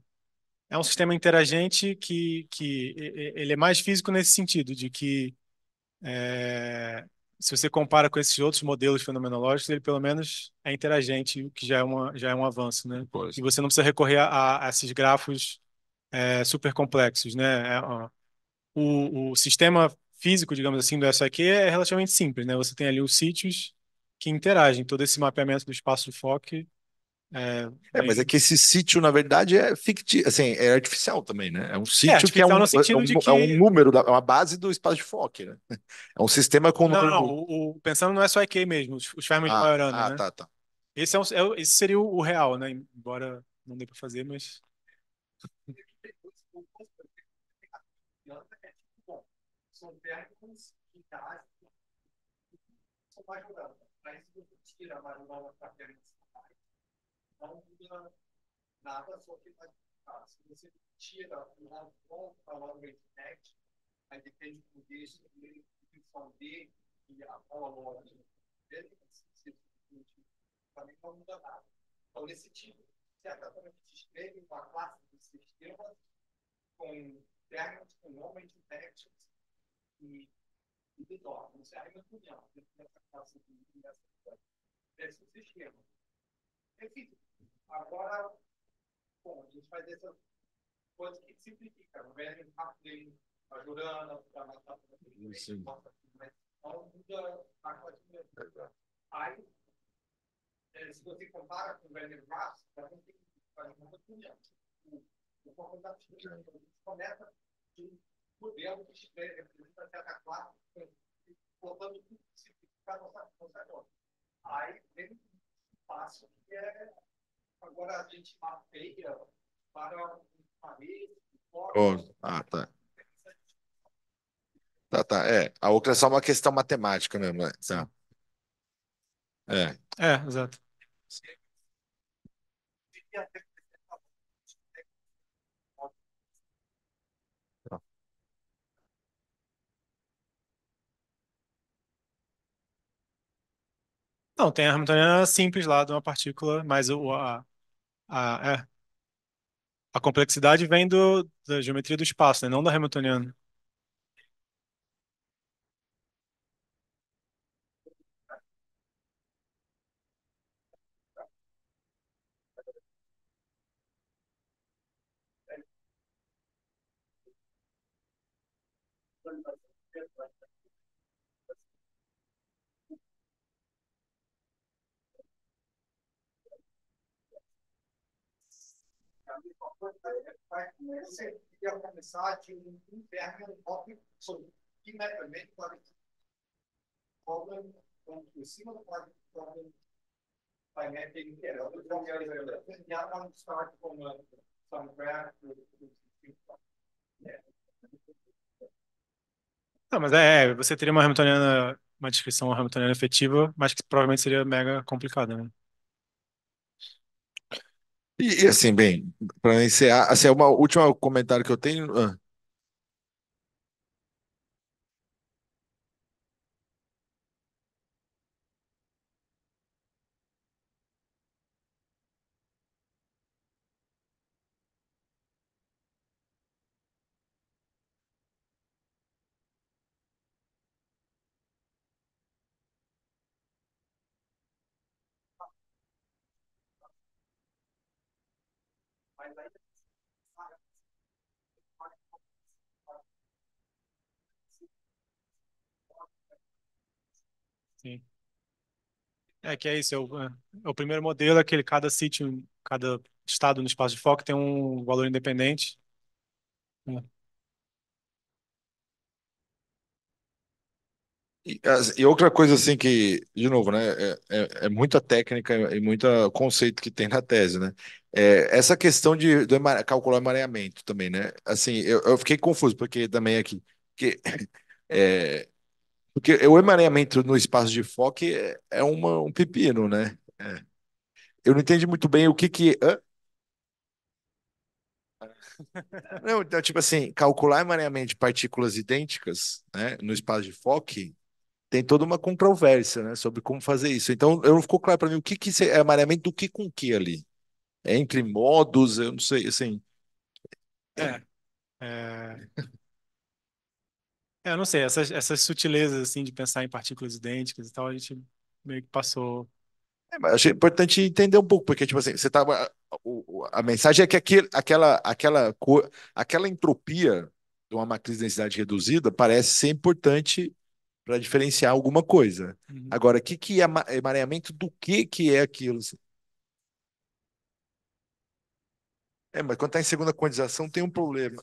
D: é um
B: sistema interagente que, que ele é mais físico nesse sentido, de que é, se você compara com esses outros modelos fenomenológicos, ele pelo menos é interagente, o que já é, uma, já é um avanço, né? E você não precisa recorrer a, a esses grafos é, super complexos, né? É, o, o sistema físico, digamos assim, do SAQ é relativamente simples, né? Você tem ali os sítios que interagem, todo esse mapeamento do
D: espaço de foco é, é mas é que esse sítio, na verdade, é fictício, assim, é artificial também, né? É um é, sítio é, que, é um, é um, que é um, número, da, é uma base do espaço de Fock, né? É um sistema com. Não, não,
B: o, o, pensando só IK mesmo, os, os fermos ah, de Majorana, ah, né? tá, tá. Esse, é, um, esse seria o, o real, né? Embora não dê para fazer, mas.
E: São não muda nada, só que vai ficar. Se você tira um lado bom para o lado architect, aí depende do contexto, da função dele e a lógica dele, para mim não muda nada. Então, nesse tipo, certamente se escreve uma classe de sistemas com termos, com homens de textos e, e de dogma. Você ainda não dentro dessa né, classe de dessa É desse sistema. Enfim, Agora, bom, a gente faz essas coisas que simplificam. O velho rapidinho, a jurana, a matar, então muda a quantidade. Aí, é, se você compara com o velho Márcio, também tem que fazer uma coisa O corpo da China, a gente começa de um modelo que se representa a classe, botando tudo que se fica a nossa conta. Aí, vem um passo que é Agora a gente mapeia para
D: parede, oh, Ah, tá. Tá, tá. É, a outra é só uma questão matemática mesmo, né? Tá. É.
B: É, exato. Não, tem a Hamiltoniana simples lá de uma partícula, mas o, a, a, ah, é, a complexidade vem do, da geometria do espaço, né? Não da Hamiltoniana.
E: você ia começar de um inverno óbvio, que meramente pode problem, em cima do quadro problem, eu mapping, yeah, I want to start um a, some graph
B: Não, mas é, é, você teria uma Hamiltoniana, uma descrição Hamiltoniana efetiva, mas que provavelmente seria mega complicada, né?
D: E, e assim, bem, para encerrar, assim, é uma última comentário que eu tenho. Ah.
B: Sim. É que é isso, é o, é o primeiro modelo é aquele cada sítio, cada estado no espaço de foco tem um valor independente.
F: É.
D: E, outra coisa assim que, de novo, né, é, é, é- muita técnica e muito conceito que tem na tese, né? É, essa questão de calcular o emaranhamento também, né? Assim, eu, eu fiquei confuso porque também aqui, porque é, porque o emaranhamento no espaço de Fock é, é uma, um pepino, né? É. Eu não entendi muito bem o que que... Hã? Não, então, tipo assim, calcular emaranhamento de partículas idênticas né, no espaço de Fock tem toda uma controvérsia né, sobre como fazer isso. Então, eu não ficou claro para mim o que, que é emaranhamento do que com que ali. É entre modos, eu não sei, assim...
B: É. é... é. É, eu não sei, essas, essas sutilezas assim de pensar em partículas idênticas e tal, a gente meio que passou.
D: É, mas achei importante entender um pouco, porque tipo assim, você tá, o- a, mensagem é que aquele, aquela, aquela, aquela entropia de uma matriz de densidade reduzida parece ser importante para diferenciar alguma coisa. Uhum. Agora, o que, que é, é mareamento emaranhamento do que, que é aquilo? Assim? É, mas quando está em segunda quantização tem um problema.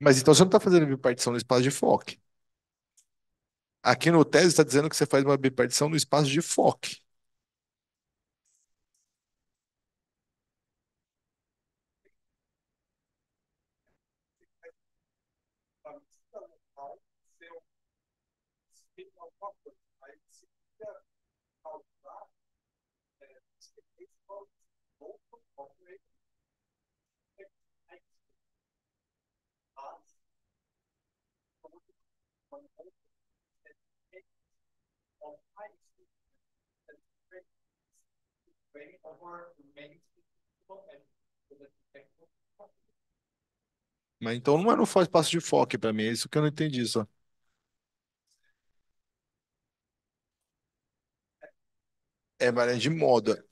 D: Mas então você não está fazendo bipartição no espaço de foco. Aqui no tese está dizendo que você faz uma bipartição no espaço de foco. mas então não no um espaço de foco para mim, é isso que eu não entendi só. É variante é de moda.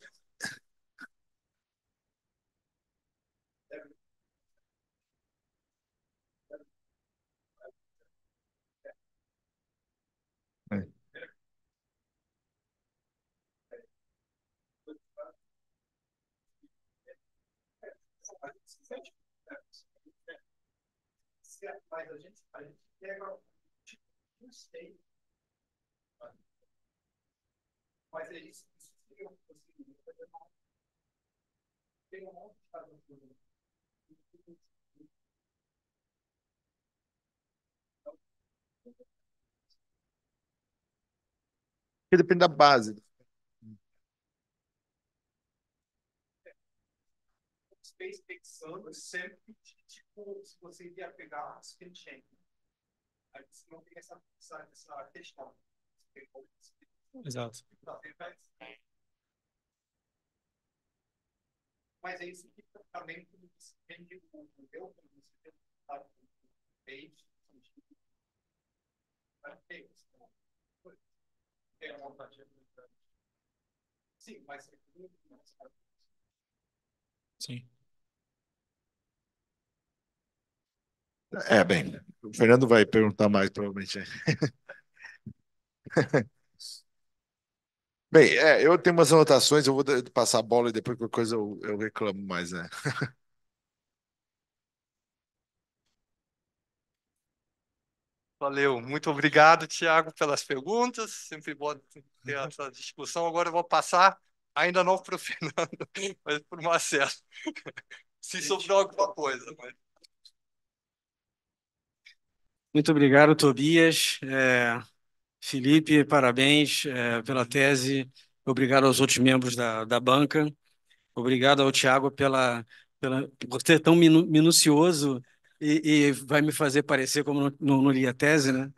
E: mas a gente, a gente pega um tipo Mas é isso, isso seria um fazer Tem um monte de fazer tudo.
D: depende da base.
E: Space pensando sempre se você vier pegar as chain, A gente não tem essa, essa, essa questão. Exato. Então, mas é isso que também depende do meu, que você tem um peixe, né? tem uma vontade de Sim, mas é
D: Sim. É, bem, o Fernando vai perguntar mais, provavelmente. Bem, é, eu tenho umas anotações, eu vou passar a bola e depois qualquer coisa eu, eu reclamo mais, né?
A: Valeu, muito obrigado, Tiago, pelas perguntas. Sempre bom ter uhum. essa discussão. Agora eu vou passar, ainda não para o Fernando, mas para o Marcelo, se sobrou alguma coisa. mas-
G: muito obrigado, Tobias. É, Felipe, parabéns é, pela tese. Obrigado aos outros membros da, da banca. Obrigado ao Tiago pela, pela, por ser tão minu, minucioso e, e, vai me fazer parecer como não, não, não, li a tese, né?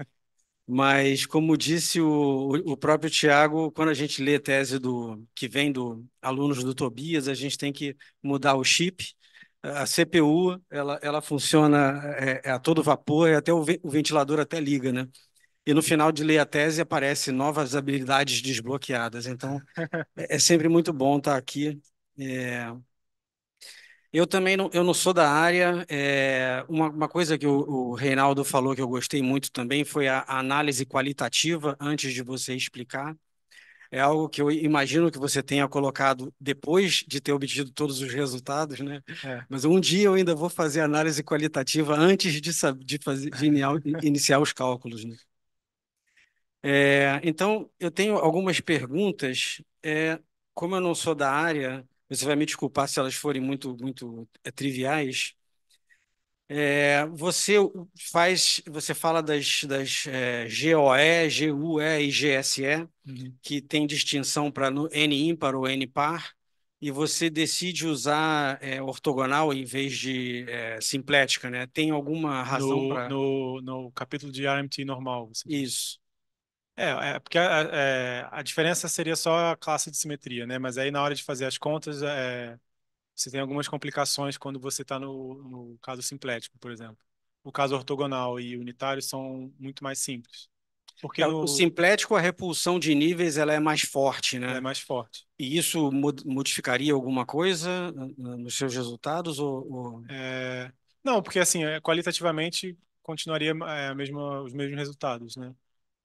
G: Mas, como disse o, o próprio Tiago, quando a gente lê tese do, que vem do alunos do Tobias, a gente tem que mudar o chip a CPU ela, ela funciona é, é a todo vapor, e até o, ve o ventilador até liga, né? E no final de ler a tese aparece novas habilidades desbloqueadas. Então, é, é sempre muito bom estar aqui. É... Eu também não, eu não sou da área. É... Uma, uma, coisa que o, o, Reinaldo falou que eu gostei muito também foi a, a análise qualitativa antes de você explicar é algo que eu imagino que você tenha colocado depois de ter obtido todos os resultados, né? É. Mas um dia eu ainda vou fazer análise qualitativa antes de, de, fazer, de iniciar os cálculos, né? É, então, eu tenho algumas perguntas. É, como eu não sou da área, você vai me desculpar se elas forem muito, muito é, triviais, é, você faz, você fala das, das é, GOE, GUE e GSE, uhum. que tem distinção para N ímpar ou N par, e você decide usar é, ortogonal em
B: vez de é, simplética, né? Tem alguma razão para... No, no capítulo de RMT normal. Isso. É, é, porque a, é, é, a, diferença seria só a classe de simetria, né? Mas aí na hora de fazer as contas, é, você tem algumas complicações quando você está no, no caso simplético, por exemplo. O caso ortogonal e unitário são muito mais simples. Porque é, o, o
G: simplético, a repulsão de níveis, ela é mais forte, né? Ela é mais forte. E isso modificaria alguma coisa nos seus resultados? Ou,
B: ou... É... Não, porque assim, é, qualitativamente continuaria é, mesma, os mesmos resultados, né?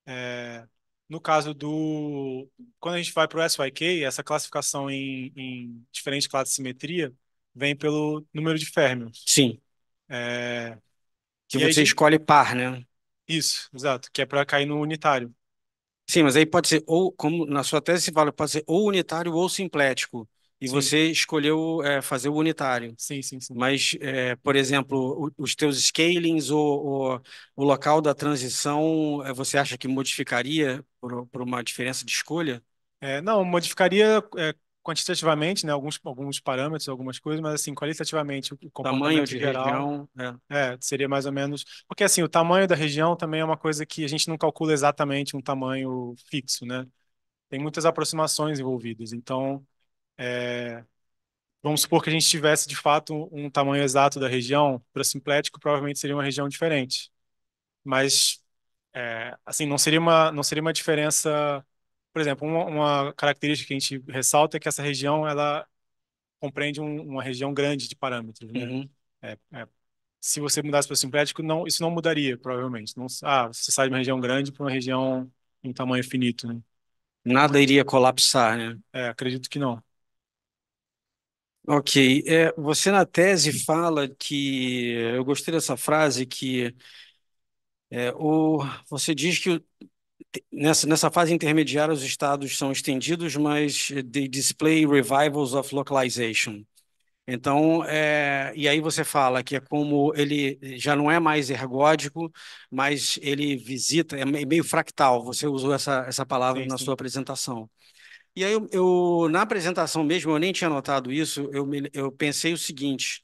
B: É... No caso do. Quando a gente vai para o SYK, essa classificação em, em diferentes classes de simetria vem pelo número de férmions. Sim. É... Que e você gente... escolhe
G: par, né? Isso, exato, que é para cair no unitário. Sim, mas aí pode ser ou, como na sua tese se fala, pode ser ou unitário ou simplético. E sim. você escolheu é, fazer o unitário. Sim, sim, sim. Mas, é, por exemplo, os teus scalings ou, ou, o local da transição, eh, você acha que modificaria por, por uma diferença de escolha?
B: É, não, modificaria quantitativamente, né, alguns, alguns parâmetros, algumas coisas, mas assim, qualitativamente, o tamanho de geral, região, né? é, seria mais ou menos, porque assim, o tamanho da região também é uma coisa que a gente não calcula exatamente um tamanho fixo, né? Tem muitas aproximações envolvidas, então é, vamos supor que a gente tivesse de fato um tamanho exato da região, para simplético provavelmente seria uma região diferente. Mas é, assim, não seria uma não seria uma diferença, por exemplo, uma, uma, característica que a gente ressalta é que essa região ela compreende um, uma região grande de parâmetros, né? uhum. é, é, se você mudasse para simplético, não, isso não mudaria, provavelmente. Não, ah, você sai de uma região grande para uma região em tamanho finito, né? Nada iria colapsar,
G: né? É, acredito que não. Ok. É, você na tese fala que eu gostei dessa frase que é, o, você diz que nessa, nessa fase intermediária os estados são estendidos, mas they display revivals of localization. Então, é, e aí você fala que é como ele eh, já não é mais ergódico, mas ele visita, é, é meio fractal. Você usou essa, essa palavra na sua apresentação. E aí, eu, eu, na apresentação mesmo, eu nem tinha notado isso, eu, eu pensei o seguinte: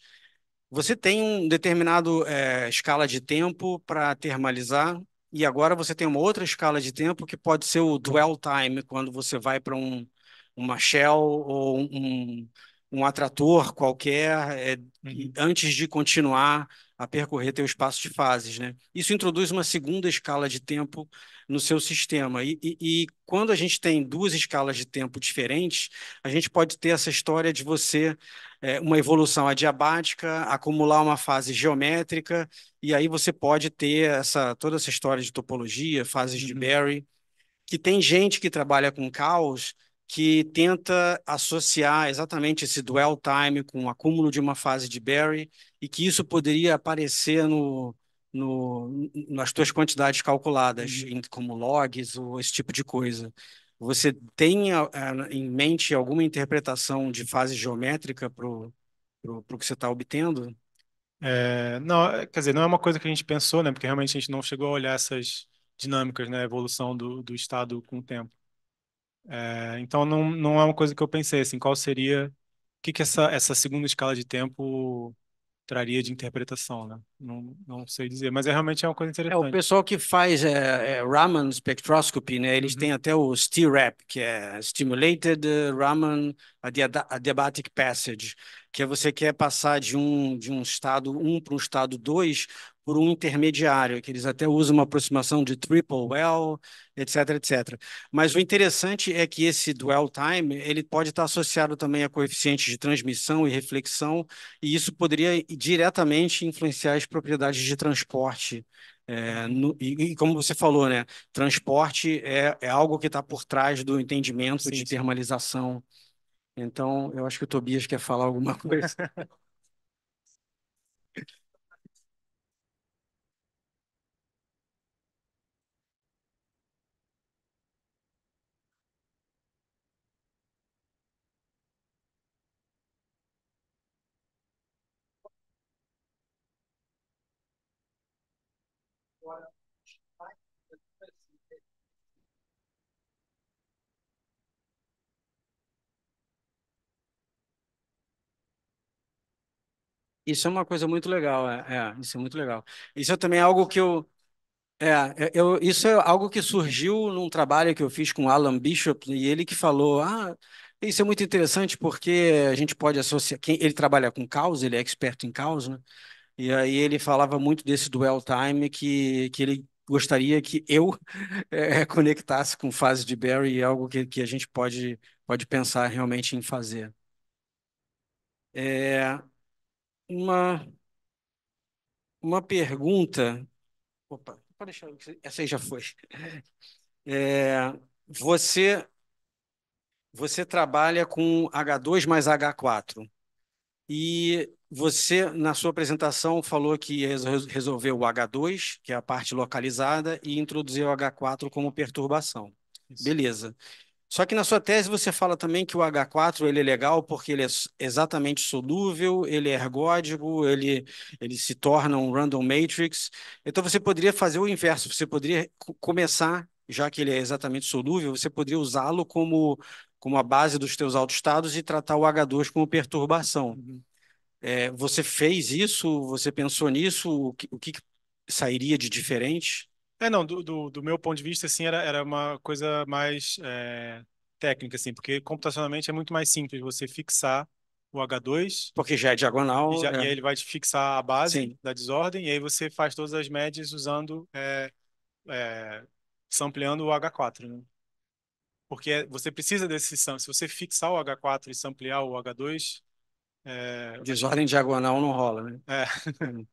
G: você tem um determinado é, escala de tempo para termalizar, e agora você tem uma outra escala de tempo que pode ser o dwell time, quando você vai para um, uma shell ou um, um atrator qualquer, é, uhum. antes de continuar a percorrer teu espaço de fases. Né? Isso introduz uma segunda escala de tempo no seu sistema. E, e, e quando a gente tem duas escalas de tempo diferentes, a gente pode ter essa história de você, é, uma evolução adiabática, acumular uma fase geométrica, e aí você pode ter essa, toda essa história de topologia, fases uhum. de Berry, que tem gente que trabalha com caos que tenta associar exatamente esse dwell time com o acúmulo de uma fase de Berry e que isso poderia aparecer no, no, nas suas quantidades calculadas, uhum. como logs ou esse tipo de coisa. Você tem ah, em mente alguma interpretação de fase geométrica para o que você está obtendo?
B: É, não, é, quer dizer, não é uma coisa que a gente pensou, né? Porque realmente a gente não chegou a olhar essas dinâmicas, né? A evolução do, do estado com o tempo. É, então não, não é uma coisa que eu pensei assim, qual seria, o que que essa, essa segunda escala de tempo traria de interpretação, né? Não, não sei dizer, mas é realmente é uma coisa É, o interessante. pessoal que faz
G: é, é, Raman Spectroscopy, né? Eles têm uhum. até o STRAP, que é Stimulated uh, Raman Adiabatic Passage, que é você quer passar de um, de um estado 1 para um estado 2 por um intermediário, que eles até usam uma aproximação de triple well, etc, etc. Mas o interessante é que esse dwell time, ele pode estar associado também a coeficientes de transmissão e reflexão, e isso poderia diretamente influenciar as propriedades de transporte. É, no, e, e, como você falou, né, transporte é, é algo que está por trás do entendimento sim, de sim. termalização. Então, eu acho que o Tobias quer falar alguma coisa. Isso é uma coisa muito legal, é, é, isso é muito legal. Isso é também algo que eu, é, é eu, isso é algo que surgiu num trabalho que eu fiz com Alan Bishop e ele que falou, ah, isso é muito interessante porque a gente pode associar, quem, ele trabalha com caos, ele é experto em caos, né? E aí ele falava muito desse dual time que, que ele gostaria que eu é, conectasse com fase de Barry, é algo que, que a gente pode, pode pensar realmente em fazer. É, uma, uma pergunta. Opa, pode deixar, essa aí já foi. É, você, você trabalha com H2 mais H4. E você, na sua apresentação, falou que resolveu o H2, que é a parte localizada, e introduziu o H4 como perturbação. Isso. Beleza. Só que na sua tese você fala também que o H4 ele é legal porque ele é exatamente solúvel, ele é ergódico, ele, ele se torna um random matrix. Então você poderia fazer o inverso, você poderia começar, já que ele é exatamente solúvel, você poderia usá-lo como, como a base dos teus autoestados e tratar o H2 como perturbação. Uhum. É, você fez isso? Você pensou nisso? O que, o que sairia de diferente?
B: É, não, do, do, do, meu ponto de vista, assim, era, era uma coisa mais é, técnica, assim, porque computacionalmente é muito mais simples você fixar o H2.
G: Porque já é diagonal. E, já, e é. aí ele vai
B: fixar a base Sim. da desordem, e aí você faz todas as médias usando, é, é, sampleando o H4, né? Porque é, você precisa desse sample. Se você fixar o H4 e samplear o H2... É... Desordem
G: diagonal não rola, né? É. é.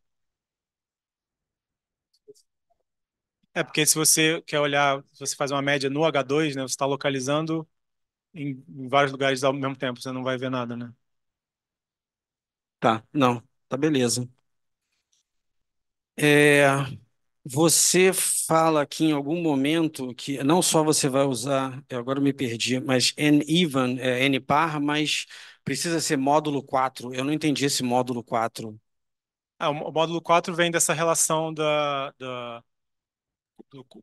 B: É, porque se você quer olhar, se você faz uma média no H2, né, você está localizando em vários lugares ao mesmo tempo, você não vai ver nada, né?
G: Tá, não, tá beleza. É, você fala aqui em algum momento que não só você vai usar, eu agora me perdi, mas n-even, é, n-par, mas precisa ser módulo 4. Eu não entendi esse módulo 4.
B: Ah, o módulo 4 vem dessa relação da, da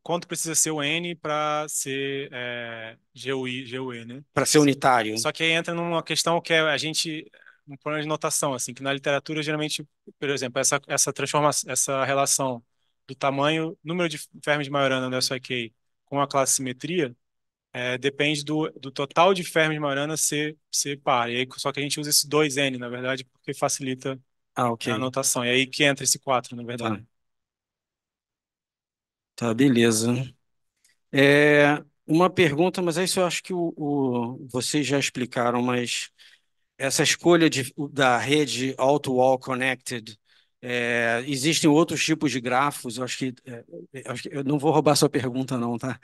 B: quanto precisa ser o N para ser é, GUI, GUE, né?
G: Para ser unitário. Só
B: que aí entra numa questão que é, a gente um problema de notação, assim, que na literatura geralmente, por exemplo, essa essa transformação, essa relação do tamanho, número de fermes de Majorana no SIK com a classe simetria, é, depende do, do total de fermes de Majorana ser, ser par. E aí, só que a gente usa esse 2N, na verdade, porque facilita ah, okay. a notação. E aí que entra esse 4, na verdade. Ah.
G: Tá, beleza. É, uma pergunta, mas isso eu acho que o, o- vocês já explicaram, mas essa escolha de- da rede All-to-All Connected, é, existem outros tipos de grafos, eu acho que, é, é eu acho que- eu não vou roubar sua pergunta não, tá?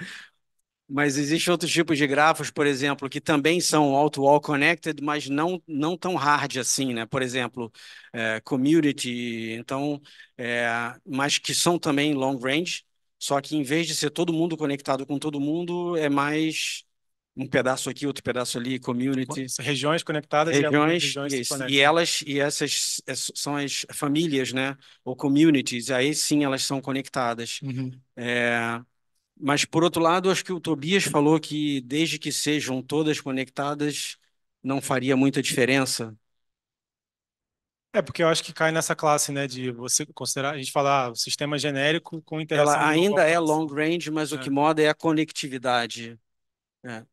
G: Mas existem outros tipos de grafos, por exemplo, que também são all-to-all connected, mas não, não tão hard assim, né? Por exemplo, é, community, então, é, mas que são também long range. Só que em vez de ser todo mundo conectado com todo mundo, é mais um pedaço aqui, outro pedaço ali,
B: community. Regiões conectadas regiões, e, regiões e
G: elas e essas é, são as famílias, né? Ou communities. Aí sim elas são conectadas. Uhum. É, mas por outro lado, acho que o Tobias falou que desde que sejam todas conectadas não faria muita diferença.
B: É, porque eu acho que cai nessa classe, né, de você considerar, a gente falar ah, sistema genérico com interação... Ela ainda é
G: long range, mas é. o que moda é a conectividade. É.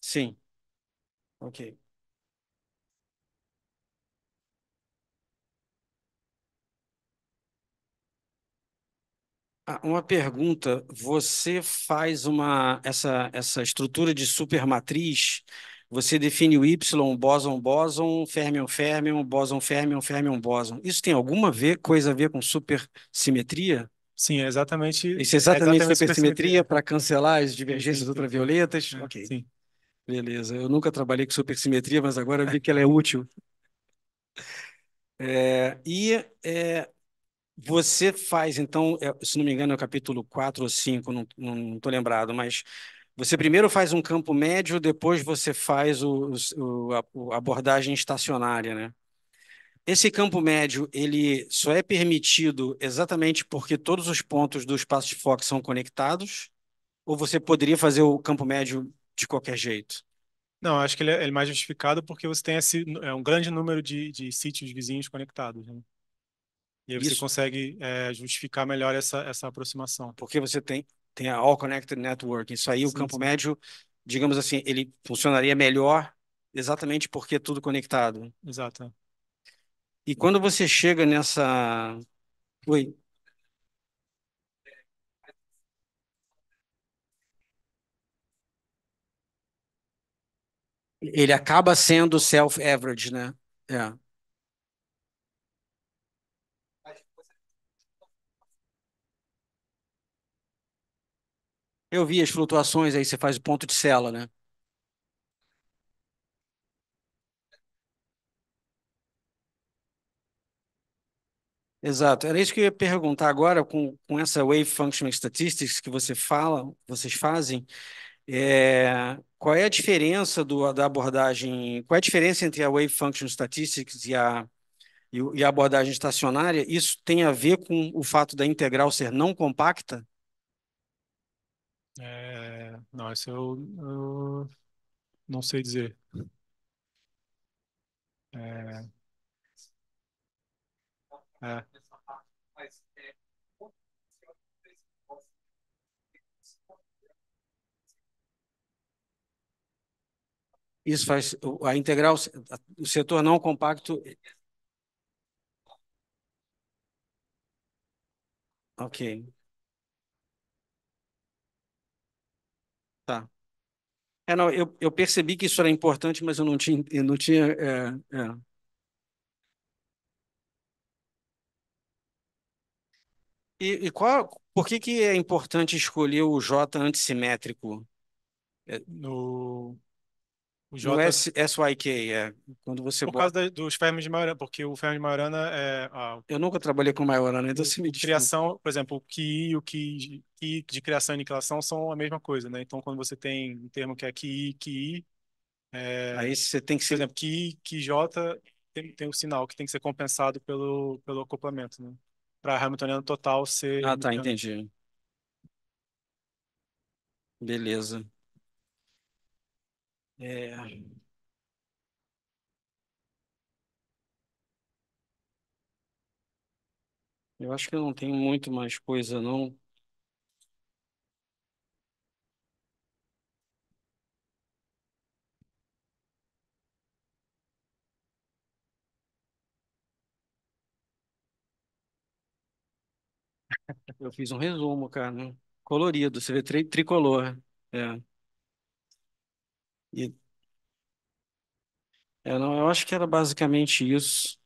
G: Sim. Ok. Ah, uma pergunta, você faz uma essa, essa estrutura de supermatriz você define o Y, bóson, bóson, fermion, fermion, bóson, fermion, fermion, bóson. Isso tem alguma ver, coisa a ver com supersimetria?
B: Sim, é exatamente. Isso é, é exatamente, exatamente supersimetria
G: para cancelar as divergências ultravioletas? ok. Sim. Beleza. Eu nunca trabalhei com supersimetria, mas agora vi que ela é útil. É, e é, você faz, então, é, se não me engano, é o capítulo 4 ou 5, não estou lembrado, mas você primeiro faz um campo médio, depois você faz o, o, a, abordagem estacionária, né? Esse campo médio ele só é permitido exatamente porque todos os pontos do espaço de foco são conectados, ou você poderia fazer o campo médio de qualquer jeito?
B: Não, acho que ele é, ele é mais justificado porque você tem esse, é, um grande número de, de sítios vizinhos conectados. Né? E aí você Isso. consegue é, justificar melhor essa, essa aproximação. Porque você tem
G: tem a All Connected Network. Isso aí, sim, o campo sim. médio, digamos assim, ele funcionaria melhor exatamente porque é tudo conectado. Exato. É. E quando você chega nessa. Oi. Ele acaba sendo self-average, né? É. Eu vi as flutuações, aí você faz o ponto de sela, né? Exato. Era isso que eu ia perguntar agora, com, com essa Wave function Statistics que você fala, vocês fazem, é, qual é a diferença do, da abordagem, qual é a diferença entre a Wave function Statistics e a, e, e a abordagem estacionária? Isso tem a ver com o fato da integral ser não compacta?
B: É, não, isso eu, eu não sei dizer.
F: É, é,
G: Isso faz a integral, o setor não compacto. Ok. É, não, eu, eu percebi que isso era importante, mas eu não tinha, eu não tinha é, é. E, e, qual, por que que é importante escolher o J antissimétrico? É,
B: no,
G: o J... No S, SYK, é. Quando você Por bota... causa
B: da, dos fermes de Maiorana, porque o fermo de Maiorana é. ah Eu nunca trabalhei com Maiorana, então se me desculpa. Criação, por exemplo, o QI e o QI de criação e aniquilação são a mesma coisa, né? Então, quando você tem um termo que é QI, QI. É... Aí
G: você tem que ser. Por exemplo, QI,
B: QJ tem, tem um sinal que tem que ser compensado pelo, pelo acoplamento, né? Para Hamiltoniano total ser. Ah, tá, entendi.
G: Beleza. É, eu acho que eu não tenho muito mais coisa, não. Eu fiz um resumo, cara, né? Colorido, você vê tri tricolor. É. E, eu é, não, eu acho que era basicamente isso.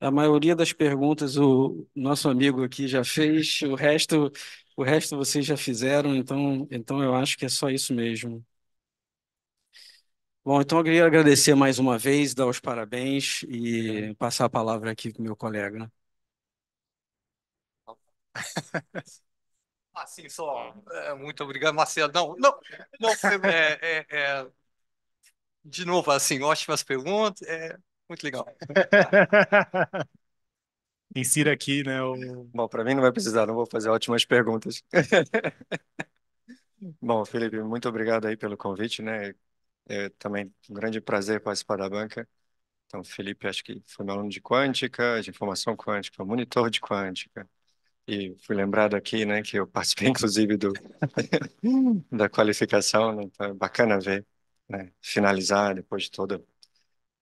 G: A maioria das perguntas o nosso amigo aqui já fez, o resto, o resto vocês já fizeram, então, então eu acho que é só isso mesmo. Bom, então eu queria agradecer mais uma vez, dar os parabéns e passar a palavra aqui com o meu colega.
A: Assim, só. É, muito obrigado, Marcelo. Não, não,
G: não é,
A: é, é, é, de novo, assim, ótimas perguntas. É muito legal.
H: Insira aqui, né? O... Bom, para mim não vai precisar, não vou fazer ótimas perguntas. Bom, Felipe, muito obrigado aí pelo convite, né? É também um grande prazer participar da banca. Então, Felipe, acho que foi meu aluno de quântica, de informação quântica, monitor de quântica, e fui lembrado aqui, né, que eu participei inclusive do da qualificação, né? então é bacana ver, né, finalizar depois de todo,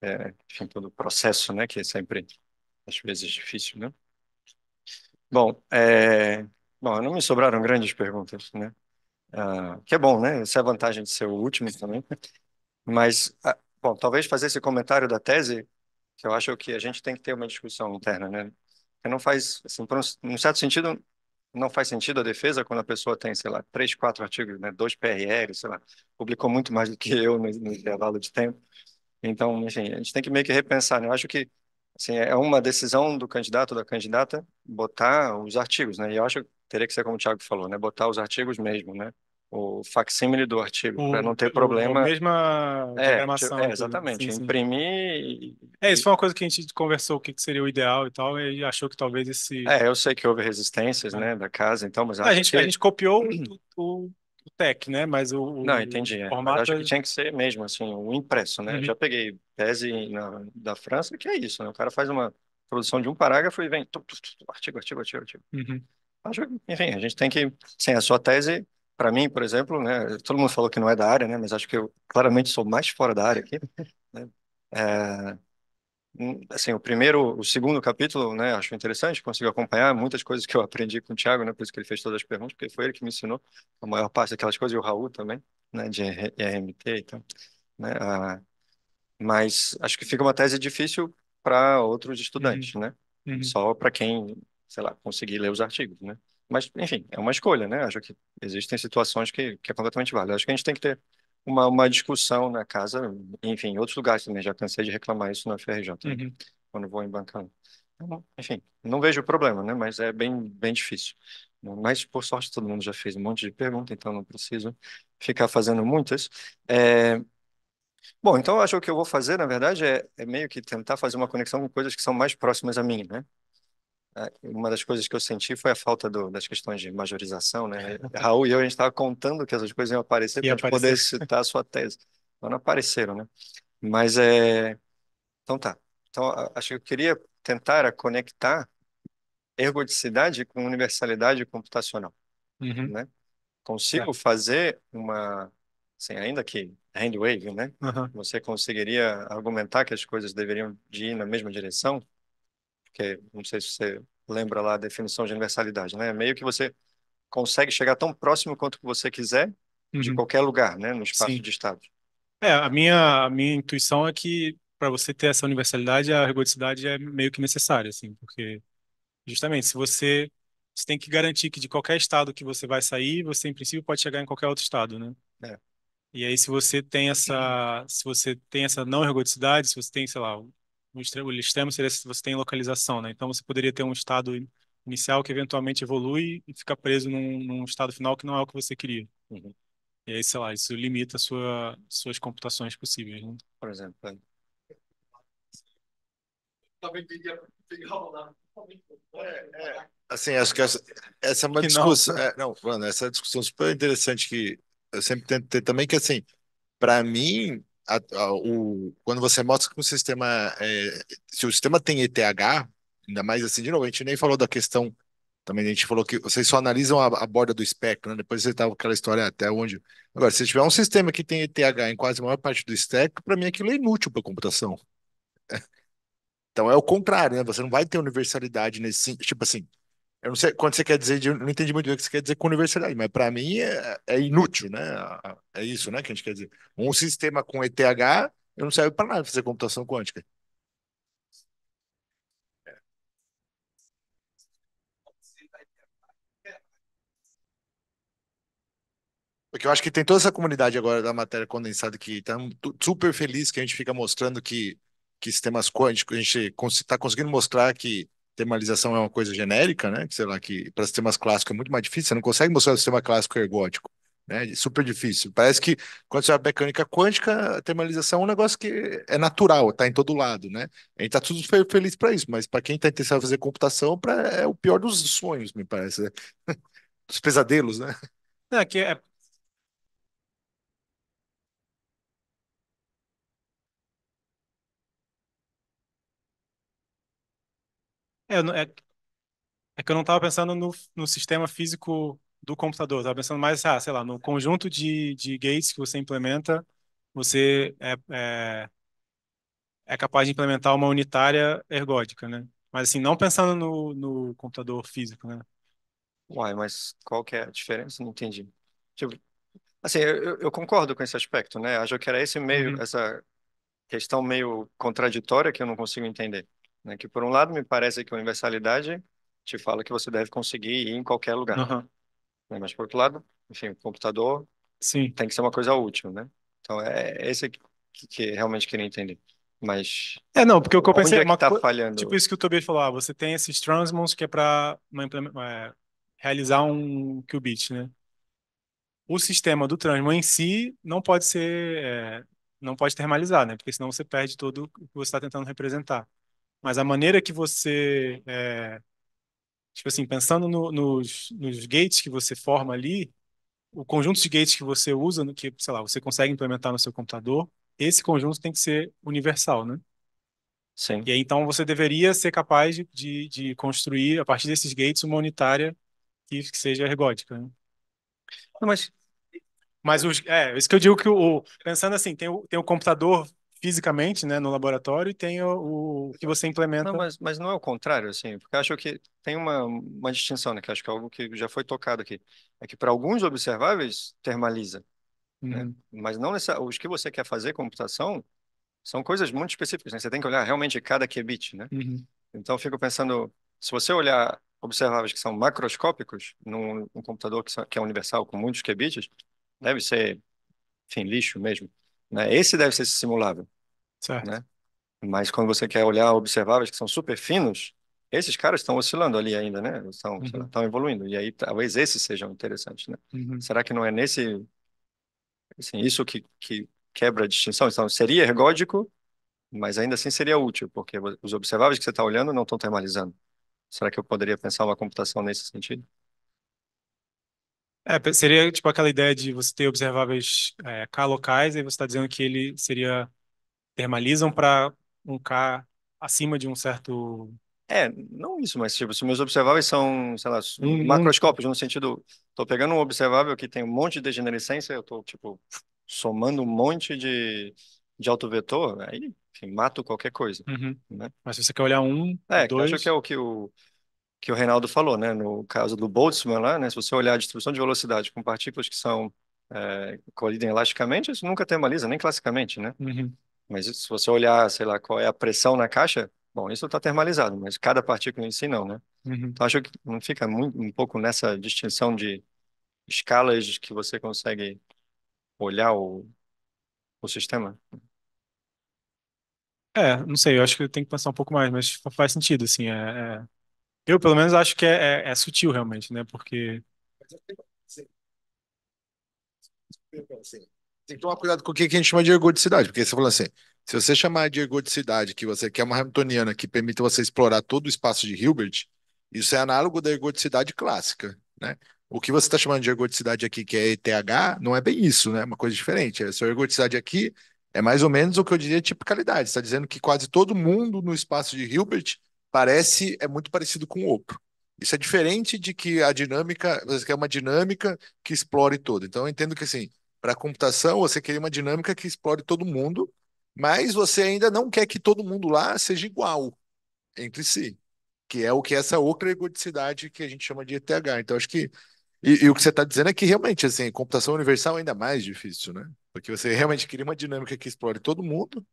H: é, enfim, todo o processo, né, que é sempre às vezes difícil, né? Bom, é, bom, não me sobraram grandes perguntas, né? Ah, que é bom, né? Essa é a vantagem de ser o último também. Mas, ah, bom, talvez fazer esse comentário da tese, que eu acho que a gente tem que ter uma discussão interna, né? não faz, assim, por um, um certo sentido, não faz sentido a defesa quando a pessoa tem, sei lá, três, quatro artigos, né, dois PRL, sei lá, publicou muito mais do que eu no, no intervalo de tempo. Então, enfim, a gente tem que meio que repensar, né? Eu acho que assim, é uma decisão do candidato ou da candidata botar os artigos, né? E eu acho que teria que ser como o Thiago falou, né? Botar os artigos mesmo, né? o facsímile do artigo, para não ter problema. A
B: mesma programação. É, é exatamente, sim, sim. imprimir. É, e... É, isso foi uma coisa que a gente conversou o que seria o ideal e tal, e achou que talvez esse. É,
H: eu sei que houve resistências, é. né, da casa, então, mas. A gente, que... a gente
B: copiou o, o, o tech, né, mas o. não, entendi. O é, formato... Acho que tinha que ser mesmo, assim,
H: o impresso, né? Uhum. Já peguei tese na, da França, que é isso, né? O cara faz uma produção de um parágrafo e vem. Artigo, artigo, artigo, artigo.
F: Uhum.
E: enfim, a gente tem que. Sim,
H: a sua tese para mim, por exemplo, né, todo mundo falou que não é da área, né, mas acho que eu claramente sou mais fora da área aqui. Né? É, hum, assim, o primeiro, o segundo capítulo, né, acho interessante, consigo acompanhar muitas coisas que eu aprendi com o Thiago, né, por isso que ele fez todas as perguntas, porque foi ele que me ensinou a maior parte daquelas coisas, e o Raul também, né, de RMT e então, né, mas acho que fica uma tese difícil para outros estudantes, uhum. né, uhum. só para quem, sei lá, conseguir ler os artigos, né. Mas, enfim, é uma escolha, né? Acho que existem situações que, que é completamente válido. Acho que a gente tem que ter uma, uma discussão na casa, enfim, em outros lugares também. Já cansei de reclamar isso na FRJ, né? uhum. quando vou em bancada. Então, enfim, não vejo problema, né? Mas é bem, bem difícil. Mas, por sorte, todo mundo já fez um monte de pergunta, então não preciso ficar fazendo muitas. É... Bom, então acho que o que eu vou fazer, na verdade, é, é meio que tentar fazer uma conexão com coisas que são mais próximas a mim, né? É, uma das coisas que eu senti foi a falta do, das questões de majorização, né? Raul e eu, a gente estava contando que essas coisas iam aparecer para aparecer. poder citar a sua tese. Mas não apareceram, né? Mas é... Então tá. Então, acho que eu queria tentar conectar ergodicidade com universalidade computacional, uhum. né? Consigo é. fazer uma... Assim, ainda que handwave, né? Uhum. Você conseguiria argumentar que as coisas deveriam ir na mesma direção, que não sei se você lembra lá a definição de universalidade, né? Meio que você consegue chegar tão próximo quanto você quiser de uhum. qualquer lugar, né, no espaço Sim. de estado.
B: É, a minha a minha intuição é que para você ter essa universalidade, a rigodicidade é meio que necessária, assim, porque justamente se você você tem que garantir que de qualquer estado que você vai sair, você em princípio pode chegar em qualquer outro estado, né? É. E aí se você tem essa se você tem essa não ergodicidade, se você tem, sei lá, o extremo, o extremo seria se você tem localização, né? Então você poderia ter um estado inicial que eventualmente evolui e fica preso num, num estado final que não é o que você queria. Uhum. E aí, sei lá, isso limita sua, suas computações
D: possíveis, né? Por exemplo. É.
E: Também é, é,
D: Assim, acho que essa, essa é uma discussão. É, não, mano, essa é discussão super interessante que eu sempre tento ter também, que assim, para mim, a, a, o, quando você mostra que o sistema é, se o sistema tem ETH, ainda mais assim, de novo, a gente nem falou da questão também, a gente falou que vocês só analisam a, a borda do espectro, né? Depois você tava aquela história até onde. Agora, se tiver um sistema que tem ETH em quase a maior parte do stack, para mim aquilo é inútil para computação. Então é o contrário, né? Você não vai ter universalidade nesse tipo assim. Eu não sei quando você quer dizer, de, não entendi muito bem o que você quer dizer com universalidade, mas para mim é, é, inútil, né? É isso, né, que a gente quer dizer. Um sistema com ETH eu não serve para nada fazer computação quântica. Porque eu acho que tem toda essa comunidade agora da matéria condensada que está super feliz que a gente fica mostrando que, que sistemas quânticos, a gente está conseguindo mostrar que termalização é uma coisa genérica, né? Sei lá, que para sistemas clássicos é muito mais difícil, você não consegue mostrar o sistema clássico ergótico. Né? É super difícil. Parece que quando você é mecânica quântica, a termalização é um negócio que é natural, está em todo lado, né? A gente está tudo feliz para isso, mas para quem está interessado em fazer computação, pra, é o pior dos sonhos, me parece, né? dos pesadelos, né?
B: Não, é, que é, É, é, é que eu não estava pensando no, no sistema físico do computador, estava pensando mais, ah, sei lá, no conjunto de, de gates que você implementa, você é, é, é capaz de implementar uma unitária ergódica, né? Mas assim, não pensando no, no computador físico, né? Uai, mas qual que é a diferença?
H: Não entendi. Tipo, assim, eu, eu eu concordo com esse aspecto, né? Acho que era esse meio, Uhum. essa questão meio contraditória que eu não consigo entender. Né? Que, por um lado, me parece que a universalidade te fala que você deve conseguir ir em qualquer lugar. Uhum. Né? Mas, por outro lado, enfim, o computador Sim. tem que ser uma coisa útil, né? Então, é, é esse que, que realmente queria entender. Mas.
B: É, não, porque o que eu pensei. É, é que tá co... falhando? Tipo isso que o Tobias falou, ah, você tem esses transmons que é para é, realizar um qubit, né? O sistema do transmon em si não pode ser. É, não pode termalizar, né? Porque senão você perde todo o que você está tentando representar mas a maneira que você, é, tipo assim, pensando no, nos, nos gates que você forma ali, o conjunto de gates que você usa, que, sei lá, você consegue implementar no seu computador, esse conjunto tem que ser universal, né? Sim. E aí, então, você deveria ser capaz de, de, construir, a partir desses gates, uma unitária que, que seja ergódica, né? Não, mas... Mas os, é, isso que eu digo que o, pensando assim, tem o, tem o computador fisicamente, né, no laboratório, e tem o, o que você implementa. Não, mas, mas, não é o contrário,
H: assim, porque acho que tem uma, uma distinção, né, que acho que é algo que já foi tocado aqui, é que para alguns observáveis termaliza, né? uhum. né? mas não nessa, os que você quer fazer computação são coisas muito específicas, né? você tem que olhar realmente cada qubit, né? Uhum. Então, fico pensando, se você olhar observáveis que são macroscópicos num, num computador que, que é universal com muitos qubits, deve ser, enfim, lixo mesmo. Né? Esse deve ser simulável. Certo. né? Mas quando você quer olhar observáveis que são super finos, esses caras estão oscilando ali ainda, né? Estão, Uhum. estão evoluindo. E aí talvez esses sejam interessantes, né? Uhum. Será que não é nesse, assim, isso que, que quebra a distinção? Então, seria ergódico, mas ainda assim seria útil, porque os observáveis que você está olhando não estão termalizando. Será que eu poderia pensar uma computação nesse sentido?
B: É, seria tipo aquela ideia de você ter observáveis é, K locais, e você está dizendo que ele seria termalizam para um K acima de um certo. É,
H: não isso, mas tipo, se meus observáveis são, sei lá, hum, um, macroscópicos, no sentido, estou pegando um observável que tem um monte de degenerescência, eu estou, tipo, somando um monte de, de vetor, aí, enfim, mato qualquer coisa. Uhum. Né?
B: Mas se você quer olhar um, é, dois... acho que é
H: o que o que o Reinaldo falou, né? No caso do Boltzmann lá, né? Se você olhar a distribuição de velocidade com partículas que são é, colidem elasticamente, isso nunca termaliza, nem classicamente, né? Uhum. Mas se você olhar, sei lá, qual é a pressão na caixa, bom, isso está termalizado, mas cada partícula em si não, né? Uhum. Então, acho que não fica muito, um pouco nessa distinção de escalas que você consegue olhar o, o sistema?
B: É, não sei, eu acho que tem que pensar um pouco mais, mas faz sentido, assim, é, é... eu pelo menos acho que é, é, é sutil realmente, né, porque...
E: Sim. Sim.
D: Tem que tomar cuidado com o que a gente chama de ergodicidade, porque você falou assim, se você chamar de ergodicidade que você quer é uma Hamiltoniana que permita você explorar todo o espaço de Hilbert, isso é análogo da ergodicidade clássica, né? O que você está chamando de ergodicidade aqui, que é ETH, não é bem isso, né? É uma coisa diferente. A é, sua ergodicidade aqui é mais ou menos o que eu diria tipicalidade. Está dizendo que quase todo mundo no espaço de Hilbert parece é muito parecido com o outro. Isso é diferente de que a dinâmica, você quer uma dinâmica que explore todo. Então eu entendo que assim, para a computação, você queria uma dinâmica que explore todo mundo, mas você ainda não quer que todo mundo lá seja igual entre si, que é o que é essa egoticidade que a gente chama de ETH. Então, acho que. E, e o que você está dizendo é que realmente, assim, computação universal é ainda mais difícil, né? Porque você realmente queria uma dinâmica que explore todo mundo,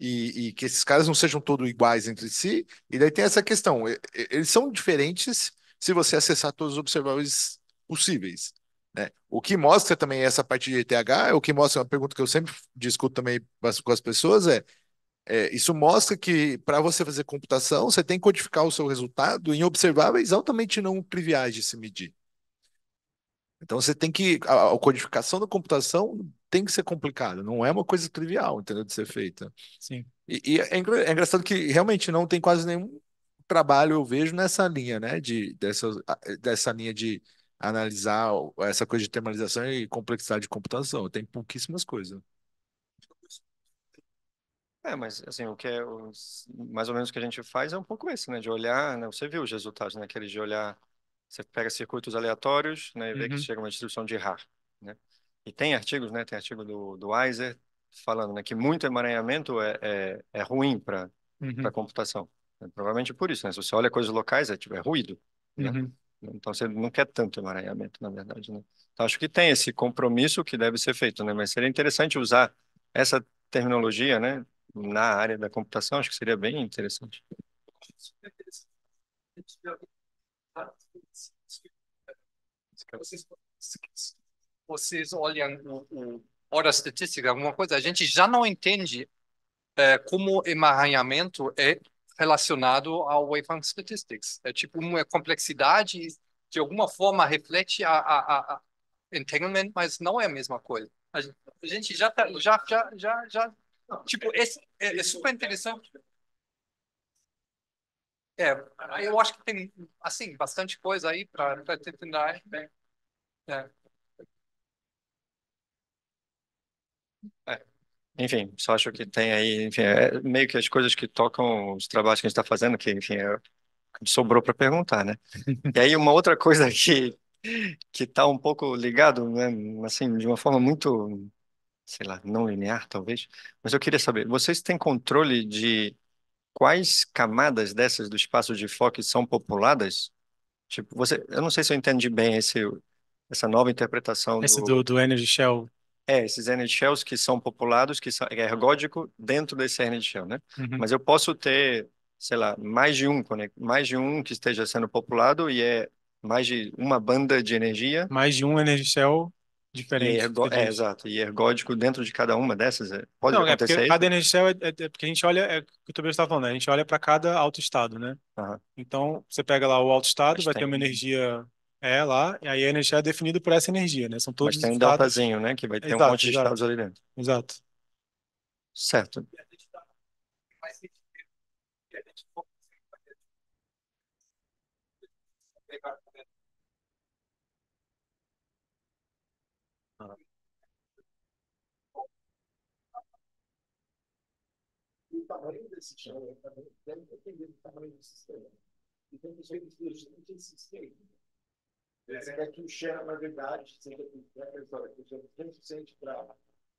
D: e, e, que esses caras não sejam todos iguais entre si. E daí tem essa questão: eles são diferentes se você acessar todos os observáveis possíveis. Né? O que mostra também essa parte de ETH, o que mostra uma pergunta que eu sempre discuto também com as pessoas é, é isso mostra que para você fazer computação, você tem que codificar o seu resultado em observáveis altamente não triviais de se medir. Então você tem que a, a codificação da computação tem que ser complicada, não é uma coisa trivial, entendeu, de ser feita. Sim. E, e é, é engraçado que realmente não tem quase nenhum trabalho eu vejo nessa linha, né, de dessa, dessa linha de analisar essa coisa de termalização e complexidade de computação. Tem pouquíssimas coisas.
H: É, mas assim, o que é mais ou menos o que a gente faz é um pouco esse, né? De olhar, né? Você viu os resultados, né? Aqueles de olhar, você pega circuitos aleatórios, né? E vê uhum. que chega uma distribuição de RAR, né? E tem artigos, né? Tem artigo do, do Weiser falando, né? Que muito emaranhamento é, é, é ruim para uhum. a computação. Né? Provavelmente por isso, né? Se você olha coisas locais, é, tipo, é ruído, né? Uhum. Então você não quer tanto emaranhamento, na verdade, né? Então acho que tem esse compromisso que deve ser feito, né? Mas seria interessante usar essa terminologia, né? Na área da computação, acho que seria bem interessante.
A: Vocês,
E: olham o,
A: hora estatística, alguma coisa, a gente já não entende é, como emaranhamento é relacionado ao wavefront Statistics. É tipo uma é complexidade de alguma forma reflete a, a, a entanglement, mas não é a mesma coisa. A gente já tá, já já já já tipo esse, é, é super interessante. É, eu acho que tem assim bastante coisa aí para para tentar. É. É.
H: Enfim, só acho que tem aí, enfim, é meio que as coisas que tocam os trabalhos que a gente está fazendo, que, enfim, é, sobrou para perguntar, né? E aí uma outra coisa que que está um pouco ligado, né, assim, de uma forma muito, sei lá, não linear talvez, mas eu queria saber, vocês têm controle de quais camadas dessas do espaço de foco são populadas? Tipo, você, eu não sei se eu entendi bem esse essa nova interpretação Esse do, do,
B: do Energy Shell
H: é, esses energy que são populados, que são, é ergódico dentro desse energy né? Uhum. Mas eu posso ter, sei lá, mais de um, é, mais de um que esteja sendo populado e é mais de uma banda de energia.
B: Mais de um energy diferente. Ergo... É, é exato.
H: E ergódico dentro de cada uma dessas? É, pode Não, acontecer é porque cada energy
B: é, é, é, porque a gente olha, é o que o Tobias estava falando, né? a gente olha para cada alto estado, né? Uhum. Então, você pega lá o alto estado, vai tem. ter uma energia é, lá, e aí a energia é definida por essa energia, né? São todos Mas tem um estados... né? Que vai ter exato, um monte de exato. estados ali dentro. Exato. Certo.
E: Então, o tamanho desse chão deve depender do tamanho do sistema. Então, os recursos do sistema esse é que o cheiro, na verdade, sempre que a pessoa que já o suficiente para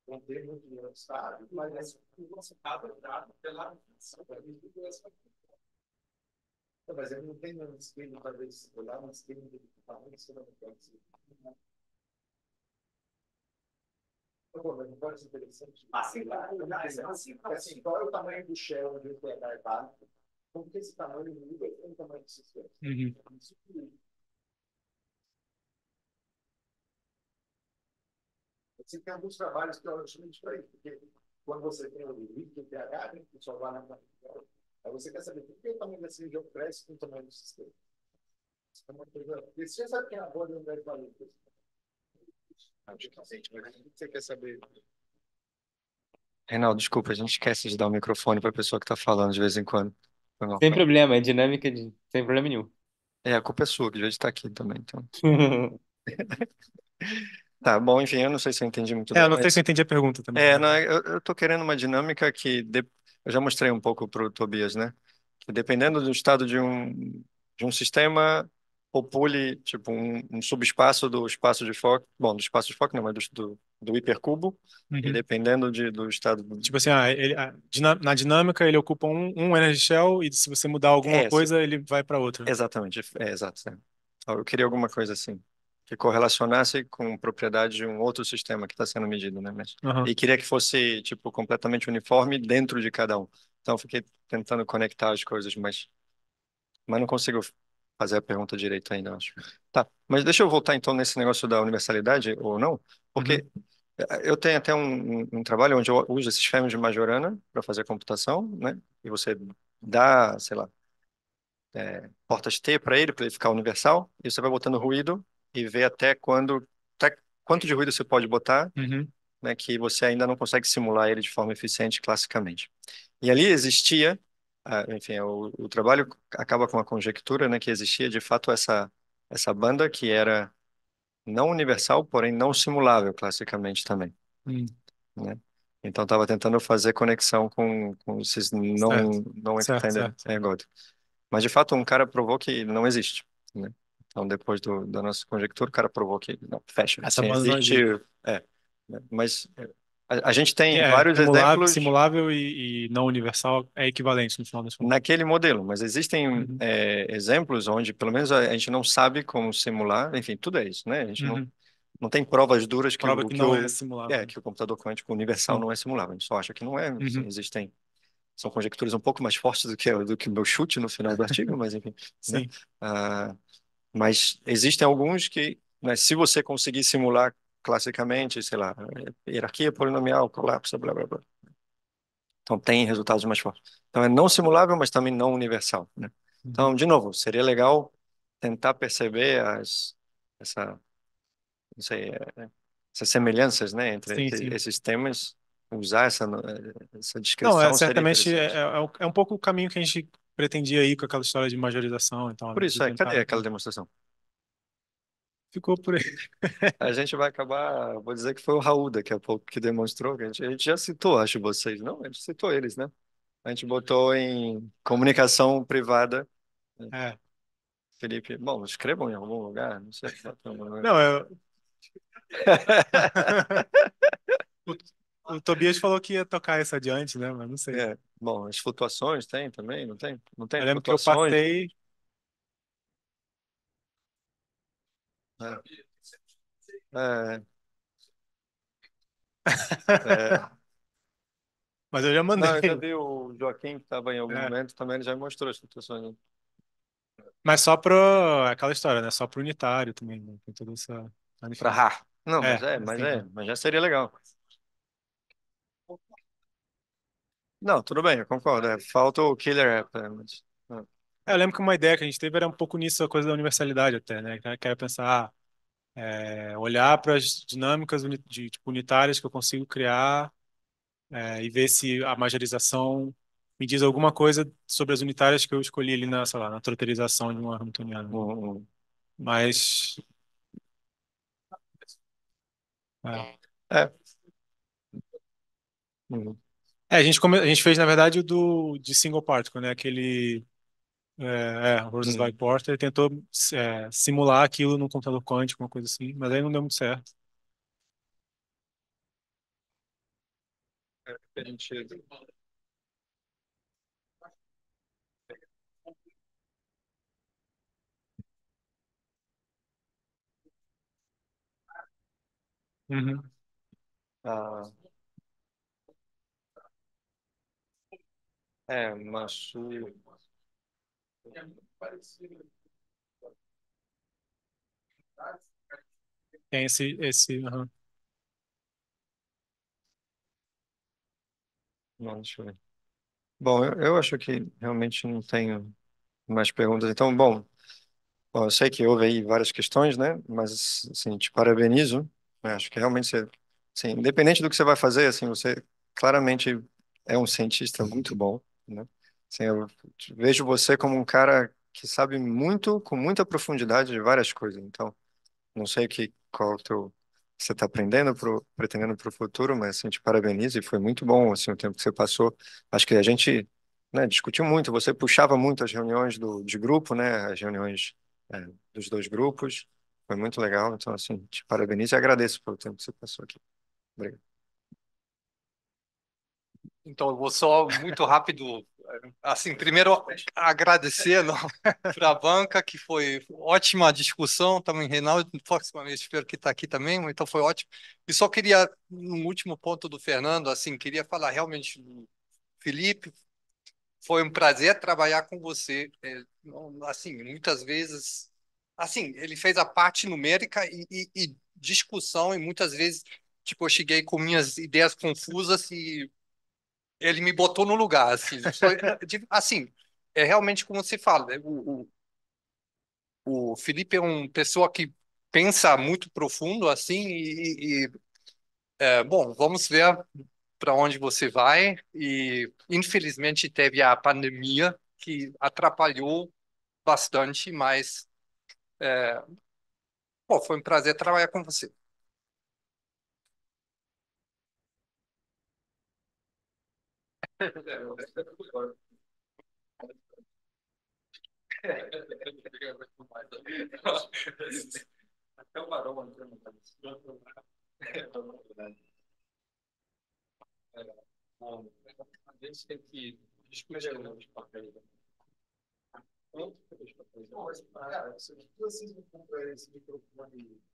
E: manter muito dinheiro estado mas tá tá então, é o nosso estado pela ação da vida do Mas ele não tem um esquema, talvez, circular, um esquema de equipamento, se não pode ser. Não pode ser interessante. Ah, assim, assim, assim, o tamanho do shell onde o PH é básico? Como que esse tamanho muda com é o tamanho do sistema? Uhum. Isso Você tem alguns trabalhos que eu chamo de diferente, porque quando você tem o limite do pH, né, que só vai na aí você quer saber por que o tamanho da cirurgia cresce com o tamanho do sistema. É uma coisa. Porque você já sabe que é a boa não deve valer. Você quer saber?
H: Reinaldo, desculpa, a gente esquece de dar o microfone para a pessoa que está falando de vez em quando. Sem problema, é dinâmica de... sem problema nenhum. É, a culpa é sua, que já está aqui também, então. Tá, bom, enfim, eu não sei se eu entendi muito É, eu não sei se eu
B: entendi a pergunta também. É,
H: não, eu, eu tô querendo uma dinâmica que de... eu já mostrei um pouco para o Tobias, né? Que dependendo do estado de um, de um sistema, popule, tipo, um, um subespaço do espaço de foco, bom, do espaço de foco não, mas do, do, do hipercubo, uhum. e dependendo de, do estado... Tipo assim, ah, ele, ah,
B: na dinâmica ele ocupa um, um energy shell e se você mudar é, alguma é, coisa,
H: ele vai para outra. Exatamente, é, exato. É. Eu queria alguma coisa assim que correlacionasse com propriedade de um outro sistema que está sendo medido, né? Mas, uhum. E queria que fosse tipo completamente uniforme dentro de cada um. Então fiquei tentando conectar as coisas, mas mas não consigo fazer a pergunta direito ainda, acho. Tá. Mas deixa eu voltar então nesse negócio da universalidade ou não, porque uhum. eu tenho até um, um, trabalho onde eu uso esses fêmeos de Majorana para fazer a computação, né? E você dá, sei lá, é, portas T para ele, para ele ficar universal, e você vai botando ruído e ver até quando, até quanto de ruído você pode botar, uhum. né, que você ainda não consegue simular ele de forma eficiente classicamente. E ali existia, ah, enfim, é o, o trabalho acaba com a conjectura, né, que existia de fato essa essa banda que era não universal, porém não simulável classicamente também, uhum. né? Então estava tentando fazer conexão com, com esses não certo. não certo, Mas de fato um cara provou que não existe, né? Então, depois do, da nossa conjectura, o cara provou que não, fecha. Essa assim, existe, de... é, né, mas é, a, a gente tem é, vários simulável, exemplos.
B: Simulável e, e, não universal é equivalente no final desse momento. Naquele modelo, mas existem uhum. é,
H: exemplos onde, pelo menos, a, a, gente não sabe como simular, enfim, tudo é isso, né? A gente uhum. não, não tem provas duras que, Prova o, que, que não o, é simulável. É, né. que o computador quântico universal uhum. não é simulável, a gente só acha que não é, uhum. assim, existem são conjecturas um pouco mais fortes do que do que o meu chute no final do artigo, mas enfim. Né, Sim. Né? Mas existem alguns que, né, se você conseguir simular classicamente, sei lá, hierarquia polinomial, colapso, blá, blá, blá. Então, tem resultados mais fortes. Então, é não simulável, mas também não universal. Né? Então, uhum. de novo, seria legal tentar perceber as, essa, não sei, é, essas semelhanças né, entre sim, sim. esses temas usar essa, eh, essa
B: descrição. Não, é, certamente é, é, é, é, um pouco o caminho que a gente pretendia ir com aquela história de majorização e tal. Por né, isso, é, cadê aquela demonstração?
H: Ficou por aí. a gente vai acabar, vou dizer que foi o Raul daqui a pouco que demonstrou, que a gente, a gente já citou, acho, vocês, não? A gente citou eles, né? A gente botou em comunicação privada.
G: Né?
B: É.
H: Felipe, bom, escrevam em algum lugar, não sei. Não, eu...
B: O Tobias falou que ia tocar isso adiante, né? Mas não sei. É, bom, as
H: flutuações tem também, não
B: tem? Não tem Eu lembro que eu passei.
E: É, é, é. é. Mas eu
H: já mandei. Não, eu já vi o Joaquim que estava em algum É. momento também, ele já me mostrou as flutuações. né?
B: Mas só pro. Aquela história, né? Só pro unitário também, né? Tem toda essa. Pra manifestação. Não, é, mas É, mas é, assim, né?
H: mas já seria legal. Não, tudo bem, eu concordo. É, falta o killer app, né, mas- ah.
B: é. Eu lembro que uma ideia que a gente teve era um pouco nisso, a coisa da universalidade até, né? Que era pensar, ah, é, olhar para as dinâmicas uni- de, tipo, unitárias que eu consigo criar é, e ver se a majorização me diz alguma coisa sobre as unitárias que eu escolhi ali na, sei lá, na troterização de uma Hamiltoniano. Uhum, uhum. Mas, é, É. uhum. É, a gente, come... a gente fez, na verdade, o do... de single particle, né? Aquele é, é, Roses Hum. Porter, ele tentou é, simular aquilo num computador quântico, uma coisa assim, mas aí não deu muito certo.
E: A gente...
F: Uhum. Ah.
E: É, machu. muito parecido.
B: Tem esse,
F: esse, aham.
E: Não,
H: deixa eu ver. Bom, eu, eu acho que realmente não tenho mais perguntas. Então, bom, bom, eu sei que houve aí várias questões, né? Mas, assim, te parabenizo. Eu acho que realmente você, assim, independente do que você vai fazer, assim, você claramente é um cientista muito bom né? Assim, eu vejo você como um cara que sabe muito, com muita profundidade de várias coisas. Então, não sei que, qual teu, você está aprendendo, pro, pretendendo para o futuro, mas assim, te parabenizo e foi muito bom assim, o tempo que você passou. Acho que a gente né, discutiu muito, você puxava muito as reuniões do, de grupo, né, as reuniões é, dos dois grupos. Foi muito legal, então assim, te parabenizo e agradeço pelo tempo que você passou aqui. Obrigado.
A: Então, eu vou só muito rápido. Assim, primeiro agradecer para a banca, que foi ótima discussão. Também, Reinaldo, proximamente espero que está aqui também. Então, foi ótimo. E só queria, no último ponto do Fernando, assim, queria falar realmente do Felipe. Foi um prazer trabalhar com você. É, assim, muitas vezes. Assim, ele fez a parte numérica e, e, e discussão, e muitas vezes, tipo, eu cheguei com minhas ideias confusas e ele me botou no lugar, assim. Foi, eh, assim, é realmente como se fala. Né? O, o, o Felipe é uma pessoa que pensa muito profundo, assim, e, e é, bom, vamos ver para onde você vai. E infelizmente teve a pandemia que atrapalhou bastante, mas é, bom, foi um prazer trabalhar com você.
F: Até
E: o barão entrando A gente tem que discutir os papéis. Quanto que os papéis? Cara, se vocês não comprarem esse microfone